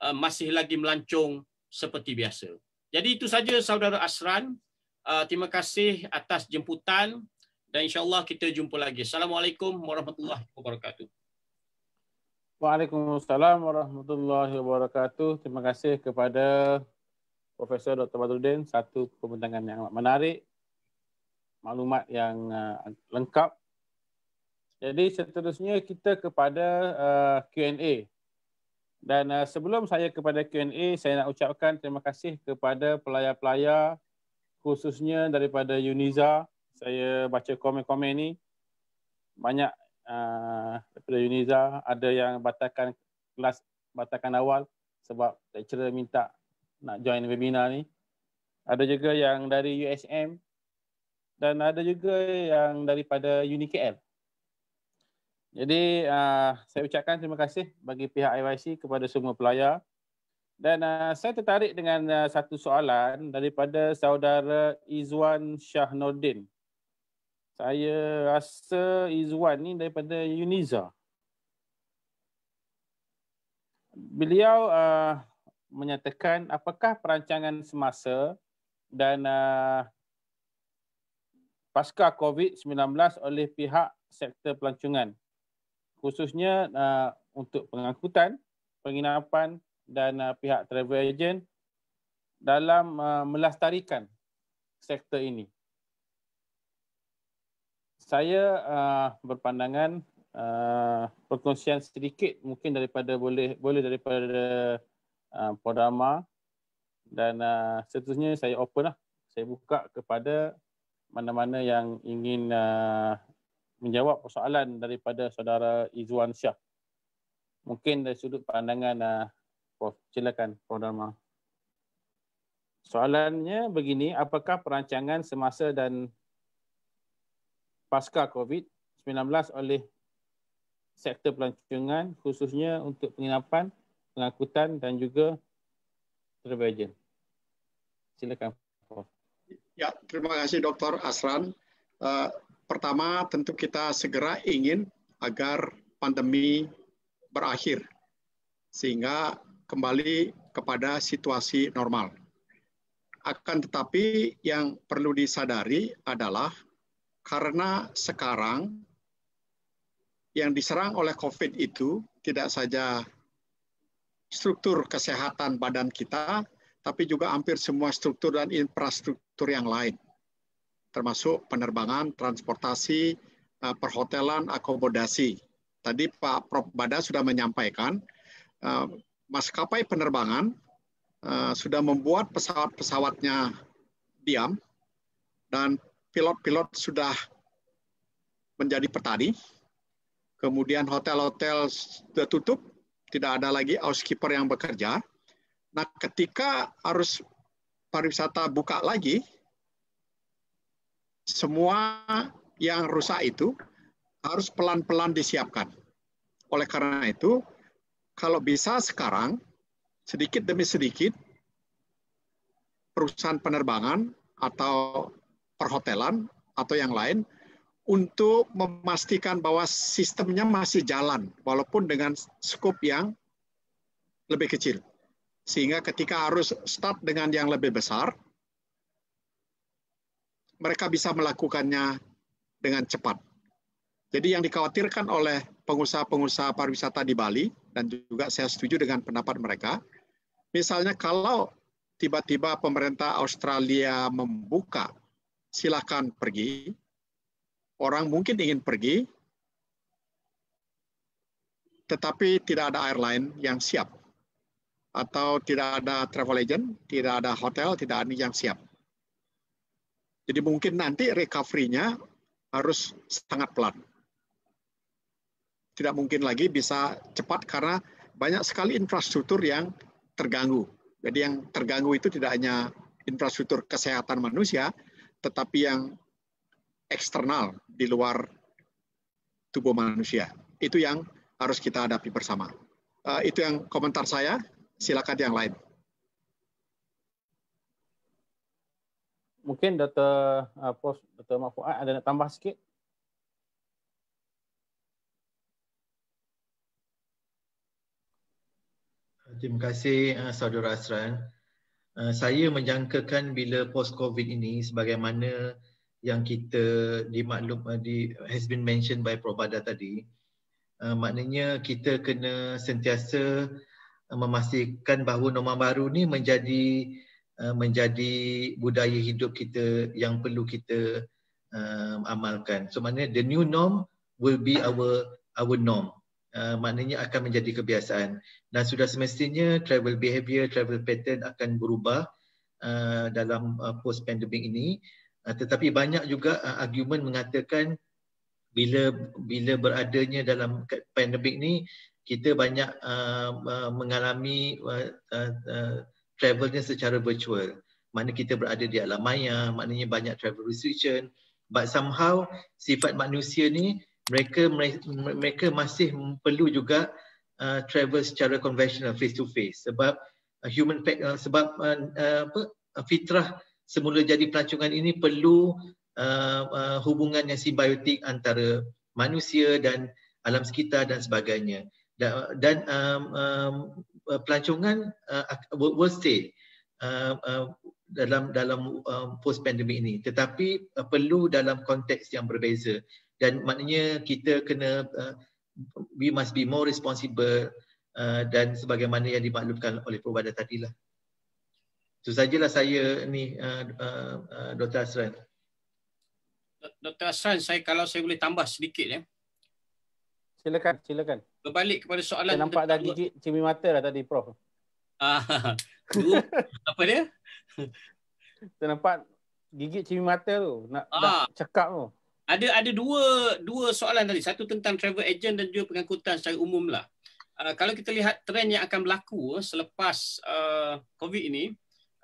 uh, masih lagi melancung seperti biasa. Jadi itu saja saudara Asran. Uh, terima kasih atas jemputan dan insyaAllah kita jumpa lagi. Assalamualaikum warahmatullahi wabarakatuh. Waalaikumsalam warahmatullahi wabarakatuh. Terima kasih kepada Profesor Dr. Badruddin. Satu pembentangan yang amat menarik. Maklumat yang lengkap jadi seterusnya kita kepada uh, Q&A. Dan uh, sebelum saya kepada Q&A, saya nak ucapkan terima kasih kepada pelayar-pelayar khususnya daripada Uniza. Saya baca komen-komen ni. Banyak uh, daripada Uniza ada yang batalkan kelas batalkan awal sebab lecturer minta nak join webinar ni. Ada juga yang dari USM dan ada juga yang daripada UniKL. Jadi uh, saya ucapkan terima kasih bagi pihak IYC kepada semua pelayar. Dan uh, saya tertarik dengan uh, satu soalan daripada saudara Izwan Shah Nordin. Saya rasa Izwan ni daripada Uniza. Beliau uh, menyatakan apakah perancangan semasa dan uh, pasca COVID-19 oleh pihak sektor pelancongan khususnya uh, untuk pengangkutan, penginapan dan uh, pihak travel agent dalam uh, melestarikan sektor ini. Saya uh, berpandangan uh, perkongsian sedikit mungkin daripada boleh boleh daripada uh, Podama dan uh, seterusnya saya open lah. Saya buka kepada mana-mana yang ingin uh, menjawab persoalan daripada saudara Izwan Syah. Mungkin dari sudut pandangan uh, Prof. Silakan, Prof. Dharma. Soalannya begini, apakah perancangan semasa dan pasca COVID-19 oleh sektor pelancongan khususnya untuk penginapan, pengangkutan dan juga travel agent? Silakan, Prof. Ya, terima kasih Dr. Asran. Uh, Pertama, tentu kita segera ingin agar pandemi berakhir sehingga kembali kepada situasi normal. Akan tetapi yang perlu disadari adalah karena sekarang yang diserang oleh COVID itu tidak saja struktur kesehatan badan kita, tapi juga hampir semua struktur dan infrastruktur yang lain termasuk penerbangan, transportasi, eh, perhotelan, akomodasi. Tadi Pak Prof. Bada sudah menyampaikan, eh, maskapai penerbangan eh, sudah membuat pesawat-pesawatnya diam dan pilot-pilot sudah menjadi petani. Kemudian hotel-hotel sudah tutup, tidak ada lagi housekeeper yang bekerja. Nah, ketika arus pariwisata buka lagi, semua yang rusak itu harus pelan-pelan disiapkan. Oleh karena itu, kalau bisa sekarang, sedikit demi sedikit, perusahaan penerbangan atau perhotelan atau yang lain untuk memastikan bahwa sistemnya masih jalan walaupun dengan skop yang lebih kecil. Sehingga ketika harus start dengan yang lebih besar, mereka bisa melakukannya dengan cepat. Jadi yang dikhawatirkan oleh pengusaha-pengusaha pariwisata di Bali, dan juga saya setuju dengan pendapat mereka, misalnya kalau tiba-tiba pemerintah Australia membuka, silakan pergi, orang mungkin ingin pergi, tetapi tidak ada airline yang siap. Atau tidak ada travel agent, tidak ada hotel, tidak ada yang siap. Jadi mungkin nanti recovery-nya harus sangat pelan. Tidak mungkin lagi bisa cepat karena banyak sekali infrastruktur yang terganggu. Jadi yang terganggu itu tidak hanya infrastruktur kesehatan manusia, tetapi yang eksternal di luar tubuh manusia. Itu yang harus kita hadapi bersama. Eh, itu yang komentar saya. Silakan yang lain. mungkin Dr. Uh, Prof. Dr. Mahfouad ada nak tambah sikit? Terima kasih uh, Saudara Asran. Uh, saya menjangkakan bila post-COVID ini sebagaimana yang kita dimaklum uh, di, has been mentioned by Prof. Badar tadi uh, maknanya kita kena sentiasa uh, memastikan bahawa norma baru ni menjadi Eh, menjadi budaya hidup kita yang perlu kita um, amalkan. So maknanya the new norm will be our our norm. Uh, maknanya akan menjadi kebiasaan dan sudah semestinya travel behavior, travel pattern akan berubah uh, dalam uh, post pandemic ini. Uh, tetapi banyak juga uh, argument mengatakan bila bila beradanya dalam pandemik ni kita banyak uh, uh, mengalami uh, uh, travelnya secara virtual. Mana kita berada di alam maya, maknanya banyak travel restriction. But somehow sifat manusia ni mereka mereka masih perlu juga uh, travel secara conventional face to face sebab uh, human uh, sebab uh, uh apa uh, fitrah semula jadi pelancongan ini perlu uh, uh, hubungan yang simbiotik antara manusia dan alam sekitar dan sebagainya dan, dan um, um, uh, pelancongan uh, will stay uh, uh, dalam dalam um, uh, post pandemic ini tetapi uh, perlu dalam konteks yang berbeza dan maknanya kita kena uh, we must be more responsible uh, dan sebagaimana yang dimaklumkan oleh perubahan tadi lah itu sajalah saya ni uh, uh, uh Dr Asran Dr Asran saya kalau saya boleh tambah sedikit ya silakan silakan berbalik kepada soalan Saya nampak dah gigit cermin mata dah tadi prof. Ah. apa dia? Saya nampak gigit cermin mata tu nak ah. cakap tu. Ada ada dua dua soalan tadi. Satu tentang travel agent dan juga pengangkutan secara umum lah. Uh, kalau kita lihat trend yang akan berlaku eh, selepas uh, COVID ini,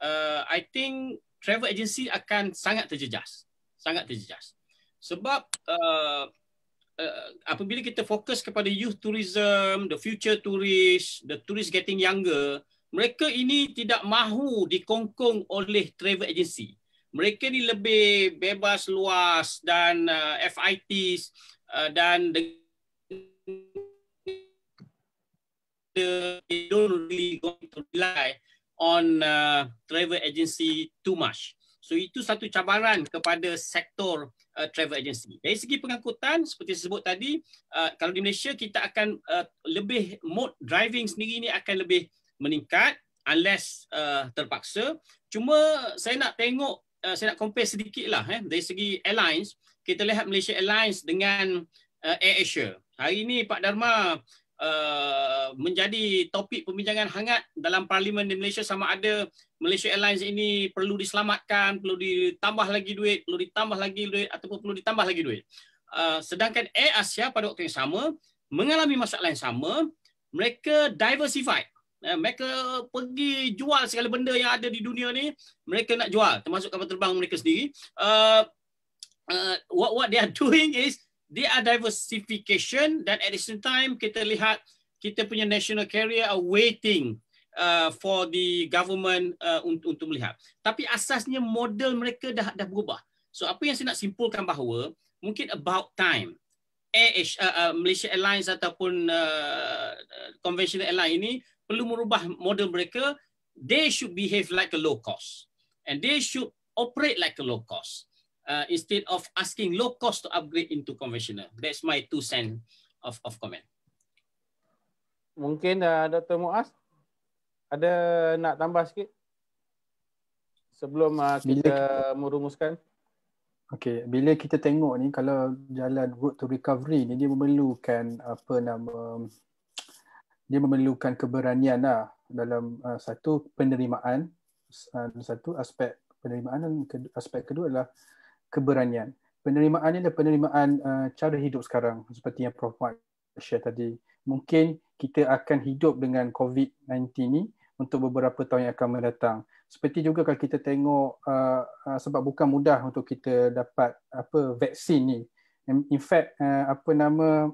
uh, I think travel agency akan sangat terjejas. Sangat terjejas. Sebab uh, uh, apabila kita fokus kepada youth tourism, the future tourist, the tourist getting younger, mereka ini tidak mahu dikongkong oleh travel agency. Mereka ini lebih bebas luas dan uh, FITs uh, dan the they don't really going to rely on uh, travel agency too much. So itu satu cabaran kepada sektor uh, travel agency. Dari segi pengangkutan seperti sebut tadi, uh, kalau di Malaysia kita akan uh, lebih mode driving sendiri ini akan lebih meningkat unless uh, terpaksa. Cuma saya nak tengok uh, saya nak compare sedikitlah eh dari segi airlines, kita lihat Malaysia Airlines dengan uh, AirAsia. Hari ini Pak Dharma Uh, menjadi topik pembincangan hangat dalam parlimen di Malaysia sama ada Malaysia Airlines ini perlu diselamatkan, perlu ditambah lagi duit, perlu ditambah lagi duit ataupun perlu ditambah lagi duit. Uh, sedangkan Air Asia pada waktu yang sama mengalami masalah yang sama, mereka diversify. Uh, mereka pergi jual segala benda yang ada di dunia ni, mereka nak jual termasuk kapal terbang mereka sendiri. Uh, uh, what what they are doing is there are diversification dan at the same time kita lihat kita punya national carrier are waiting uh, for the government uh, untuk, untuk melihat. Tapi asasnya model mereka dah dah berubah. So apa yang saya nak simpulkan bahawa mungkin about time Air Asia, uh, uh Malaysia Airlines ataupun uh, uh, conventional airline ini perlu merubah model mereka. They should behave like a low cost and they should operate like a low cost uh, instead of asking low cost to upgrade into conventional. That's my two cents of of comment. Mungkin uh, Dr. Muaz ada nak tambah sikit sebelum uh, kita, kita merumuskan. Okay, bila kita tengok ni kalau jalan road to recovery ni dia memerlukan apa nama dia memerlukan keberanian lah dalam uh, satu penerimaan uh, satu aspek penerimaan dan aspek kedua adalah keberanian. Penerimaan ini adalah penerimaan uh, cara hidup sekarang seperti yang Prof. Mark share tadi. Mungkin kita akan hidup dengan COVID-19 ini untuk beberapa tahun yang akan mendatang. Seperti juga kalau kita tengok uh, uh, sebab bukan mudah untuk kita dapat apa vaksin ni. In fact uh, apa nama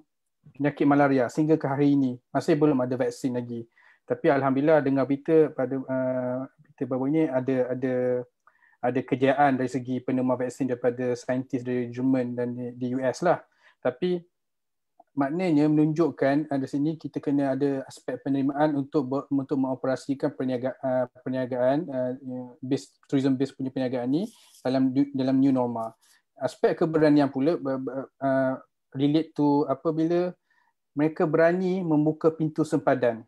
penyakit malaria sehingga ke hari ini masih belum ada vaksin lagi. Tapi alhamdulillah dengar berita pada uh, berita baru ini ada ada ada kejayaan dari segi penerima vaksin daripada saintis dari Jerman dan di US lah. Tapi maknanya menunjukkan ada ah, sini kita kena ada aspek penerimaan untuk ber, untuk mengoperasikan ah, perniagaan uh, ah, perniagaan uh, based tourism based punya perniagaan ni dalam dalam new normal. Aspek keberanian pula uh, relate to apabila mereka berani membuka pintu sempadan.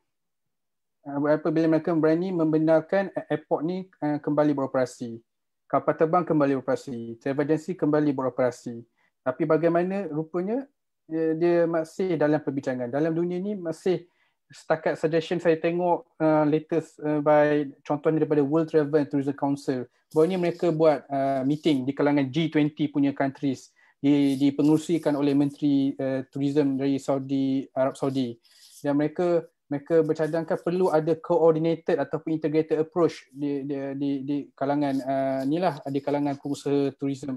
Apabila mereka berani membenarkan airport ni kembali beroperasi kapal terbang kembali beroperasi, travel kembali beroperasi. Tapi bagaimana rupanya dia, dia masih dalam perbincangan. Dalam dunia ini masih setakat suggestion saya tengok uh, latest uh, by contohnya daripada World Travel and Tourism Council. Baru ni mereka buat uh, meeting di kalangan G20 punya countries di dipengerusikan oleh menteri uh, tourism dari Saudi Arab Saudi. Dan mereka mereka bercadangkan perlu ada coordinated ataupun integrated approach di di di, di kalangan uh, ni lah di kalangan pengusaha tourism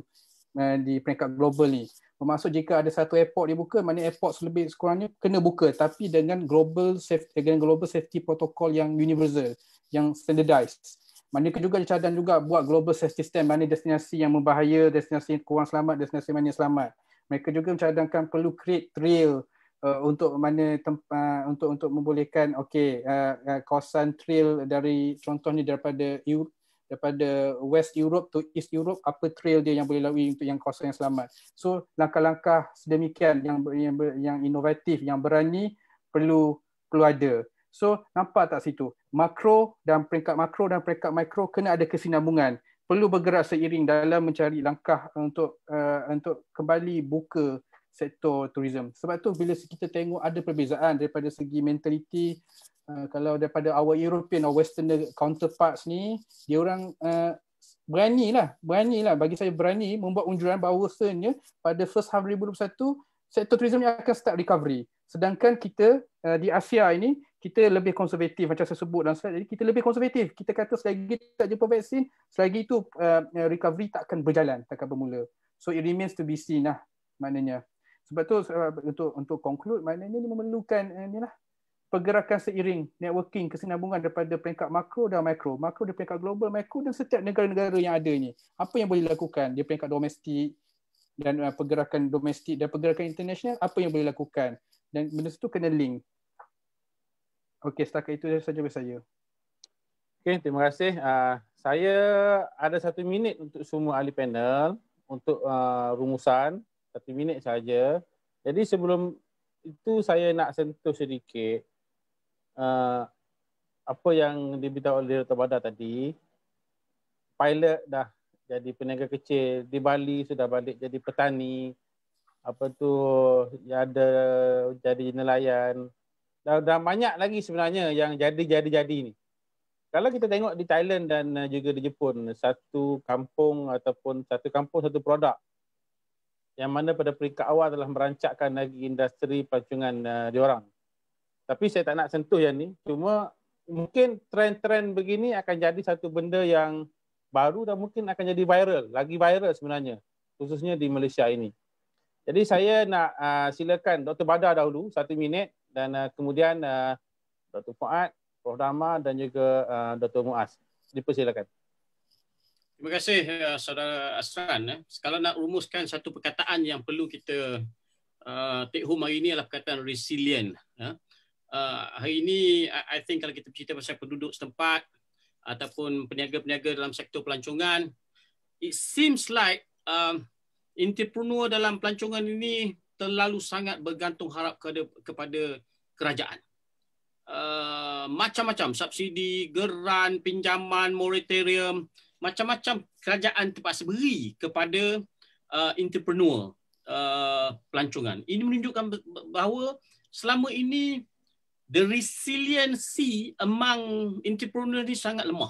uh, di peringkat global ni. Bermaksud jika ada satu airport dibuka, mana airport lebih sekurangnya kena buka tapi dengan global safety dengan global safety protocol yang universal yang standardized. Mana juga dicadang juga buat global safety system mana destinasi yang membahaya, destinasi yang kurang selamat, destinasi mana yang selamat. Mereka juga mencadangkan perlu create trail uh, untuk mana tempat uh, untuk untuk membolehkan okey uh, uh, kawasan trail dari contohnya daripada E.U. daripada West Europe to East Europe apa trail dia yang boleh lalui untuk yang kawasan yang selamat. So langkah-langkah sedemikian yang yang yang inovatif yang berani perlu perlu ada. So nampak tak situ makro dan peringkat makro dan peringkat mikro kena ada kesinambungan perlu bergerak seiring dalam mencari langkah untuk uh, untuk kembali buka sektor tourism. Sebab tu bila kita tengok ada perbezaan daripada segi mentaliti uh, kalau daripada our European or western counterparts ni, dia orang uh, berani lah. lah. bagi saya berani membuat unjuran bahawasanya pada first half 2021 sektor tourism ni akan start recovery. Sedangkan kita uh, di Asia ini kita lebih konservatif macam saya sebut dalam slide. Jadi kita lebih konservatif. Kita kata selagi tak jumpa vaksin, selagi itu uh, recovery tak akan berjalan, tak akan bermula. So it remains to be seen lah maknanya sebab tu untuk untuk conclude maknanya ini memerlukan inilah eh, pergerakan seiring networking kesinambungan daripada peringkat makro dan mikro makro di peringkat global mikro dan setiap negara-negara yang ada ini. apa yang boleh dilakukan di peringkat domestik dan eh, pergerakan domestik dan pergerakan international apa yang boleh dilakukan dan benda itu kena link okey setakat itu saja daripada saya okey terima kasih uh, saya ada satu minit untuk semua ahli panel untuk uh, rumusan satu minit saja. Jadi sebelum itu saya nak sentuh sedikit uh, apa yang diberitahu oleh Dr. Badar tadi. Pilot dah jadi peniaga kecil di Bali sudah balik jadi petani apa tu ya ada jadi nelayan Dah dan banyak lagi sebenarnya yang jadi jadi jadi ni kalau kita tengok di Thailand dan uh, juga di Jepun satu kampung ataupun satu kampung satu produk yang mana pada peringkat awal telah merancakkan lagi industri pelancongan uh, eh, diorang. Tapi saya tak nak sentuh yang ni. Cuma mungkin trend-trend begini akan jadi satu benda yang baru dan mungkin akan jadi viral. Lagi viral sebenarnya. Khususnya di Malaysia ini. Jadi saya nak uh, silakan Dr. Badar dahulu satu minit dan uh, kemudian uh, Dr. Fuad, Prof. Dhamma dan juga uh, Dr. Muaz. Dipersilakan. silakan. Terima kasih eh, saudara Asran. Eh. nak rumuskan satu perkataan yang perlu kita uh, take home hari ini adalah perkataan resilient. Ya. Uh, hari ini, I, think kalau kita bercerita pasal penduduk setempat ataupun peniaga-peniaga dalam sektor pelancongan, it seems like uh, entrepreneur dalam pelancongan ini terlalu sangat bergantung harap kepada, kepada kerajaan. Uh, macam-macam subsidi, geran, pinjaman, moratorium, uh, macam-macam kerajaan terpaksa beri kepada uh, entrepreneur uh, pelancongan. Ini menunjukkan bahawa selama ini the resiliency among entrepreneur ini sangat lemah.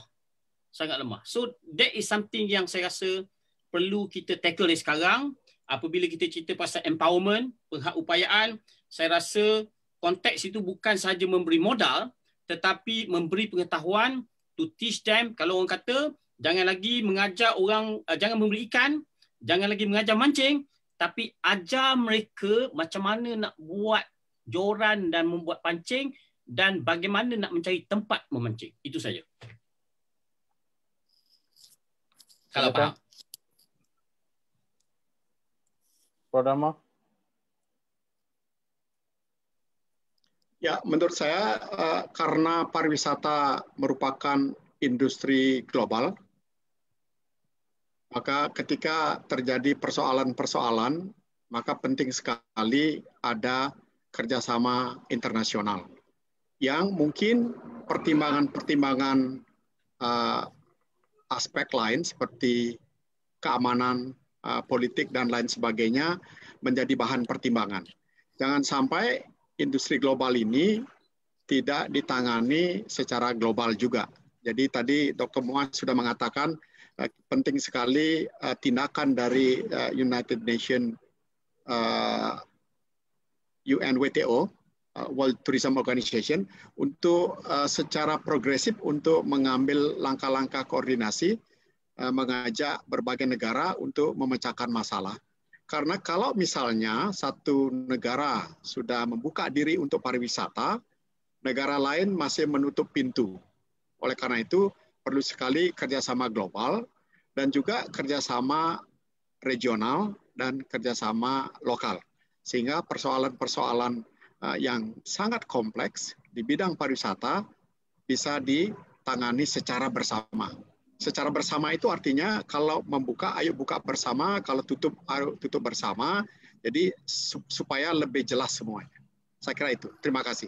Sangat lemah. So that is something yang saya rasa perlu kita tackle dari sekarang. Apabila kita cerita pasal empowerment, penghak upayaan, saya rasa konteks itu bukan sahaja memberi modal tetapi memberi pengetahuan to teach them kalau orang kata jangan lagi mengajar orang uh, jangan membeli ikan jangan lagi mengajar mancing tapi ajar mereka macam mana nak buat joran dan membuat pancing dan bagaimana nak mencari tempat memancing itu saja kalau faham Pradama Ya, menurut saya eh, karena pariwisata merupakan industri global Maka ketika terjadi persoalan-persoalan, maka penting sekali ada kerjasama internasional yang mungkin pertimbangan-pertimbangan uh, aspek lain seperti keamanan uh, politik dan lain sebagainya menjadi bahan pertimbangan. Jangan sampai industri global ini tidak ditangani secara global juga. Jadi tadi Dr. Muas sudah mengatakan Eh, penting sekali uh, tindakan dari uh, United Nations uh, UNWTO uh, World Tourism Organization untuk uh, secara progresif untuk mengambil langkah-langkah koordinasi uh, mengajak berbagai negara untuk memecahkan masalah. Karena kalau misalnya satu negara sudah membuka diri untuk pariwisata, negara lain masih menutup pintu. Oleh karena itu, perlu sekali kerjasama global dan juga kerjasama regional dan kerjasama lokal. Sehingga persoalan-persoalan eh, yang sangat kompleks di bidang pariwisata bisa ditangani secara bersama. Secara bersama itu artinya kalau membuka, ayo buka bersama, kalau tutup, ayo tutup bersama. Jadi supaya lebih jelas semuanya. Saya kira itu. Terima kasih.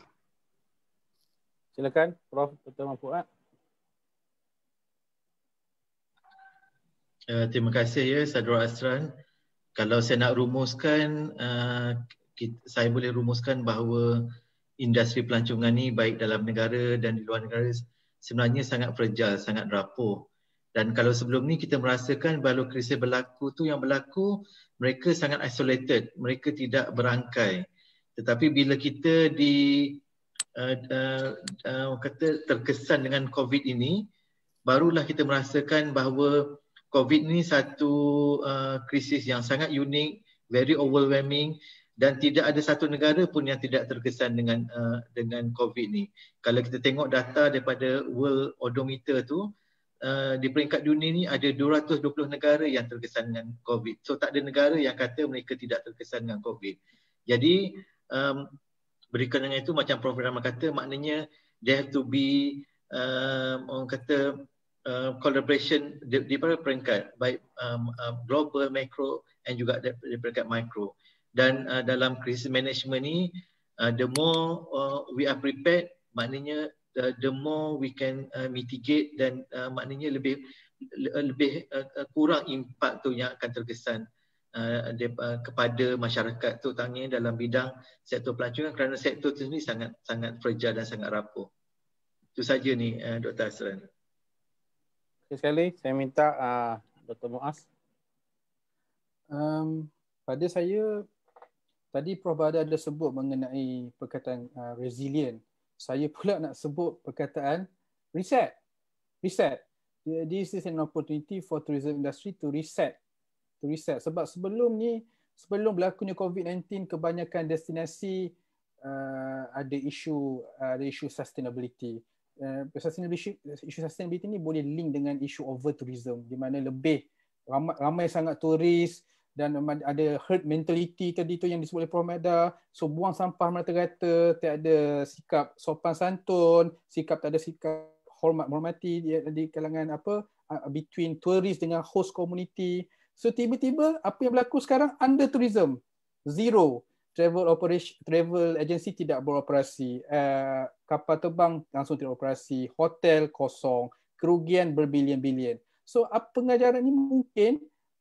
Silakan, Prof. Dr. Fuad. Eh, terima kasih ya Sadro Asran. Kalau saya nak rumuskan, uh, eh, kita, saya boleh rumuskan bahawa industri pelancongan ini baik dalam negara dan di luar negara sebenarnya sangat fragile, sangat rapuh. Dan kalau sebelum ni kita merasakan bahawa krisis berlaku tu yang berlaku, mereka sangat isolated, mereka tidak berangkai. Tetapi bila kita di uh, uh, uh, kata terkesan dengan COVID ini, barulah kita merasakan bahawa COVID ni satu uh, krisis yang sangat unik, very overwhelming dan tidak ada satu negara pun yang tidak terkesan dengan uh, dengan COVID ni. Kalau kita tengok data daripada World Odometer tu, uh, di peringkat dunia ni ada 220 negara yang terkesan dengan COVID. So tak ada negara yang kata mereka tidak terkesan dengan COVID. Jadi um, berikan dengan itu macam Prof. Rahman kata maknanya there have to be um, orang kata Uh, collaboration di, di pada peringkat baik um, um, global, macro dan juga di, di peringkat micro. Dan uh, dalam krisis management ni, uh, the more uh, we are prepared, maknanya the, uh, the more we can uh, mitigate dan uh, maknanya lebih lebih uh, uh kurang impak tu yang akan terkesan uh, de, uh, kepada masyarakat tu tanya dalam bidang sektor pelancongan kerana sektor tu sendiri sangat sangat fragile dan sangat rapuh. Itu saja ni uh, Dr. Asran. Okay, sekali saya minta uh, ah, Dr. Muaz. Um, pada saya, tadi Prof. Bahada ada sebut mengenai perkataan uh, resilient. Saya pula nak sebut perkataan reset. Reset. This is an opportunity for tourism industry to reset. To reset. Sebab sebelum ni, sebelum berlakunya COVID-19, kebanyakan destinasi uh, ada isu uh, ada isu sustainability uh, sustainability, isu sustainability ni boleh link dengan isu over tourism di mana lebih ramai, ramai sangat turis dan ada herd mentality tadi tu yang disebut oleh Prof. Meda so buang sampah merata-rata tak sikap sopan santun sikap tak ada sikap hormat menghormati di, di kalangan apa uh, between tourist dengan host community so tiba-tiba apa yang berlaku sekarang under tourism zero travel operation travel agency tidak beroperasi uh, kapal terbang langsung tidak operasi hotel kosong kerugian berbilion-bilion so apa pengajaran ini mungkin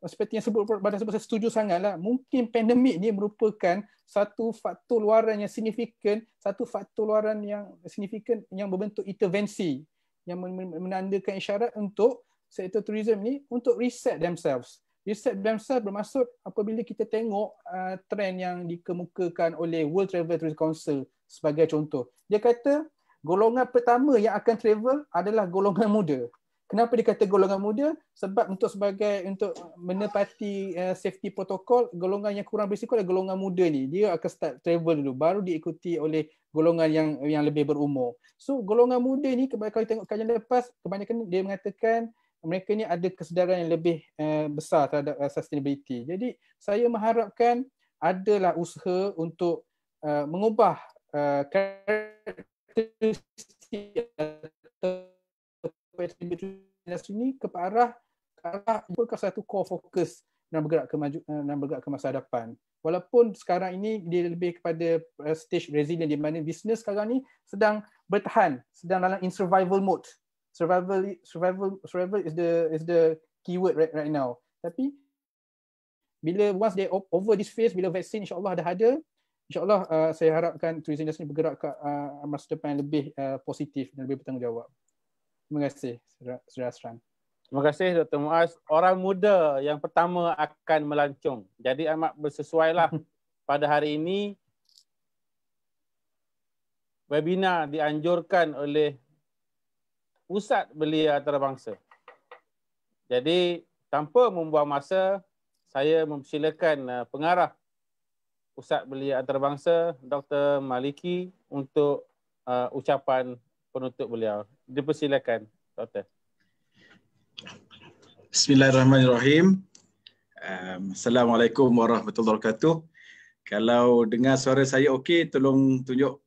seperti yang sebut pada saya setuju sangatlah mungkin pandemik ni merupakan satu faktor luaran yang signifikan satu faktor luaran yang signifikan yang berbentuk intervensi yang menandakan isyarat untuk sektor tourism ni untuk reset themselves Riset Blind bermaksud apabila kita tengok uh, trend yang dikemukakan oleh World Travel Tourism Council sebagai contoh. Dia kata golongan pertama yang akan travel adalah golongan muda. Kenapa dia kata golongan muda? Sebab untuk sebagai untuk menepati uh, safety protokol, golongan yang kurang berisiko adalah golongan muda ni. Dia akan start travel dulu baru diikuti oleh golongan yang yang lebih berumur. So golongan muda ni kalau kita tengok kajian lepas kebanyakan dia mengatakan mereka ni ada kesedaran yang lebih uh, besar terhadap uh, sustainability. Jadi saya mengharapkan adalah usaha untuk uh, mengubah uh, karakteristik atau ini ke arah ke arah ke satu core focus dan bergerak ke maju dan bergerak ke masa hadapan. Walaupun sekarang ini dia lebih kepada stage resilient di mana bisnes sekarang ni sedang bertahan, sedang dalam in survival mode survival survival survival is the is the keyword right right now. Tapi bila once they over this phase, bila vaksin insyaAllah dah ada, insyaAllah uh, saya harapkan tourism industry bergerak ke uh, depan plan lebih uh, positif dan lebih bertanggungjawab. Terima kasih, Sri Asran. Terima kasih, Dr. Muaz. Orang muda yang pertama akan melancung. Jadi amat bersesuailah pada hari ini webinar dianjurkan oleh pusat belia antarabangsa. Jadi tanpa membuang masa, saya mempersilakan uh, pengarah pusat belia antarabangsa Dr. Maliki untuk uh, ucapan penutup beliau. Dipersilakan, Doktor. Bismillahirrahmanirrahim. Um, Assalamualaikum warahmatullahi wabarakatuh. Kalau dengar suara saya okey, tolong tunjuk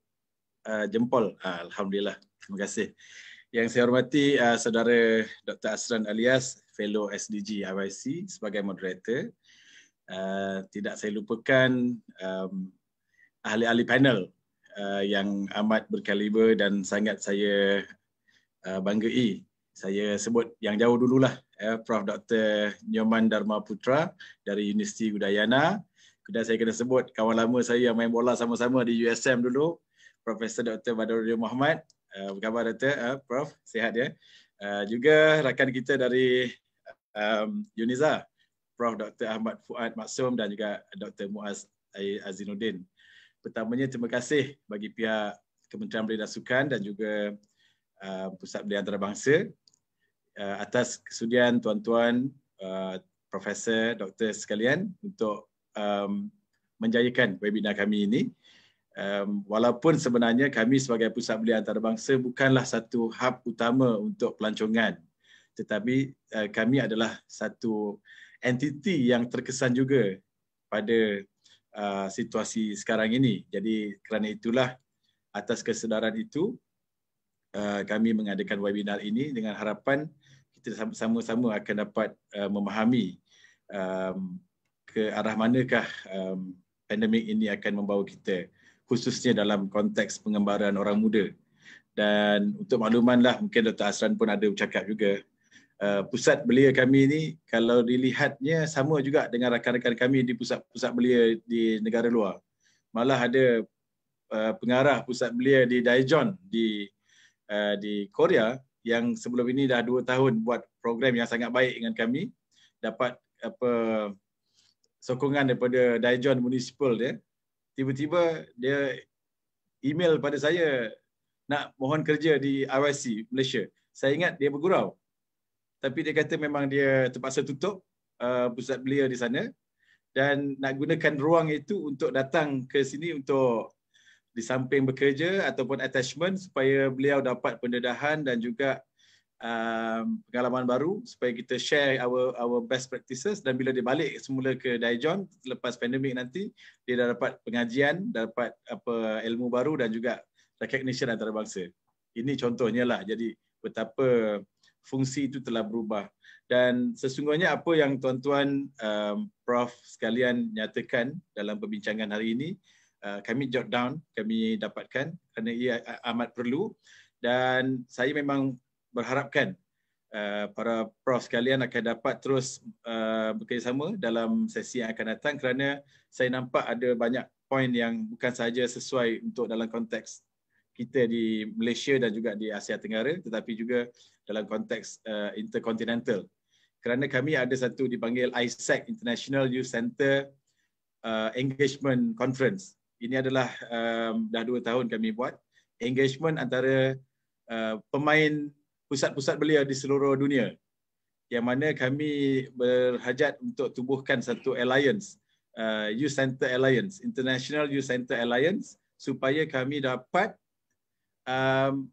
uh, jempol. Uh, Alhamdulillah. Terima kasih. Yang saya hormati uh, saudara Dr. Asran alias fellow SDG IYC sebagai moderator. Uh, tidak saya lupakan um, ahli-ahli panel uh, yang amat berkaliber dan sangat saya uh, banggai. Saya sebut yang jauh dululah uh, Prof. Dr. Nyoman Dharma Putra dari Universiti Udayana. Kemudian saya kena sebut kawan lama saya yang main bola sama-sama di USM dulu. Profesor Dr. Badaruddin Muhammad Eh, apa khabar Dr. Uh, eh, Prof? Sihat ya? Uh, juga rakan kita dari um, UNIZA, Prof. Dr. Ahmad Fuad Maksum dan juga Dr. Muaz Azinuddin. Pertamanya terima kasih bagi pihak Kementerian Belia dan Sukan dan juga uh, Pusat Belia Antarabangsa uh, atas kesudian tuan-tuan uh, Profesor, Doktor sekalian untuk um, menjayakan webinar kami ini um, walaupun sebenarnya kami sebagai pusat belia antarabangsa bukanlah satu hub utama untuk pelancongan tetapi uh, kami adalah satu entiti yang terkesan juga pada uh, situasi sekarang ini jadi kerana itulah atas kesedaran itu uh, kami mengadakan webinar ini dengan harapan kita sama-sama akan dapat uh, memahami um, ke arah manakah um, pandemik ini akan membawa kita khususnya dalam konteks pengembaraan orang muda. Dan untuk maklumanlah mungkin Dr. Asran pun ada bercakap juga. Uh, pusat belia kami ini kalau dilihatnya sama juga dengan rakan-rakan kami di pusat-pusat belia di negara luar. Malah ada uh, pengarah pusat belia di Daejeon di uh, di Korea yang sebelum ini dah dua tahun buat program yang sangat baik dengan kami dapat apa sokongan daripada Daejeon Municipal ya tiba-tiba dia email pada saya nak mohon kerja di RYC Malaysia. Saya ingat dia bergurau. Tapi dia kata memang dia terpaksa tutup uh, pusat belia di sana dan nak gunakan ruang itu untuk datang ke sini untuk di samping bekerja ataupun attachment supaya beliau dapat pendedahan dan juga um, pengalaman baru supaya kita share our our best practices dan bila dia balik semula ke Daejeon lepas pandemik nanti dia dah dapat pengajian, dah dapat apa ilmu baru dan juga recognition antarabangsa. Ini contohnya lah. Jadi betapa fungsi itu telah berubah dan sesungguhnya apa yang tuan-tuan um, prof sekalian nyatakan dalam perbincangan hari ini uh, kami jot down kami dapatkan kerana ia uh, amat perlu dan saya memang berharapkan uh, para prof sekalian akan dapat terus uh, bekerjasama dalam sesi yang akan datang kerana saya nampak ada banyak poin yang bukan sahaja sesuai untuk dalam konteks kita di Malaysia dan juga di Asia Tenggara tetapi juga dalam konteks uh, intercontinental. Kerana kami ada satu dipanggil ISEC International Youth Center uh, Engagement Conference. Ini adalah um, dah dua tahun kami buat engagement antara uh, pemain pusat-pusat belia di seluruh dunia yang mana kami berhajat untuk tubuhkan satu alliance uh, Youth Center Alliance International Youth Center Alliance supaya kami dapat um,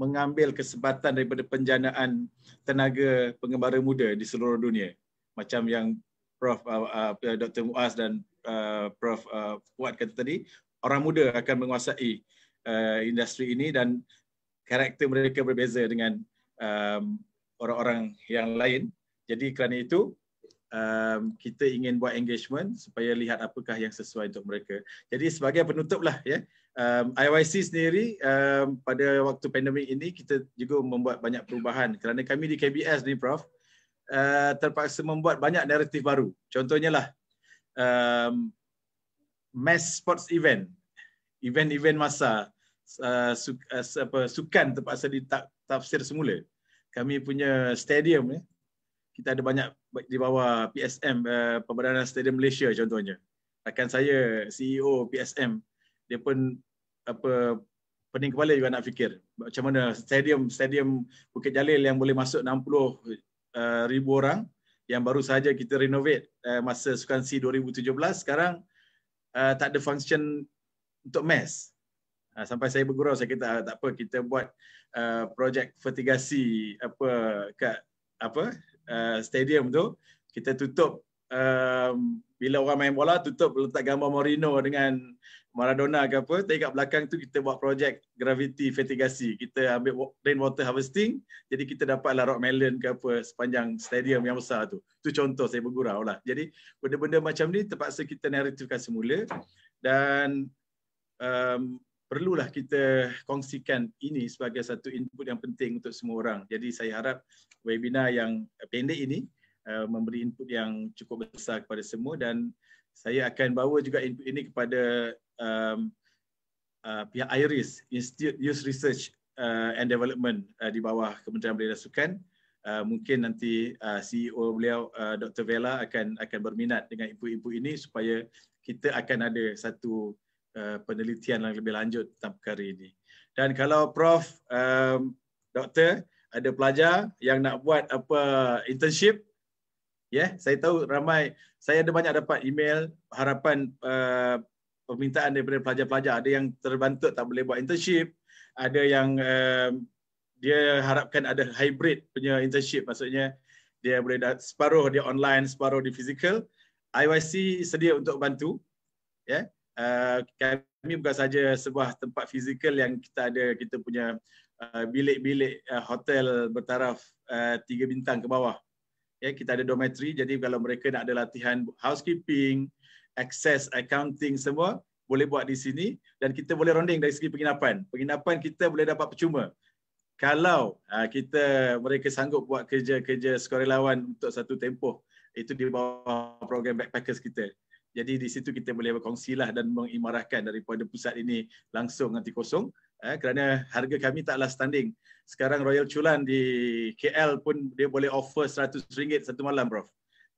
mengambil kesempatan daripada penjanaan tenaga pengembara muda di seluruh dunia macam yang Prof uh, uh, Dr Muaz dan uh, Prof uh, Fuad kata tadi orang muda akan menguasai uh, industri ini dan karakter mereka berbeza dengan um, orang-orang yang lain. Jadi kerana itu um, kita ingin buat engagement supaya lihat apakah yang sesuai untuk mereka. Jadi sebagai penutup lah ya. Um, IYC sendiri um, pada waktu pandemik ini kita juga membuat banyak perubahan kerana kami di KBS ni Prof uh, terpaksa membuat banyak naratif baru. Contohnya lah um, mass sports event, event-event masa uh, uh apa sukan terpaksa ditafsir semula. Kami punya stadium ni kita ada banyak di bawah PSM uh, Pembedahan Stadium Malaysia contohnya. Rakan saya CEO PSM dia pun apa pening kepala juga nak fikir macam mana stadium stadium Bukit Jalil yang boleh masuk 60 uh, ribu orang yang baru saja kita renovate uh, masa sukan C 2017 sekarang uh, tak ada function untuk mass. Ha, sampai saya bergurau saya kata ah, tak apa kita buat uh, projek fertigasi apa kat apa uh, stadium tu kita tutup um, bila orang main bola tutup letak gambar Mourinho dengan Maradona ke apa tapi kat belakang tu kita buat projek gravity fertigasi kita ambil rainwater harvesting jadi kita dapatlah rock melon ke apa sepanjang stadium yang besar tu tu contoh saya bergurau lah jadi benda-benda macam ni terpaksa kita naratifkan semula dan um, perlulah kita kongsikan ini sebagai satu input yang penting untuk semua orang. Jadi saya harap webinar yang pendek ini uh, memberi input yang cukup besar kepada semua dan saya akan bawa juga input ini kepada um, uh, pihak IRIS, Institute Youth Research uh, and Development uh, di bawah Kementerian Belia Sukan. Uh, mungkin nanti uh, CEO beliau uh, Dr. Vela akan akan berminat dengan input-input ini supaya kita akan ada satu Eh, penelitian yang lebih lanjut tentang perkara ini. Dan kalau Prof, um, Doktor, ada pelajar yang nak buat apa internship, ya, yeah, saya tahu ramai, saya ada banyak dapat email harapan uh, permintaan daripada pelajar-pelajar. Ada yang terbantut tak boleh buat internship, ada yang um, dia harapkan ada hybrid punya internship, maksudnya dia boleh dah, separuh dia online, separuh di physical. IYC sedia untuk bantu, ya. Yeah. Eh, kami bukan saja sebuah tempat fizikal yang kita ada kita punya eh, bilik-bilik uh, hotel bertaraf uh, tiga bintang ke bawah. Ya, kita ada dormitory jadi kalau mereka nak ada latihan housekeeping, access accounting semua boleh buat di sini dan kita boleh ronding dari segi penginapan. Penginapan kita boleh dapat percuma. Kalau uh, kita mereka sanggup buat kerja-kerja sukarelawan untuk satu tempoh itu di bawah program backpackers kita. Jadi di situ kita boleh berkongsi lah dan mengimarahkan daripada pusat ini langsung nanti kosong. Eh, kerana harga kami taklah standing. Sekarang Royal Chulan di KL pun dia boleh offer RM100 satu malam, bro.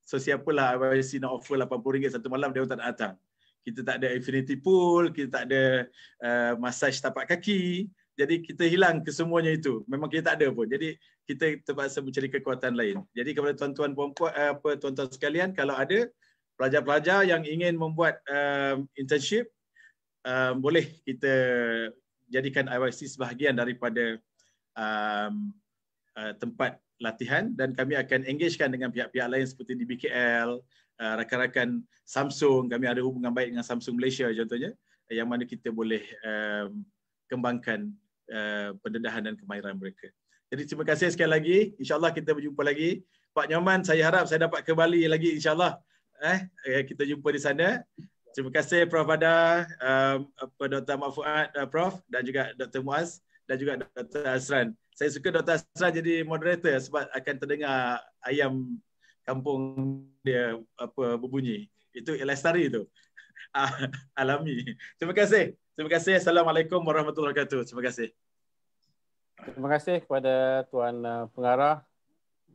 So siapalah IYC nak offer RM80 satu malam, dia pun tak datang. Kita tak ada infinity pool, kita tak ada uh, massage tapak kaki. Jadi kita hilang kesemuanya itu. Memang kita tak ada pun. Jadi kita terpaksa mencari kekuatan lain. Jadi kepada tuan-tuan puan-puan eh, apa tuan-tuan sekalian kalau ada pelajar-pelajar yang ingin membuat um, internship um, boleh kita jadikan IYC sebahagian daripada um, uh, tempat latihan dan kami akan engagekan dengan pihak-pihak lain seperti di BKL, uh, rakan-rakan Samsung, kami ada hubungan baik dengan Samsung Malaysia contohnya yang mana kita boleh um, kembangkan uh, pendedahan dan kemahiran mereka. Jadi terima kasih sekali lagi. InsyaAllah kita berjumpa lagi. Pak Nyoman, saya harap saya dapat kembali lagi insyaAllah. Eh, eh kita jumpa di sana. Terima kasih Prof Bada, um, apa Dr Ahmad uh, Prof dan juga Dr Muaz dan juga Dr Asran. Saya suka Dr Asran jadi moderator sebab akan terdengar ayam kampung dia apa berbunyi. Itu lestari itu ah, Alami. Terima kasih. Terima kasih. Assalamualaikum warahmatullahi wabarakatuh. Terima kasih. Terima kasih kepada Tuan uh, Pengarah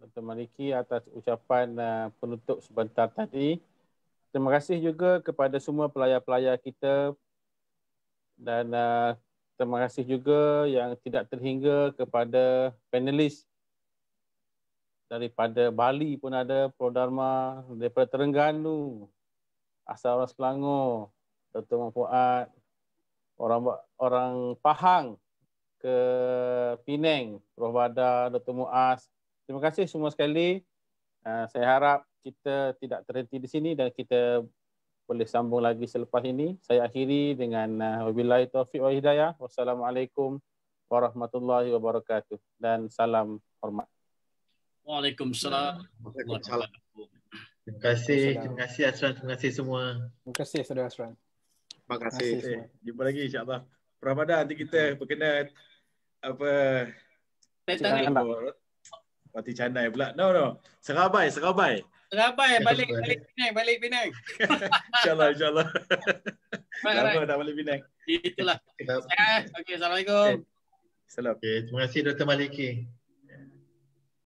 Dr. Maliki atas ucapan uh, penutup sebentar tadi. Terima kasih juga kepada semua pelayar-pelayar kita dan uh, terima kasih juga yang tidak terhingga kepada panelis daripada Bali pun ada Pro Dharma daripada Terengganu asal orang Selangor Dr. Mahfuad orang orang Pahang ke Penang Prof Badar Dr. Muaz Terima kasih semua sekali. Ah, saya harap kita tidak terhenti di sini dan kita boleh sambung lagi selepas ini. Saya akhiri dengan ah, wabillahi taufiq wa hidayah. Wassalamualaikum warahmatullahi wabarakatuh dan salam hormat. Waalaikumsalam. Terima kasih. Terima kasih Asran. Terima kasih semua. Terima kasih Saudara Asran. Terima kasih. Eh, jumpa lagi insyaAllah. Ramadan nanti kita berkenan apa. Saya Pati Canai pula. No, no. Serabai, Serabai. Serabai, balik, balik Penang, balik Penang. InsyaAllah, insyaAllah. Lama right. tak balik Penang. Itulah. Okay, Assalamualaikum. Okay. Okay, terima kasih Dr. Maliki.